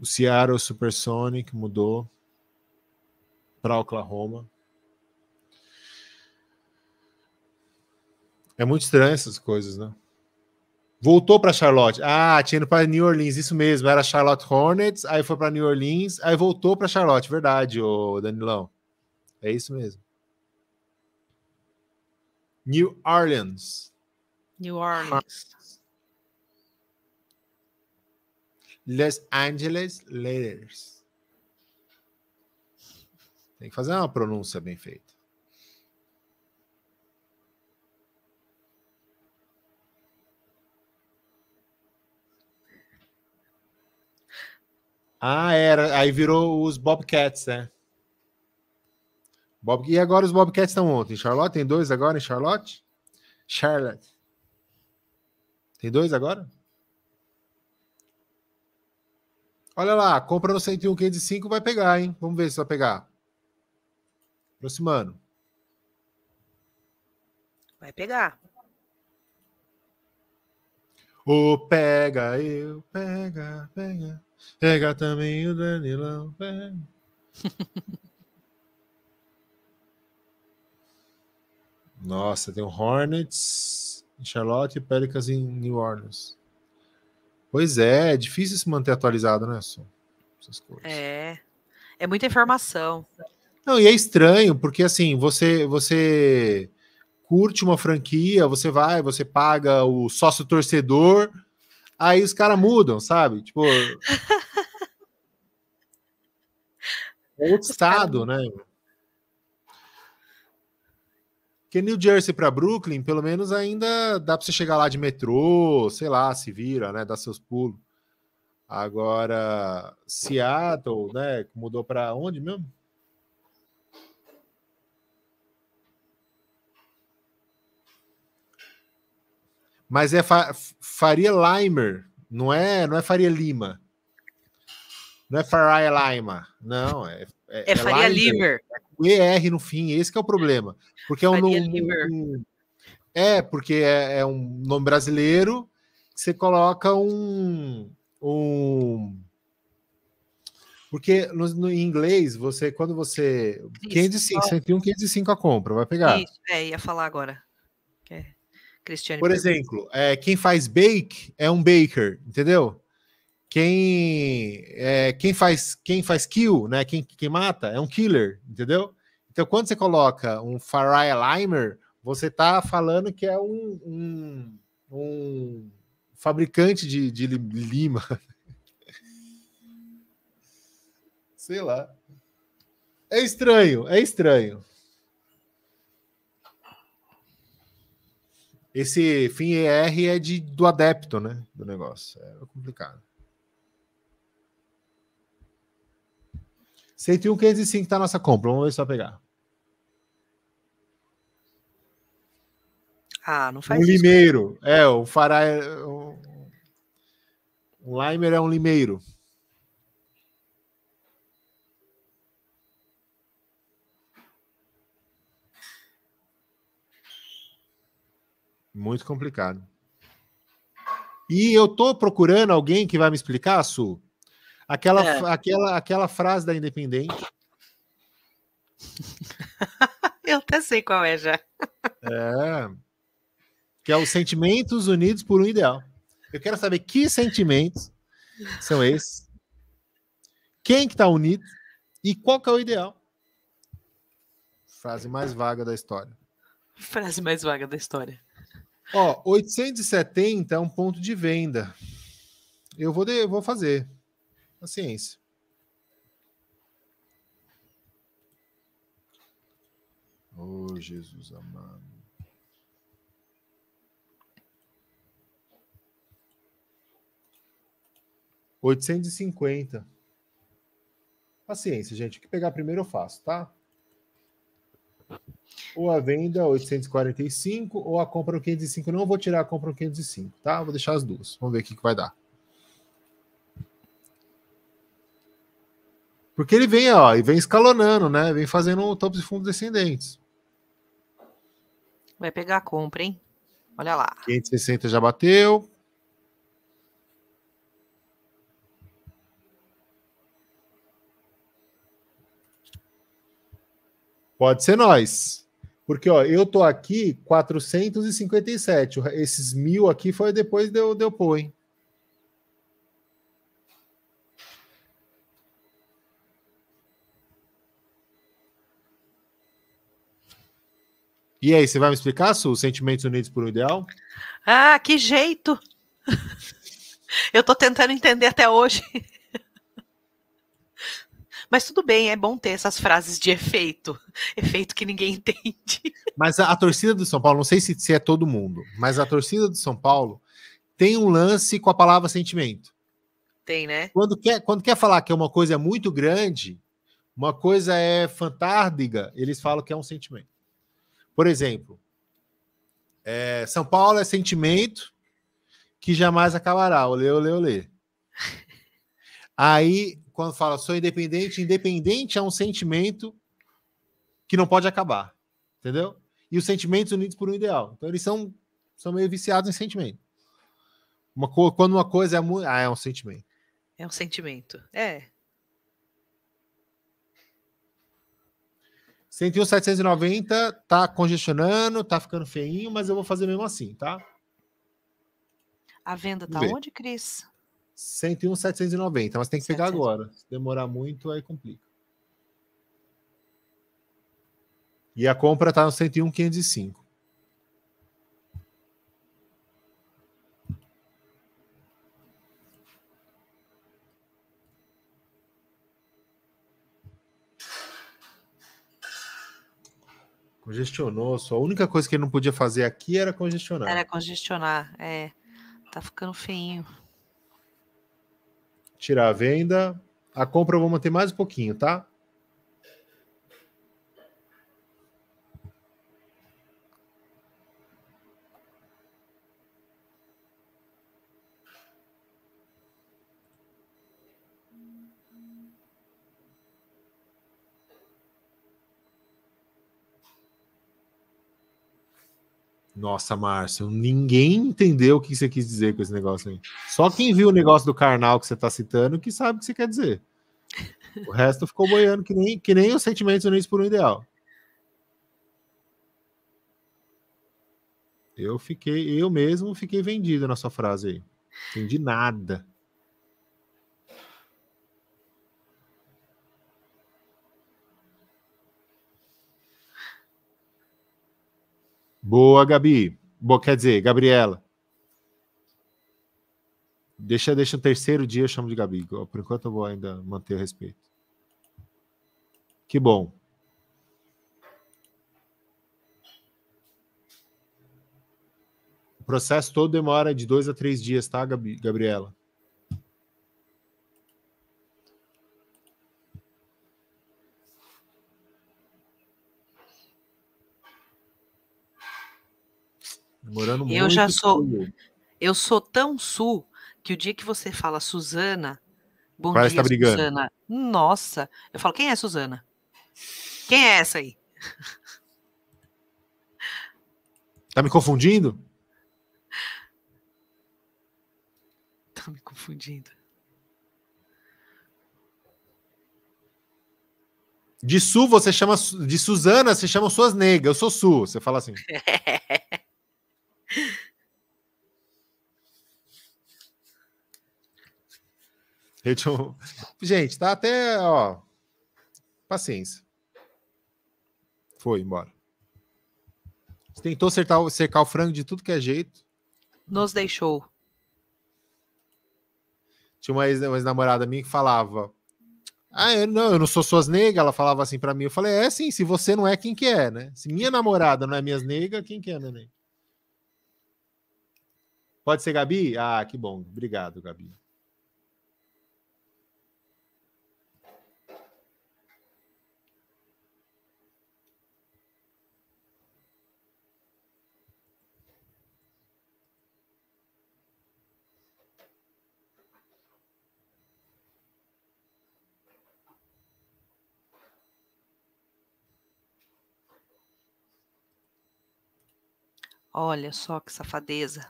S1: o Seattle Supersonic mudou para Oklahoma. É muito estranho essas coisas, né? Voltou para Charlotte. Ah, tinha ido para New Orleans, isso mesmo. Era Charlotte Hornets, aí foi para New Orleans, aí voltou para Charlotte. Verdade, o Danilão. É isso mesmo. New Orleans. New Orleans. Los Angeles Letters. Tem que fazer uma pronúncia bem feita. Ah, era. Aí virou os Bobcats, né? Bob... E agora os Bobcats estão ontem. Charlotte tem dois agora em Charlotte? Charlotte. Tem dois agora? Olha lá, compra no 101,505 vai pegar, hein? Vamos ver se vai pegar. Aproximando.
S2: Vai pegar.
S1: Ô, oh, pega eu, pega, pega. Pega também o Danilão. É. Nossa, tem o Hornets em Charlotte e Pelicans em New Orleans. Pois é, é difícil se manter atualizado, né, Son?
S2: Essas coisas. É. É muita informação.
S1: Não, e é estranho, porque assim, você você curte uma franquia, você vai, você paga o sócio torcedor, Aí os caras mudam, sabe? Tipo. *laughs* é outro estado, né? Porque New Jersey para Brooklyn, pelo menos ainda dá para você chegar lá de metrô, sei lá, se vira, né? Dá seus pulos. Agora, Seattle, né? Mudou para onde mesmo? Mas é fa Faria Limer, não é, não é Faria Lima. Não é Faria Lima, não, é
S3: é, é, é Faria Limer.
S1: É ER no fim, esse é o problema. Porque é um, um É, porque é, é, um nome brasileiro que você coloca um. um porque no, no em inglês, você, quando você. Isso, 505, 101, 505 a compra, vai pegar. Isso,
S2: é, ia falar agora.
S1: É. Cristiane. Por exemplo, é, quem faz bake é um baker, entendeu? Quem é, quem faz quem faz kill, né? Quem, quem mata é um killer, entendeu? Então quando você coloca um Farai Limer, você tá falando que é um, um, um fabricante de, de lima. *laughs* Sei lá. É estranho, é estranho. Esse fim ER é de, do adepto, né? Do negócio. É complicado. 101,505 505 está nossa compra. Vamos ver se vai pegar. Ah, não faz um isso. Um limeiro. Cara. É, o Fará. É um... um Limer é um limeiro. Muito complicado. E eu tô procurando alguém que vai me explicar, Su, aquela, é. aquela, aquela frase da Independente.
S2: *laughs* eu até sei qual é já.
S1: É. Que é os sentimentos unidos por um ideal. Eu quero saber que sentimentos são esses, quem que está unido e qual que é o ideal. Frase mais vaga da história.
S2: Frase mais vaga
S1: da história. Ó, 870 é um ponto de venda. Eu vou, de, vou fazer. Paciência. Oh, Jesus amado. Oitocentos e cinquenta. Paciência, gente. O que pegar primeiro eu faço, tá? ou a venda 845 ou a compra 505. Não vou tirar a compra 505, tá? Vou deixar as duas. Vamos ver o que, que vai dar. Porque ele vem, ó, e vem escalonando, né? Vem fazendo tops e fundos descendentes.
S2: Vai pegar a compra, hein? Olha lá.
S1: 560 já bateu. Pode ser nós. Porque ó, eu tô aqui 457. Esses mil aqui foi depois deu eu, de pôr, hein? E aí, você vai me explicar, Su, Sentimentos Unidos por um Ideal?
S2: Ah, que jeito! *laughs* Eu tô tentando entender até hoje. Mas tudo bem, é bom ter essas frases de efeito, *laughs* efeito que ninguém *laughs* entende.
S1: Mas a, a torcida do São Paulo, não sei se, se é todo mundo, mas a torcida do São Paulo tem um lance com a palavra sentimento. Tem, né? Quando quer, quando quer falar que é uma coisa muito grande, uma coisa é fantástica, eles falam que é um sentimento. Por exemplo, é, São Paulo é sentimento que jamais acabará. Olê, olê, olê. *laughs* Aí quando fala sou independente, independente é um sentimento que não pode acabar, entendeu? E os sentimentos unidos por um ideal. Então eles são, são meio viciados em sentimento. Uma, quando uma coisa é muito. Ah, é um sentimento.
S2: É um sentimento. É.
S1: 101,790 tá congestionando, tá ficando feinho, mas eu vou fazer mesmo assim, tá?
S2: A venda tá onde, Cris?
S1: 101, 790, mas tem que 700. pegar agora. Se demorar muito, aí complica. E a compra está no 101, 505. Congestionou. Só a única coisa que ele não podia fazer aqui era congestionar. Era
S2: congestionar, é. Tá ficando feinho
S1: tirar a venda. A compra eu vou manter mais um pouquinho, tá? Nossa, Márcio, ninguém entendeu o que você quis dizer com esse negócio aí. Só quem viu o negócio do carnal que você está citando que sabe o que você quer dizer. O resto ficou boiando que nem, que nem os sentimentos unidos por um ideal. Eu fiquei, eu mesmo fiquei vendido na sua frase aí. Entendi nada. Boa, Gabi. Boa, quer dizer, Gabriela. Deixa, deixa o terceiro dia, eu chamo de Gabi. Por enquanto eu vou ainda manter o respeito. Que bom. O processo todo demora de dois a três dias, tá, Gabi, Gabriela? Morando muito eu já sou.
S2: Eu sou tão sul que o dia que você fala Suzana, bom Parece dia, tá brigando. Suzana. Nossa, eu falo, quem é Suzana? Quem é essa aí? *laughs*
S1: Tá me confundindo? *laughs*
S2: Tá me confundindo.
S1: De Sul, você chama. De Suzana, você chama suas negras. Eu sou Sul. Você fala assim. *laughs* Gente, tá até, ó, paciência. Foi embora. Você tentou cercar, secar o frango de tudo que é jeito. Nos deixou. Tinha uma ex-namorada ex minha que falava: Ah, eu não, eu não sou suas negas. Ela falava assim para mim. Eu falei: É sim, se você não é, quem que é, né? Se minha namorada não é minhas negas, quem que é, neném? Pode ser Gabi? Ah, que bom. Obrigado, Gabi.
S2: Olha só que safadeza.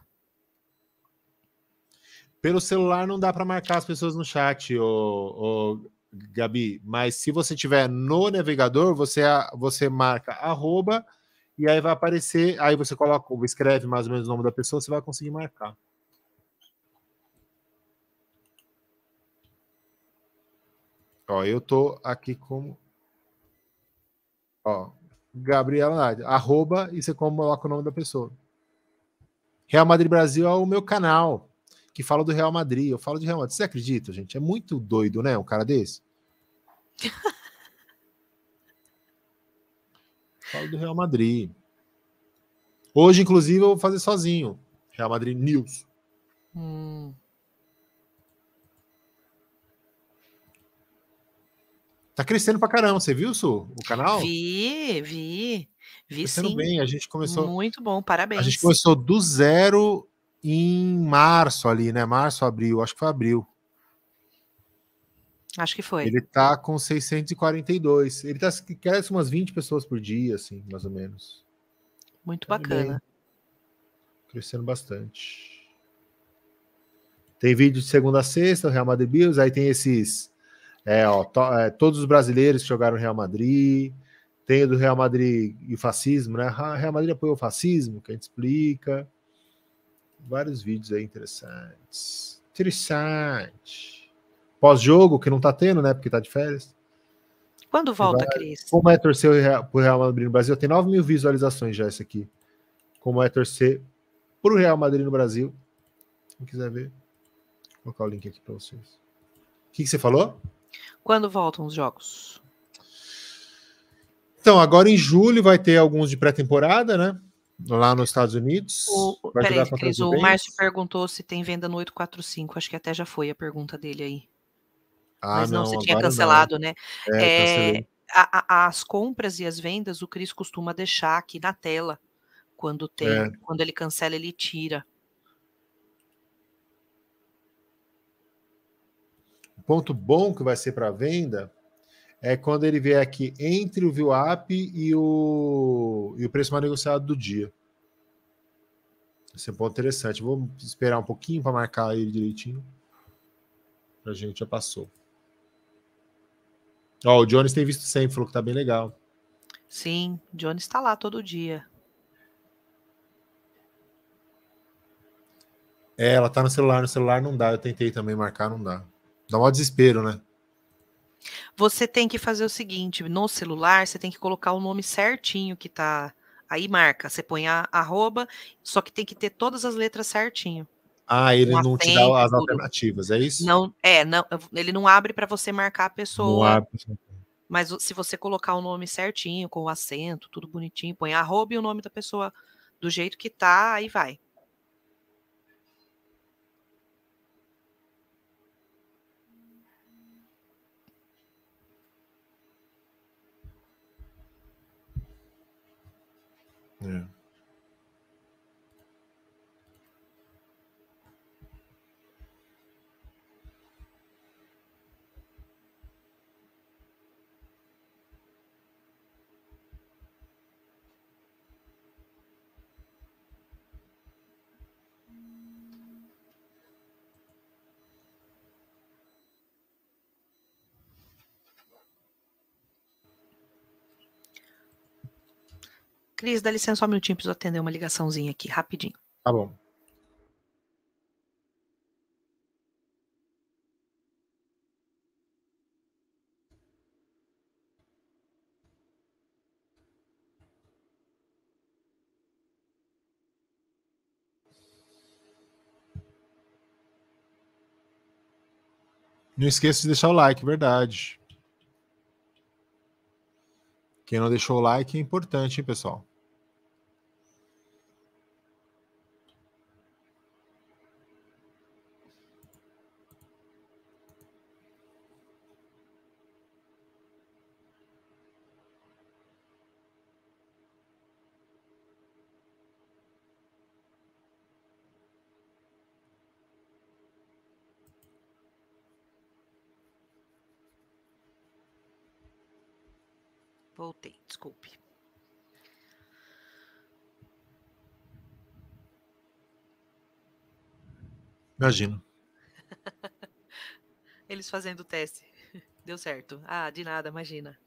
S1: Pelo celular não dá para marcar as pessoas no chat, ô, ô, Gabi, mas se você tiver no navegador, você, você marca arroba e aí vai aparecer, aí você coloca, escreve mais ou menos o nome da pessoa, você vai conseguir marcar. Ó, eu tô aqui como. Ó, Gabriela Nádia. Arroba e você coloca o nome da pessoa. Real Madrid Brasil é o meu canal, que fala do Real Madrid. Eu falo de Real Madrid. Você acredita, gente? É muito doido, né? Um cara desse. *laughs* falo do Real Madrid. Hoje, inclusive, eu vou fazer sozinho. Real Madrid News. Hum. Tá crescendo pra caramba. Você viu, Su, o canal?
S2: Vi, vi. Vi crescendo sim. bem. A gente começou. Muito bom, parabéns. A gente
S1: começou do zero em março ali, né? Março, abril. Acho que foi abril.
S2: Acho que foi. Ele
S1: tá com 642. Ele tá, cresce umas 20 pessoas por dia, assim, mais ou menos. Muito tá bacana. Bem. Crescendo bastante. Tem vídeo de segunda a sexta, o Real Madrid Bills. Aí tem esses é, ó, to, é, todos os brasileiros que jogaram Real Madrid, tem o do Real Madrid e o fascismo, né? Real Madrid apoiou o fascismo, que a gente explica. Vários vídeos aí interessantes. Interessante. Pós-jogo, que não tá tendo, né? Porque tá de férias. Quando volta, vai... Cris? Como é torcer pro Real Madrid no Brasil? Tem 9 mil visualizações já esse aqui. Como é torcer pro Real Madrid no Brasil. Quem quiser ver, vou colocar o link aqui para vocês. O que, que você falou?
S2: Quando voltam os jogos?
S1: Então, agora em julho vai ter alguns de pré-temporada, né? Lá nos Estados Unidos. O, peraí, Cris, o Márcio
S2: perguntou se tem venda no 845. Acho que até já foi a pergunta dele aí.
S1: Ah, Mas não, não você tinha cancelado, não. né? É, é
S2: a, a, as compras e as vendas, o Cris costuma deixar aqui na tela. Quando tem, é. quando ele cancela, ele tira.
S1: ponto bom que vai ser para venda é quando ele vier aqui entre o VWAP e o, e o preço mais negociado do dia. Esse é um ponto interessante. Vou esperar um pouquinho para marcar ele direitinho. A gente já passou. Ó, o Jones tem visto sempre, falou que tá bem legal.
S2: Sim, Jones está lá todo dia.
S1: É, ela tá no celular, no celular não dá. Eu tentei também marcar, não dá. Dá um desespero, né?
S2: Você tem que fazer o seguinte: no celular, você tem que colocar o nome certinho que tá. Aí marca, você põe a arroba, só que tem que ter todas as letras certinho. Ah, ele não te dá as alternativas, é isso? Não, é, não, ele não abre para você marcar a pessoa. Não abre. Mas se você colocar o nome certinho, com o acento, tudo bonitinho, põe arroba e o nome da pessoa do jeito que tá, aí vai. Yeah. Cris, dá licença só um minutinho, preciso atender uma ligaçãozinha aqui, rapidinho.
S1: Tá bom. Não esqueça de deixar o like, verdade. Quem não deixou o like é importante, hein, pessoal? desculpe. Imagino. *laughs*
S2: Eles fazendo o teste. Deu certo. Ah, de nada, imagina.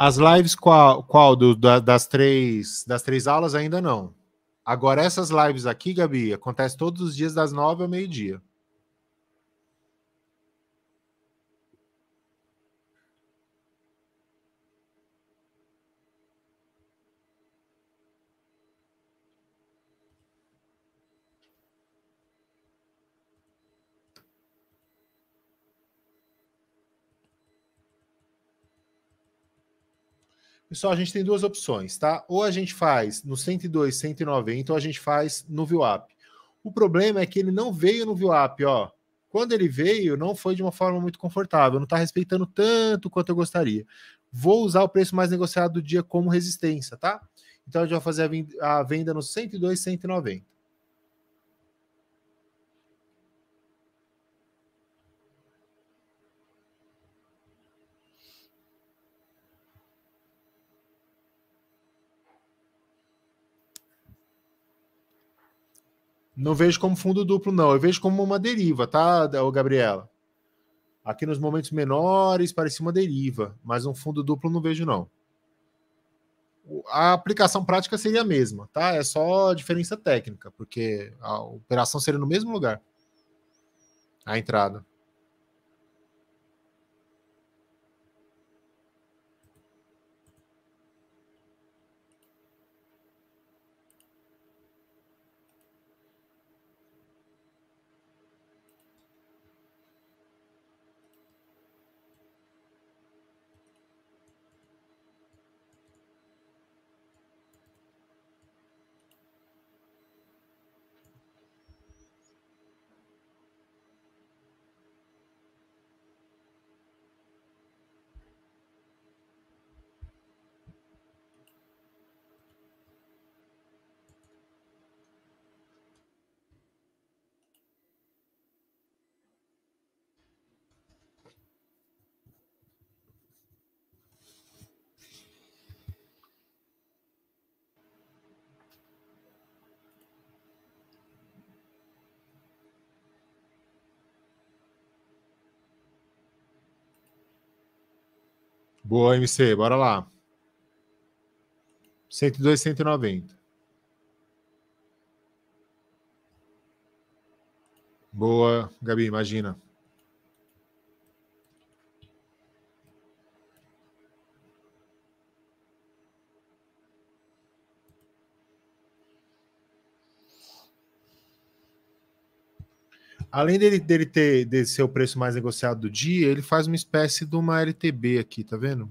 S1: As lives qual, qual do, da, das três das três aulas ainda não. Agora, essas lives aqui, Gabi, acontece todos os dias das nove ao meio-dia. Pessoal, a gente tem duas opções, tá? Ou a gente faz no 102, 190, ou a gente faz no VWAP. O problema é que ele não veio no VWAP, ó. Quando ele veio, não foi de uma forma muito confortável, não está respeitando tanto quanto eu gostaria. Vou usar o preço mais negociado do dia como resistência, tá? Então a gente vai fazer a venda no 102, 190. Não vejo como fundo duplo, não. Eu vejo como uma deriva, tá, Gabriela? Aqui nos momentos menores parecia uma deriva, mas um fundo duplo não vejo, não. A aplicação prática seria a mesma, tá? É só diferença técnica, porque a operação seria no mesmo lugar. A entrada. Boa, MC, bora lá. 102, 190. Boa, Gabi, imagina. Além dele, dele ter de ser o preço mais negociado do dia, ele faz uma espécie de uma LTB aqui, tá vendo?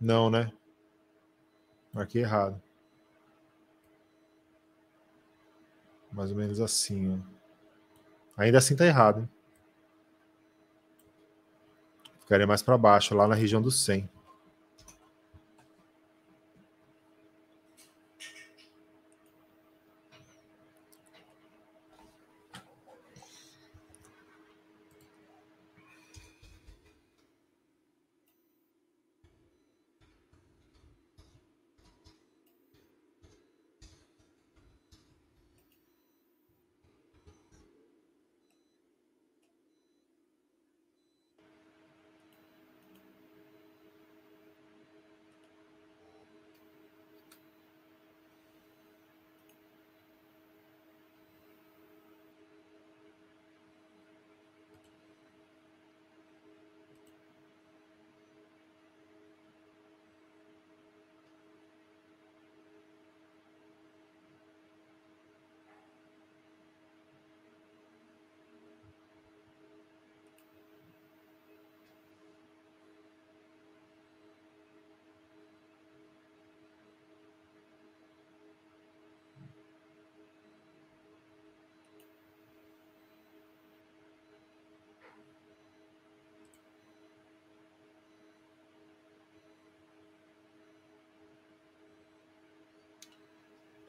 S1: Não, né? Marquei é errado. Mais ou menos assim, ó. Ainda assim tá errado. Hein? Ficaria mais para baixo, lá na região do 100.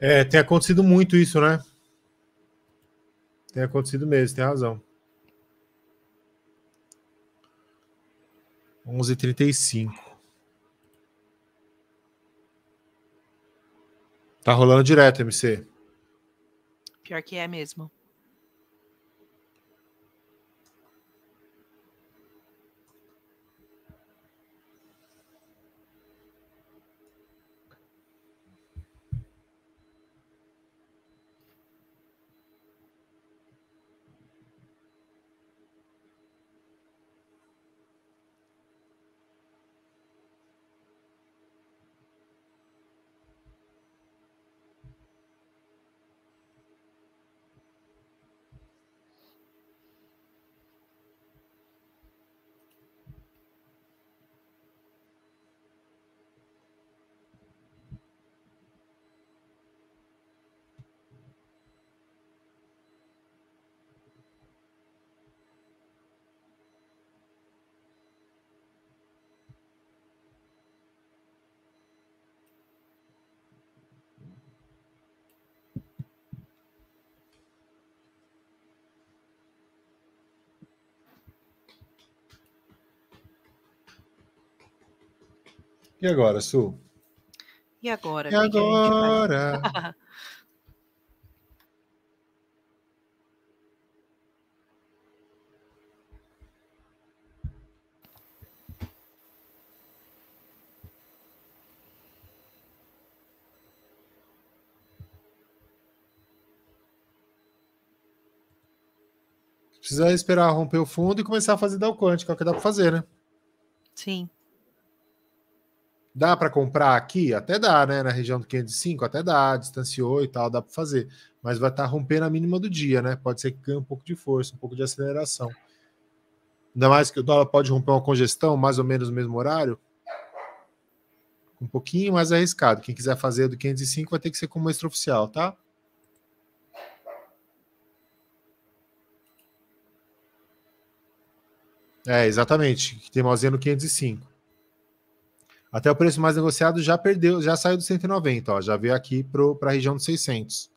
S1: É, tem acontecido muito isso, né? Tem acontecido mesmo, tem razão. 11h35. Tá rolando direto, MC.
S2: Pior que é mesmo.
S1: E agora, Su?
S2: E agora? E agora? *laughs*
S1: Precisa esperar romper o fundo e começar a fazer da quântica, é o que dá para fazer, né? Sim. Dá para comprar aqui? Até dá, né? Na região do 505, até dá, distanciou e tal, dá para fazer. Mas vai estar tá rompendo a mínima do dia, né? Pode ser que ganhe um pouco de força, um pouco de aceleração. Ainda mais que o dólar pode romper uma congestão, mais ou menos no mesmo horário. Um pouquinho mais arriscado. Quem quiser fazer do 505 vai ter que ser como extraoficial, tá? É, exatamente. Tem mauzinha no 505. Até o preço mais negociado já perdeu, já saiu dos 190, ó, já veio aqui para a região dos 600.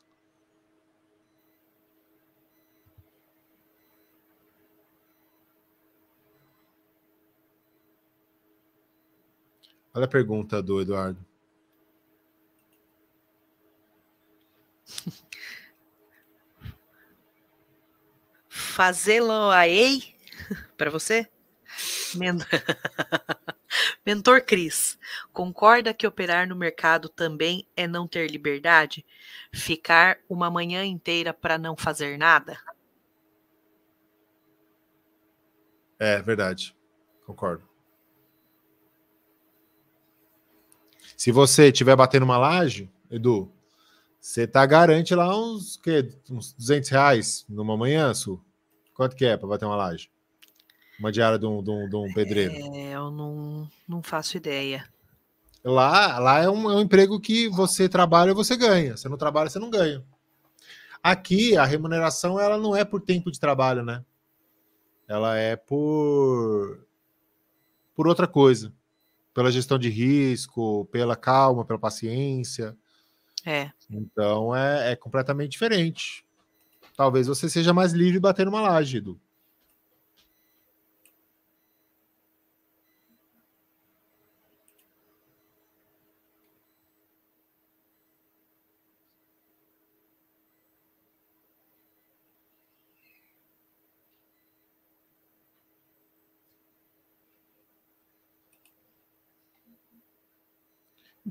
S1: Olha a pergunta do Eduardo.
S2: Fazê-lo EI *laughs* para você? *laughs* Mentor Cris, concorda que operar no mercado também é não ter liberdade? Ficar uma manhã inteira para não fazer nada?
S1: É verdade, concordo. Se você tiver batendo uma laje, Edu, você tá garante lá uns, que, uns 200 reais numa manhã, Su? Quanto que é para bater uma laje? Uma diária de um, de um, de um pedreiro.
S2: É, eu não, não faço ideia.
S1: Lá, lá é um, é, um, emprego que você trabalha e você ganha. Você não trabalha, você não ganha. Aqui, a remuneração ela não é por tempo de trabalho, né? Ela é por, por outra coisa. Pela gestão de risco, pela calma, pela paciência. É. Então é, é completamente diferente. Talvez você seja mais livre batendo uma laje, Edu.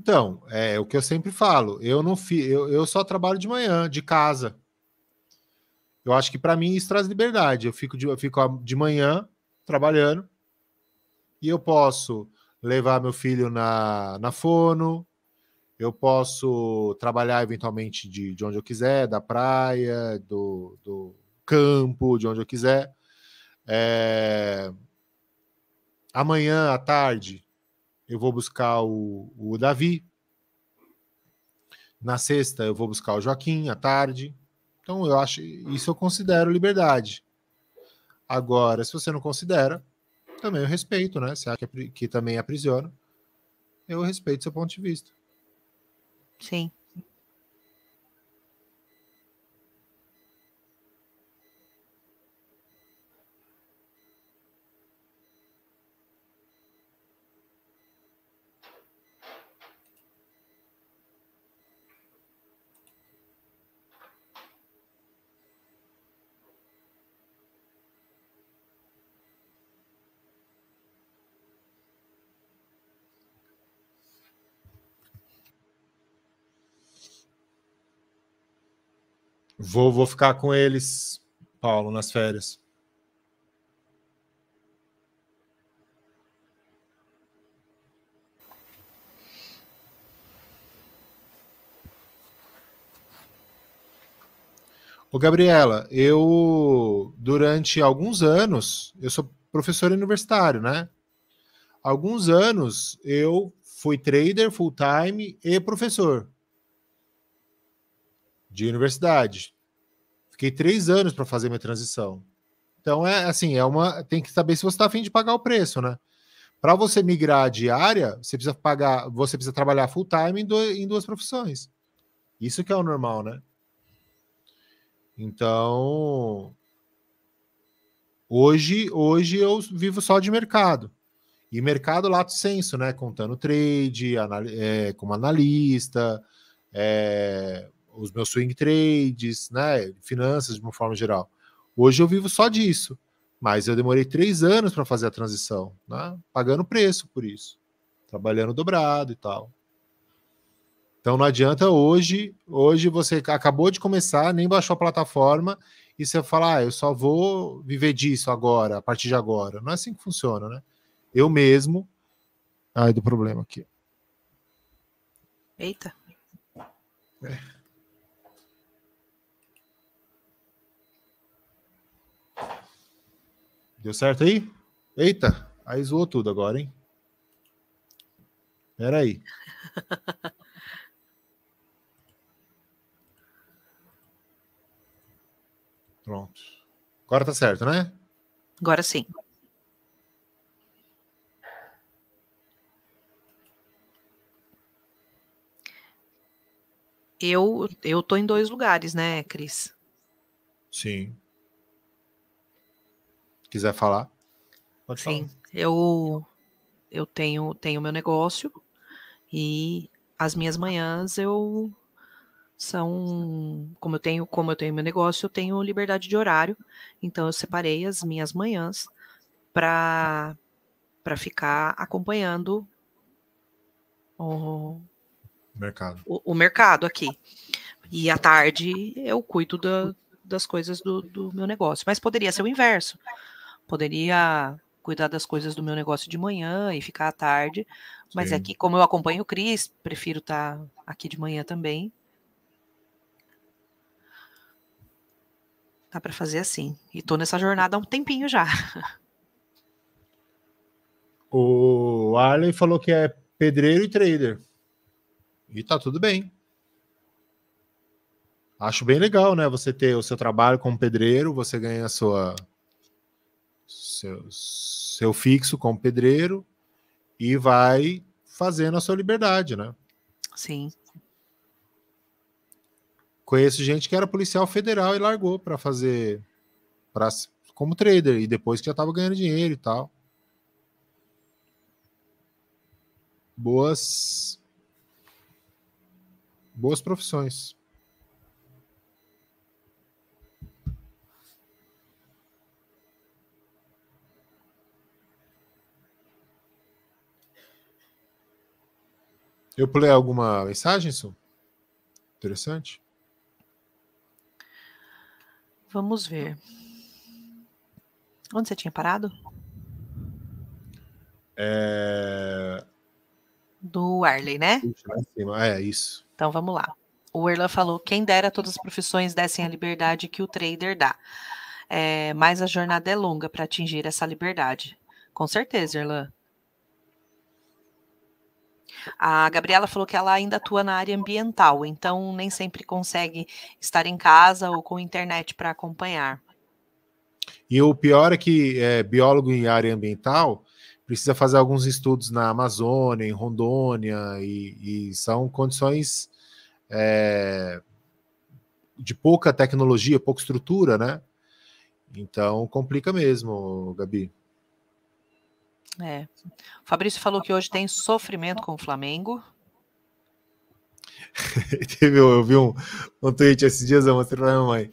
S1: Então, é, é o que eu sempre falo. Eu não fi, eu, eu só trabalho de manhã, de casa. Eu acho que para mim isso traz liberdade. Eu fico de, eu fico de manhã trabalhando e eu posso levar meu filho na, na fono, eu posso trabalhar eventualmente de, de onde eu quiser, da praia, do, do campo, de onde eu quiser. É... Amanhã à tarde eu vou buscar o, o Davi. Na sexta, eu vou buscar o Joaquim à tarde. Então, eu acho isso eu considero liberdade. Agora, se você não considera, também eu respeito, né? Se acha que, que também aprisiona, eu respeito seu ponto de vista. Sim. Vou, vou ficar com eles, Paulo, nas férias. Ô, Gabriela, eu durante alguns anos, eu sou professor universitário, né? Alguns anos eu fui trader full time e professor de universidade. Fiquei três anos para fazer minha transição. Então é assim, é uma tem que saber se você está afim de pagar o preço, né? Para você migrar de área, você precisa pagar, você precisa trabalhar full time em, em duas profissões. Isso que é o normal, né? Então, hoje, hoje eu vivo só de mercado. E mercado lato senso, né? Contando trade, anal é, como analista, é, os meus swing trades, né? Finanças de uma forma geral. Hoje eu vivo só disso, mas eu demorei três anos para fazer a transição, né? Pagando preço por isso, trabalhando dobrado e tal. Então não adianta hoje, hoje você acabou de começar, nem baixou a plataforma e você falar, ah, eu só vou viver disso agora, a partir de agora. Não é assim que funciona, né? Eu mesmo. Ai, do problema aqui. Eita. É. Deu certo aí? Eita, aí zoou tudo agora, hein? Pera aí. *laughs* Pronto. Agora tá certo, né?
S2: Agora sim. Eu, eu tô em dois lugares, né, Cris?
S1: Sim quiser falar.
S2: Pode Sim, falar. eu eu tenho tenho meu negócio e as minhas manhãs eu são como eu tenho como eu tenho meu negócio eu tenho liberdade de horário então eu separei as minhas manhãs para para ficar acompanhando o mercado o, o, mercado aqui e à tarde eu cuido da, das coisas do, do meu negócio mas poderia ser o inverso poderia cuidar das coisas do meu negócio de manhã e ficar à tarde, mas é Sim. aqui, como eu acompanho o Cris, prefiro estar tá aqui de manhã também. Dá para fazer assim. E tô nessa jornada há um tempinho já. *laughs*
S1: O Arlen falou que é pedreiro e trader. E tá tudo bem. Acho bem legal, né? Você ter o seu trabalho como pedreiro, você ganha a sua seu, seu fixo como pedreiro e vai fazendo a sua liberdade, né? Sim. Conheço gente que era policial federal e largou para fazer pra, como trader e depois que já estava ganhando dinheiro e tal. Boas boas profissões. Eu pulei alguma mensagem, Su? Interessante.
S2: Vamos ver. Onde você tinha parado?
S1: É... Do Arley, né? É, isso.
S2: Então vamos lá. O Erlan falou: quem dera todas as profissões dessem a liberdade que o trader dá. É, mas a jornada é longa para atingir essa liberdade. Com certeza, Erlan. A Gabriela falou que ela ainda atua na área ambiental, então nem sempre consegue estar em casa ou com internet para acompanhar.
S1: E o pior é que é, biólogo em área ambiental precisa fazer alguns estudos na Amazônia, em Rondônia, e, e são condições é, de pouca tecnologia, pouca estrutura, né? Então complica mesmo, Gabi.
S2: É. O Fabrício falou que hoje tem sofrimento com o Flamengo.
S1: *laughs* eu vi um, um tweet esses dias, eu mostrei pra minha mãe.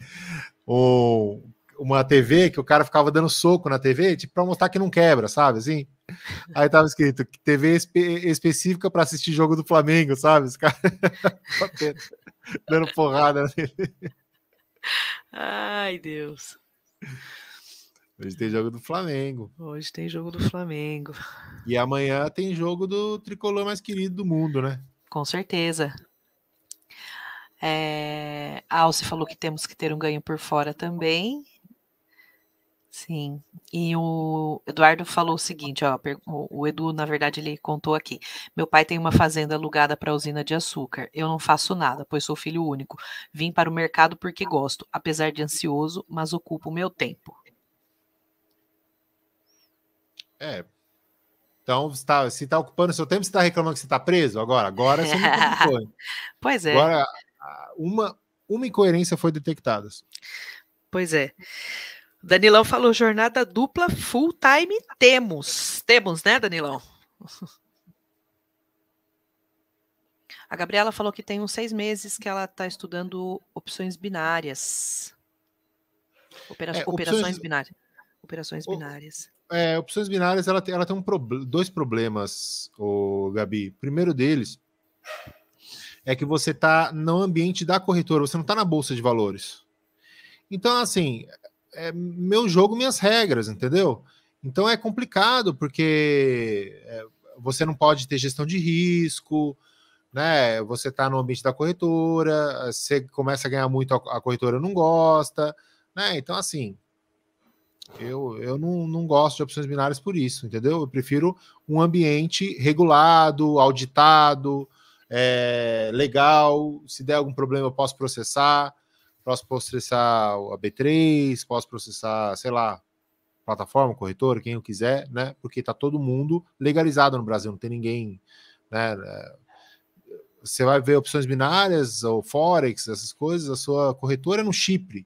S1: O, uma TV que o cara ficava dando soco na TV, tipo, pra mostrar que não quebra, sabe? Assim. Aí tava escrito TV espe específica para assistir jogo do Flamengo, sabe? Esse cara *laughs* dando porrada nele.
S2: Ai, Deus.
S1: Hoje tem jogo do Flamengo.
S2: Hoje tem jogo do Flamengo. *laughs*
S1: E amanhã tem jogo do tricolor mais querido do mundo, né?
S2: Com certeza. É... Alce falou que temos que ter um ganho por fora também. Sim. E o Eduardo falou o seguinte, ó, o Edu, na verdade, ele contou aqui. Meu pai tem uma fazenda alugada para a usina de açúcar. Eu não faço nada, pois sou filho único. Vim para o mercado porque gosto, apesar de ansioso, mas ocupo o meu tempo.
S1: É. Então, você tá, se está ocupando seu tempo, você está reclamando que você está preso agora? Agora você não *laughs* pois é. Agora, uma, uma incoerência foi detectada. Pois é. Danilão falou jornada dupla full
S2: time temos. Temos, né, Danilão? *laughs* A Gabriela falou que tem uns seis meses que ela está estudando opções binárias. Opera é, opções, operações binárias. Operações binárias
S1: é, opções binárias ela tem, ela tem um pro, dois problemas, o Gabi. Primeiro deles é que você está no ambiente da corretora, você não está na bolsa de valores. Então, assim, é meu jogo, minhas regras, entendeu? Então é complicado, porque é, você não pode ter gestão de risco, né? Você está no ambiente da corretora, você começa a ganhar muito, a corretora não gosta, né? Então, assim, eu, eu não, não gosto de opções binárias por isso, entendeu? Eu prefiro um ambiente regulado, auditado, é, legal. Se der algum problema, eu posso processar. Posso processar a B3, posso processar, sei lá, plataforma, corretora, quem eu quiser, né? Porque está todo mundo legalizado no Brasil, não tem ninguém, né? Você vai ver opções binárias ou forex, essas coisas, a sua corretora é no Chipre.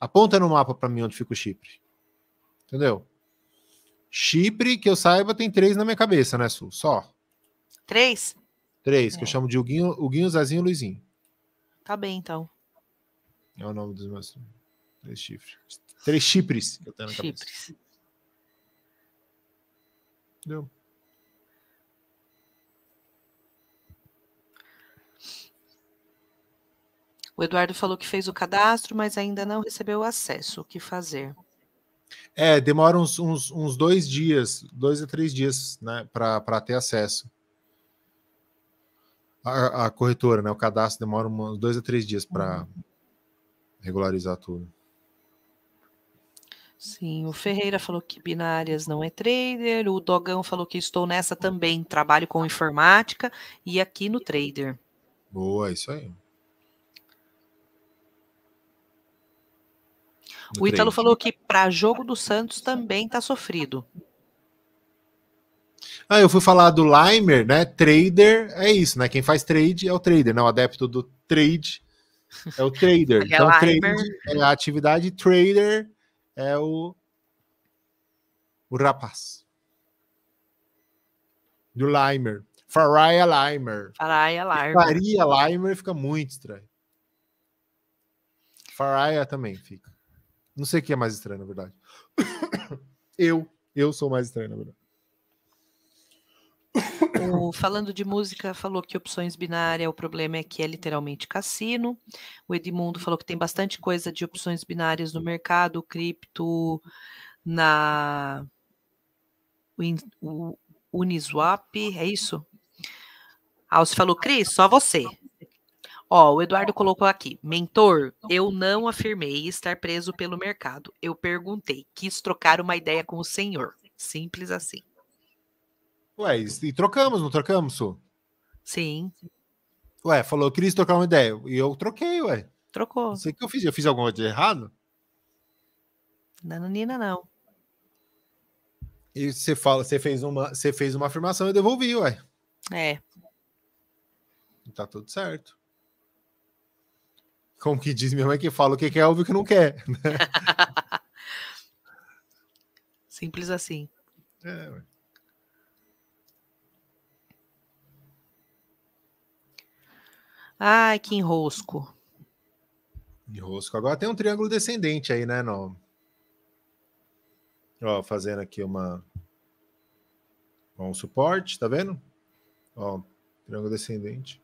S1: Aponta no mapa para mim onde fica o Chipre. Entendeu? Chipre, que eu saiba, tem três na minha cabeça, né, Sul? Só. Três? Três, é. que eu é. chamo de Huguinho, Huguinho Zazinho e Luizinho.
S2: Tá bem, então.
S1: É o nome dos meus três chifres. Três chipres que eu tenho na chipres. Entendeu?
S2: O Eduardo falou que fez o cadastro, mas ainda não recebeu o acesso. O que fazer?
S1: É, demora uns, uns, uns, dois dias, dois a três dias, né, para ter acesso. A, a, corretora, né, o cadastro demora uns dois a três dias para regularizar tudo.
S2: Sim, o Ferreira falou que binárias não é trader, o Dogão falou que estou nessa também, trabalho com informática e aqui no trader.
S1: Boa, isso aí. o Ítalo falou que
S2: para jogo do Santos também está sofrido.
S1: Ah, eu fui falar do Limer, né? Trader é isso, né? Quem faz trade é o trader, não né? o adepto do trade é o trader. *laughs* É então, trade é a atividade trader é o o rapaz do Limer. Faria Limer.
S2: Faria Limer. Faria
S1: Limer fica muito estranho. Faria também fica. Não sei quem é mais estranho, na verdade. *coughs* Eu, eu sou mais estranho, na verdade.
S2: O, falando de música, falou que opções binárias, o problema é que é literalmente cassino. O Edmundo falou que tem bastante coisa de opções binárias no mercado, cripto, na o, o Uniswap, é isso? Alce falou, Cris, só você. Ó, o Eduardo colocou aqui: mentor, eu não afirmei estar preso pelo mercado. Eu perguntei, quis trocar uma ideia com o
S1: senhor. Simples assim. Ué, e trocamos, não trocamos, Su? Sim. Ué, falou, eu queria trocar uma ideia. E eu troquei, ué. Trocou. Não sei o que eu fiz. Eu fiz alguma coisa de errado? Nananina, não. E você fala, você fez uma, você fez uma afirmação, eu devolvi, ué. É. Tá tudo certo como que diz minha mãe, que fala o que quer, ou o que não quer. Né? *laughs* Simples
S2: assim. É,
S1: Ai, que enrosco. Enrosco. Agora tem um triângulo descendente aí, né, no... Ó, fazendo aqui uma... um suporte, tá vendo? Ó, triângulo descendente.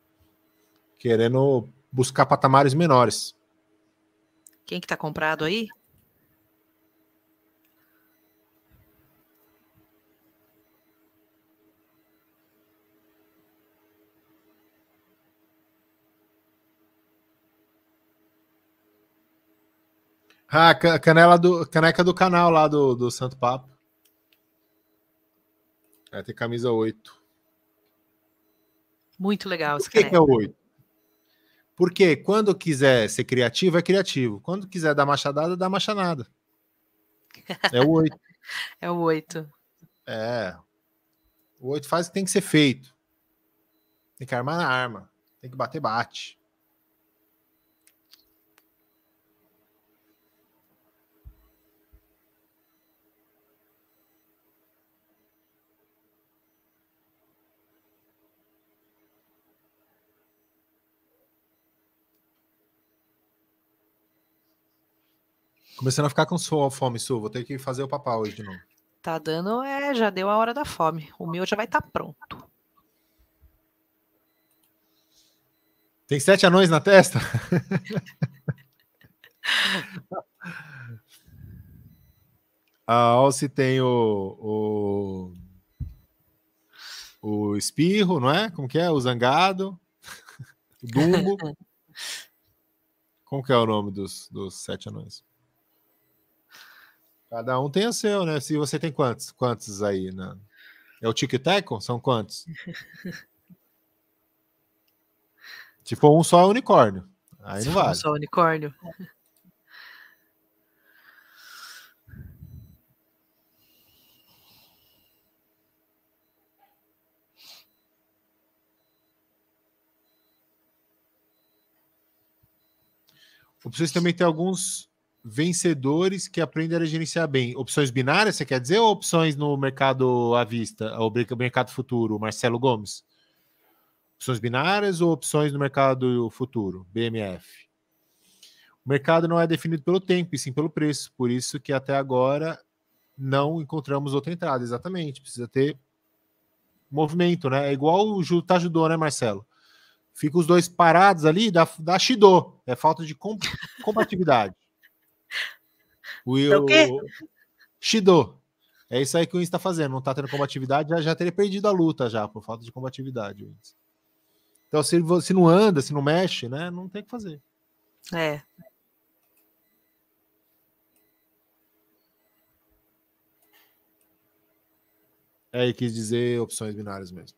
S1: Querendo buscar patamares menores.
S2: Quem que tá comprado aí?
S1: Ah, canela do, caneca do canal lá do, do Santo Papo. Vai ter camisa 8.
S2: Muito legal. Por que, caneca. que é
S1: 8? Porque quando quiser ser criativo, é criativo. Quando quiser dar machadada, dá machadada. É o oito. *laughs* é o oito. É. O oito faz o que tem que ser feito. Tem que armar na arma. Tem que bater, bate. Começando a ficar com sua fome, Su. Vou ter que fazer o papá hoje de novo.
S2: Tá dando, é, já deu a hora da fome. O meu já vai estar tá pronto.
S1: Tem sete anões na testa? *laughs* a Alce tem o, o, o espirro, não é? Como que é? O zangado, o dumbo. *laughs* Como que é o nome dos, dos sete anões? Cada um tem o seu, né? Se você tem quantos? Quantos aí? É o Tic Tac? São quantos? Se *laughs* for tipo, um só é unicórnio. Aí Se não tipo, vale. Um só
S2: unicórnio.
S1: O preciso também tem alguns vencedores que aprendem a gerenciar bem. Opções binárias, você quer dizer, ou opções no mercado à vista, ou mercado futuro, Marcelo Gomes? Opções binárias ou opções no mercado futuro, BMF? O mercado não é definido pelo tempo, e sim pelo preço. Por isso que até agora não encontramos outra entrada. Exatamente, precisa ter movimento, né? É igual o Ju, tá judô, né, Marcelo? Fica os dois parados ali, dá, dá shido. É falta de compatibilidade. Will... É o Shido. É isso aí que o Insta tá fazendo. Não tá tendo combatividade, já, já teria perdido a luta já, por falta de combatividade, Wins. Então, se, se não anda, se não mexe, né? Não tem o que fazer. É. É, e quis dizer opções binárias mesmo.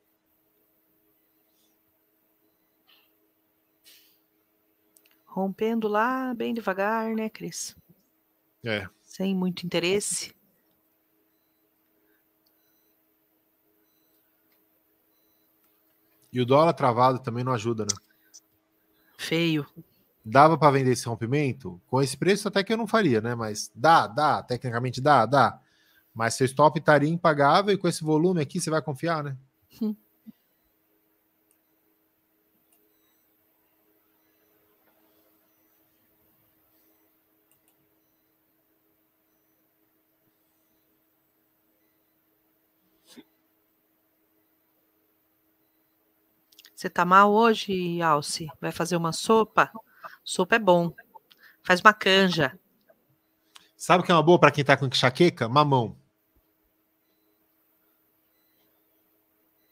S2: Rompendo lá bem devagar, né, Cris? É. Sem muito interesse.
S1: E o dólar travado também não ajuda, né? Feio. Dava para vender esse rompimento? Com esse preço até que eu não faria, né? Mas dá, dá, tecnicamente dá, dá. Mas seu stop estaria impagável e com esse volume aqui você vai confiar, né? Hum.
S2: Você tá mal hoje, Alce? Vai fazer uma sopa? Sopa é bom.
S1: Faz uma canja. Sabe o que é uma boa para quem tá com enxaqueca? Mamão.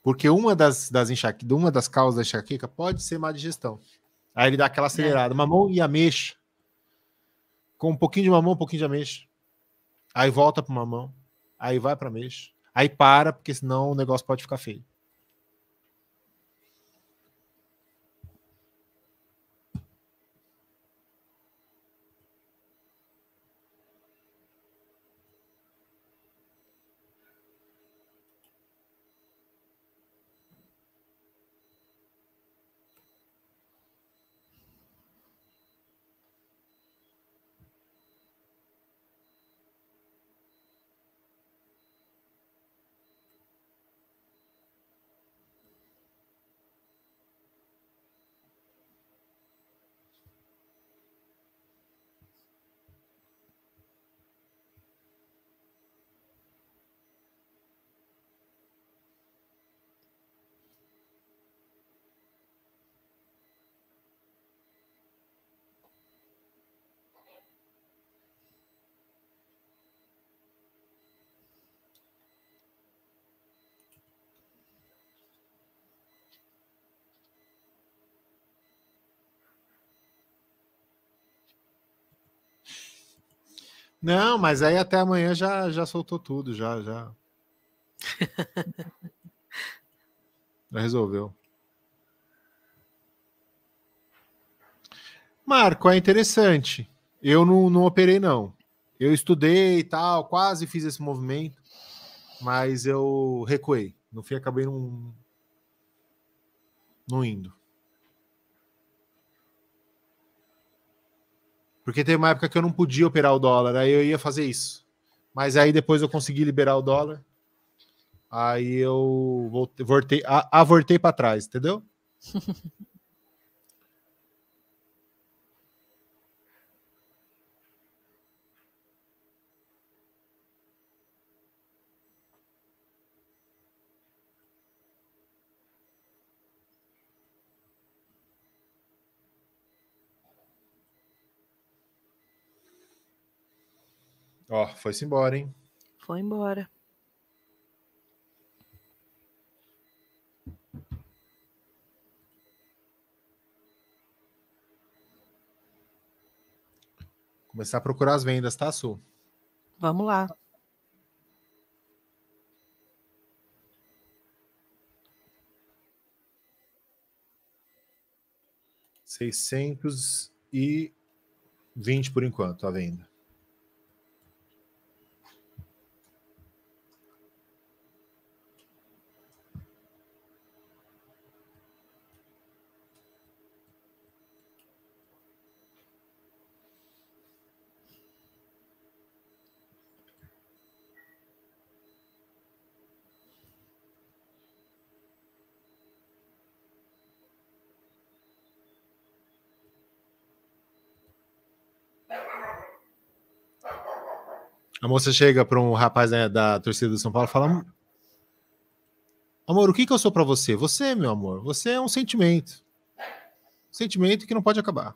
S1: Porque uma das, das, enxaque... uma das causas da enxaqueca pode ser má digestão. Aí ele dá aquela é. acelerada. É. Mamão e ameixa. Com um pouquinho de mamão, um pouquinho de ameixa. Aí volta pro mamão. Aí vai pra ameixa. Aí para, porque senão o negócio pode ficar feio. Não, mas aí até amanhã já, já soltou tudo, já, já. *laughs* já resolveu. Marco, é interessante. Eu não, não operei, não. Eu estudei e tal, quase fiz esse movimento, mas eu recuei. No fim, acabei não, não indo. Porque teve uma época que eu não podia operar o dólar, aí eu ia fazer isso. Mas aí depois eu consegui liberar o dólar. Aí eu voltei, voltei avortei para trás, entendeu? *laughs* Ó, foi-se embora, hein?
S2: Foi embora.
S1: Começar a procurar as vendas, tá, Su? Vamos lá. Seiscentos e vinte por enquanto a venda. A moça chega para um rapaz né, da torcida do São Paulo e fala: Amor, o que, que eu sou para você? Você, meu amor, você é um sentimento. Um sentimento que não pode acabar.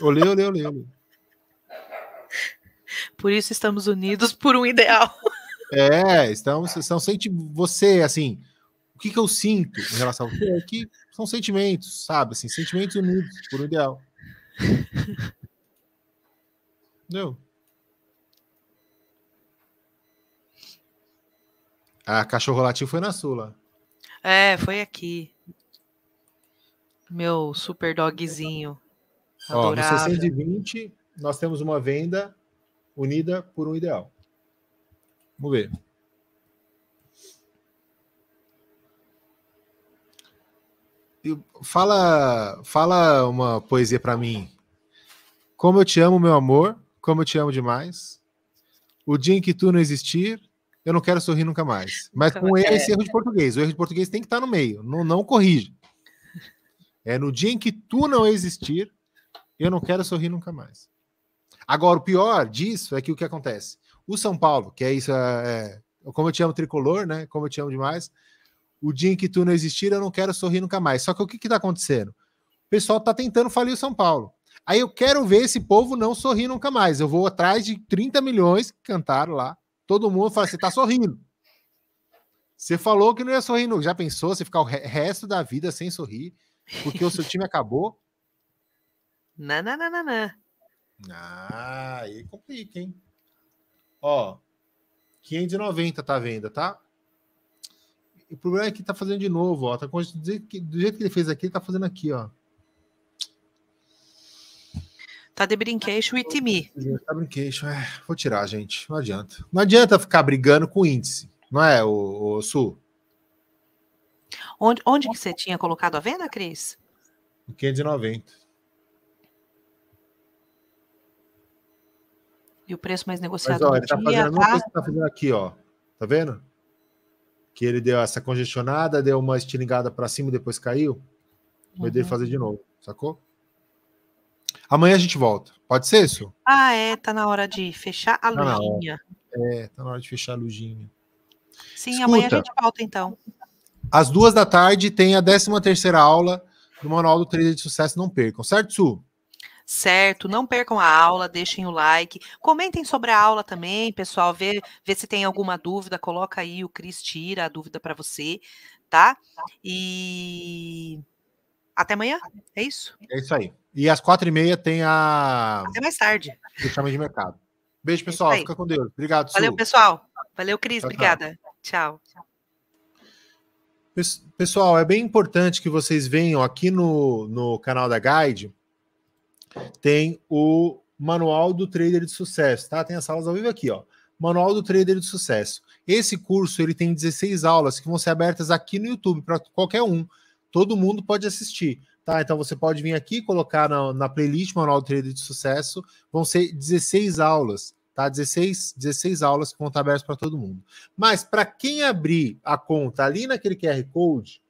S1: Olhei, olhei, olhei. olê. Por isso estamos unidos por um ideal. É, estamos, são senti você, assim, o que, que eu sinto em relação a você é que são sentimentos, sabe? Assim, sentimentos unidos por um ideal. Entendeu? A Cachorro Latil foi na Sula.
S2: É, foi aqui. Meu super dogzinho. Adorável. Ó, no
S1: 620, nós temos uma venda unida por um ideal. Vamos ver. Fala, fala uma poesia para mim. Como eu te amo, meu amor, como eu te amo demais. O dia em que tu não existir, eu não quero sorrir nunca mais. *laughs* Mas com é... esse erro de português. O erro de português tem que estar no meio, não, não corrige. *laughs* É no dia em que tu não existir, eu não quero sorrir nunca mais. Agora, o pior disso é que o que acontece? O São Paulo, que é isso, é, é como eu te amo tricolor, né? Como eu te amo demais. O dia em que tu não existir, eu não quero sorrir nunca mais. Só que o que está acontecendo? O pessoal está tentando falir o São Paulo. Aí eu quero ver esse povo não sorrir nunca mais. Eu vou atrás de 30 milhões que cantaram lá Todo mundo fala assim, tá sorrindo. Você falou que não ia sorrir, não. Já pensou se ficar o resto da vida sem sorrir? Porque o seu time acabou? Na na na na na. Ah, aí complica, hein? Ó, 590 tá vendo, venda, tá? O problema é que tá fazendo de novo, ó. Tá, com do jeito que ele fez aqui, ele tá fazendo aqui, ó. Tá de
S2: brinquedo e timi.
S1: Tá brinquedo, é, vou tirar, gente. Não adianta. Não adianta ficar brigando com índice, não é, o, o Su?
S2: Onde, onde que você tinha colocado a venda, Cris?
S1: 590.
S2: E o preço mais negociado. Mas, ó, ele tá fazendo, tá...
S1: tá fazendo aqui, ó. Tá vendo? Que ele deu essa congestionada, deu uma estilingada para cima e depois caiu. Uhum. Meio fazer de novo, sacou? Amanhã a gente volta. Pode ser isso?
S2: Ah, é. Tá na hora de fechar a tá luzinha.
S1: É, tá na hora de fechar a luzinha.
S2: Sim, Escuta, amanhã a gente volta então.
S1: Às duas da tarde tem a 13 terceira aula do Manual do Trader de Sucesso. Não percam, certo, Su?
S2: certo? Não percam a aula, deixem o like, comentem sobre a aula também, pessoal, vê, vê se tem alguma dúvida, coloca aí, o Cris tira a dúvida para você, tá? E até amanhã? É isso?
S1: É isso aí. E às quatro e meia tem a.
S2: Até mais tarde.
S1: O chama de mercado. Beijo, é pessoal. É Fica com Deus. Obrigado. Valeu, Su.
S2: pessoal. Valeu, Cris. Tchau, Obrigada. Tchau. tchau.
S1: Pessoal, é bem importante que vocês venham aqui no, no canal da Guide. Tem o Manual do Trader de Sucesso, tá? Tem as salas ao vivo aqui, ó. Manual do Trader de Sucesso. Esse curso ele tem 16 aulas que vão ser abertas aqui no YouTube para qualquer um todo mundo pode assistir. Tá, então você pode vir aqui colocar na, na playlist Manual do Trader de Sucesso. Vão ser 16 aulas, tá? 16, 16 aulas que vão estar abertas para todo mundo. Mas para quem abrir a conta ali naquele QR Code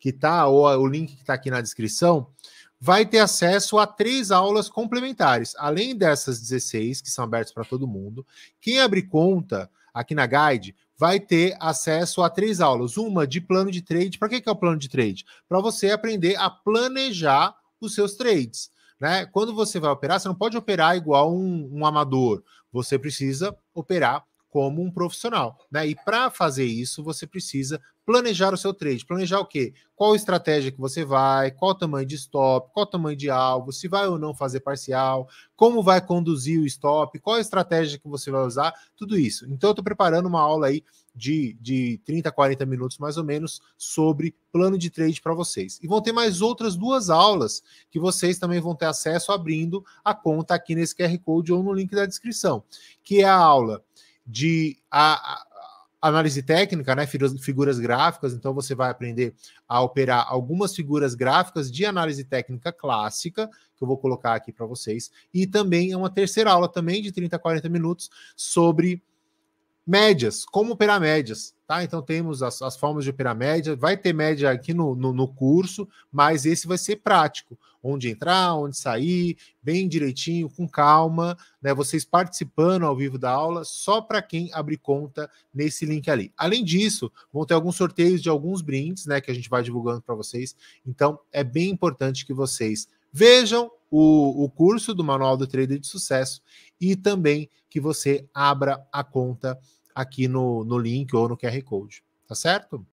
S1: que tá, ou o link que está aqui na descrição, vai ter acesso a três aulas complementares. Além dessas 16 que são abertas para todo mundo, quem abrir conta aqui na Guide vai ter acesso a três aulas. Uma de plano de trade. Para que, é o plano de trade? Para você aprender a planejar os seus trades. Né? Quando você vai operar, você não pode operar igual um, um amador. Você precisa operar como um profissional. Né? E para fazer isso, você precisa planejar o seu trade. Planejar o quê? Qual estratégia que você vai, qual tamanho de stop, qual tamanho de alvo, se vai ou não fazer parcial, como vai conduzir o stop, qual estratégia que você vai usar, tudo isso. Então eu estou preparando uma aula aí de, de 30, 40 minutos mais ou menos sobre plano de trade para vocês. E vão ter mais outras duas aulas que vocês também vão ter acesso abrindo a conta aqui nesse QR Code ou no link da descrição, que é a aula de a, a análise técnica, né, figuras gráficas, então você vai aprender a operar algumas figuras gráficas de análise técnica clássica, que eu vou colocar aqui para vocês, e também é uma terceira aula também de 30 a 40 minutos sobre médias, como operar médias, tá? Então temos as, as formas de operar média, vai ter média aqui no, no, no, curso, mas esse vai ser prático, onde entrar, onde sair, bem direitinho, com calma, né? Vocês participando ao vivo da aula, só para quem abrir conta nesse link ali. Além disso, vão ter alguns sorteios de alguns brindes, né? Que a gente vai divulgando para vocês. Então é bem importante que vocês vejam o, o curso do Manual do Trader de Sucesso e também que você abra a conta aqui no, no link ou no QR Code, tá certo?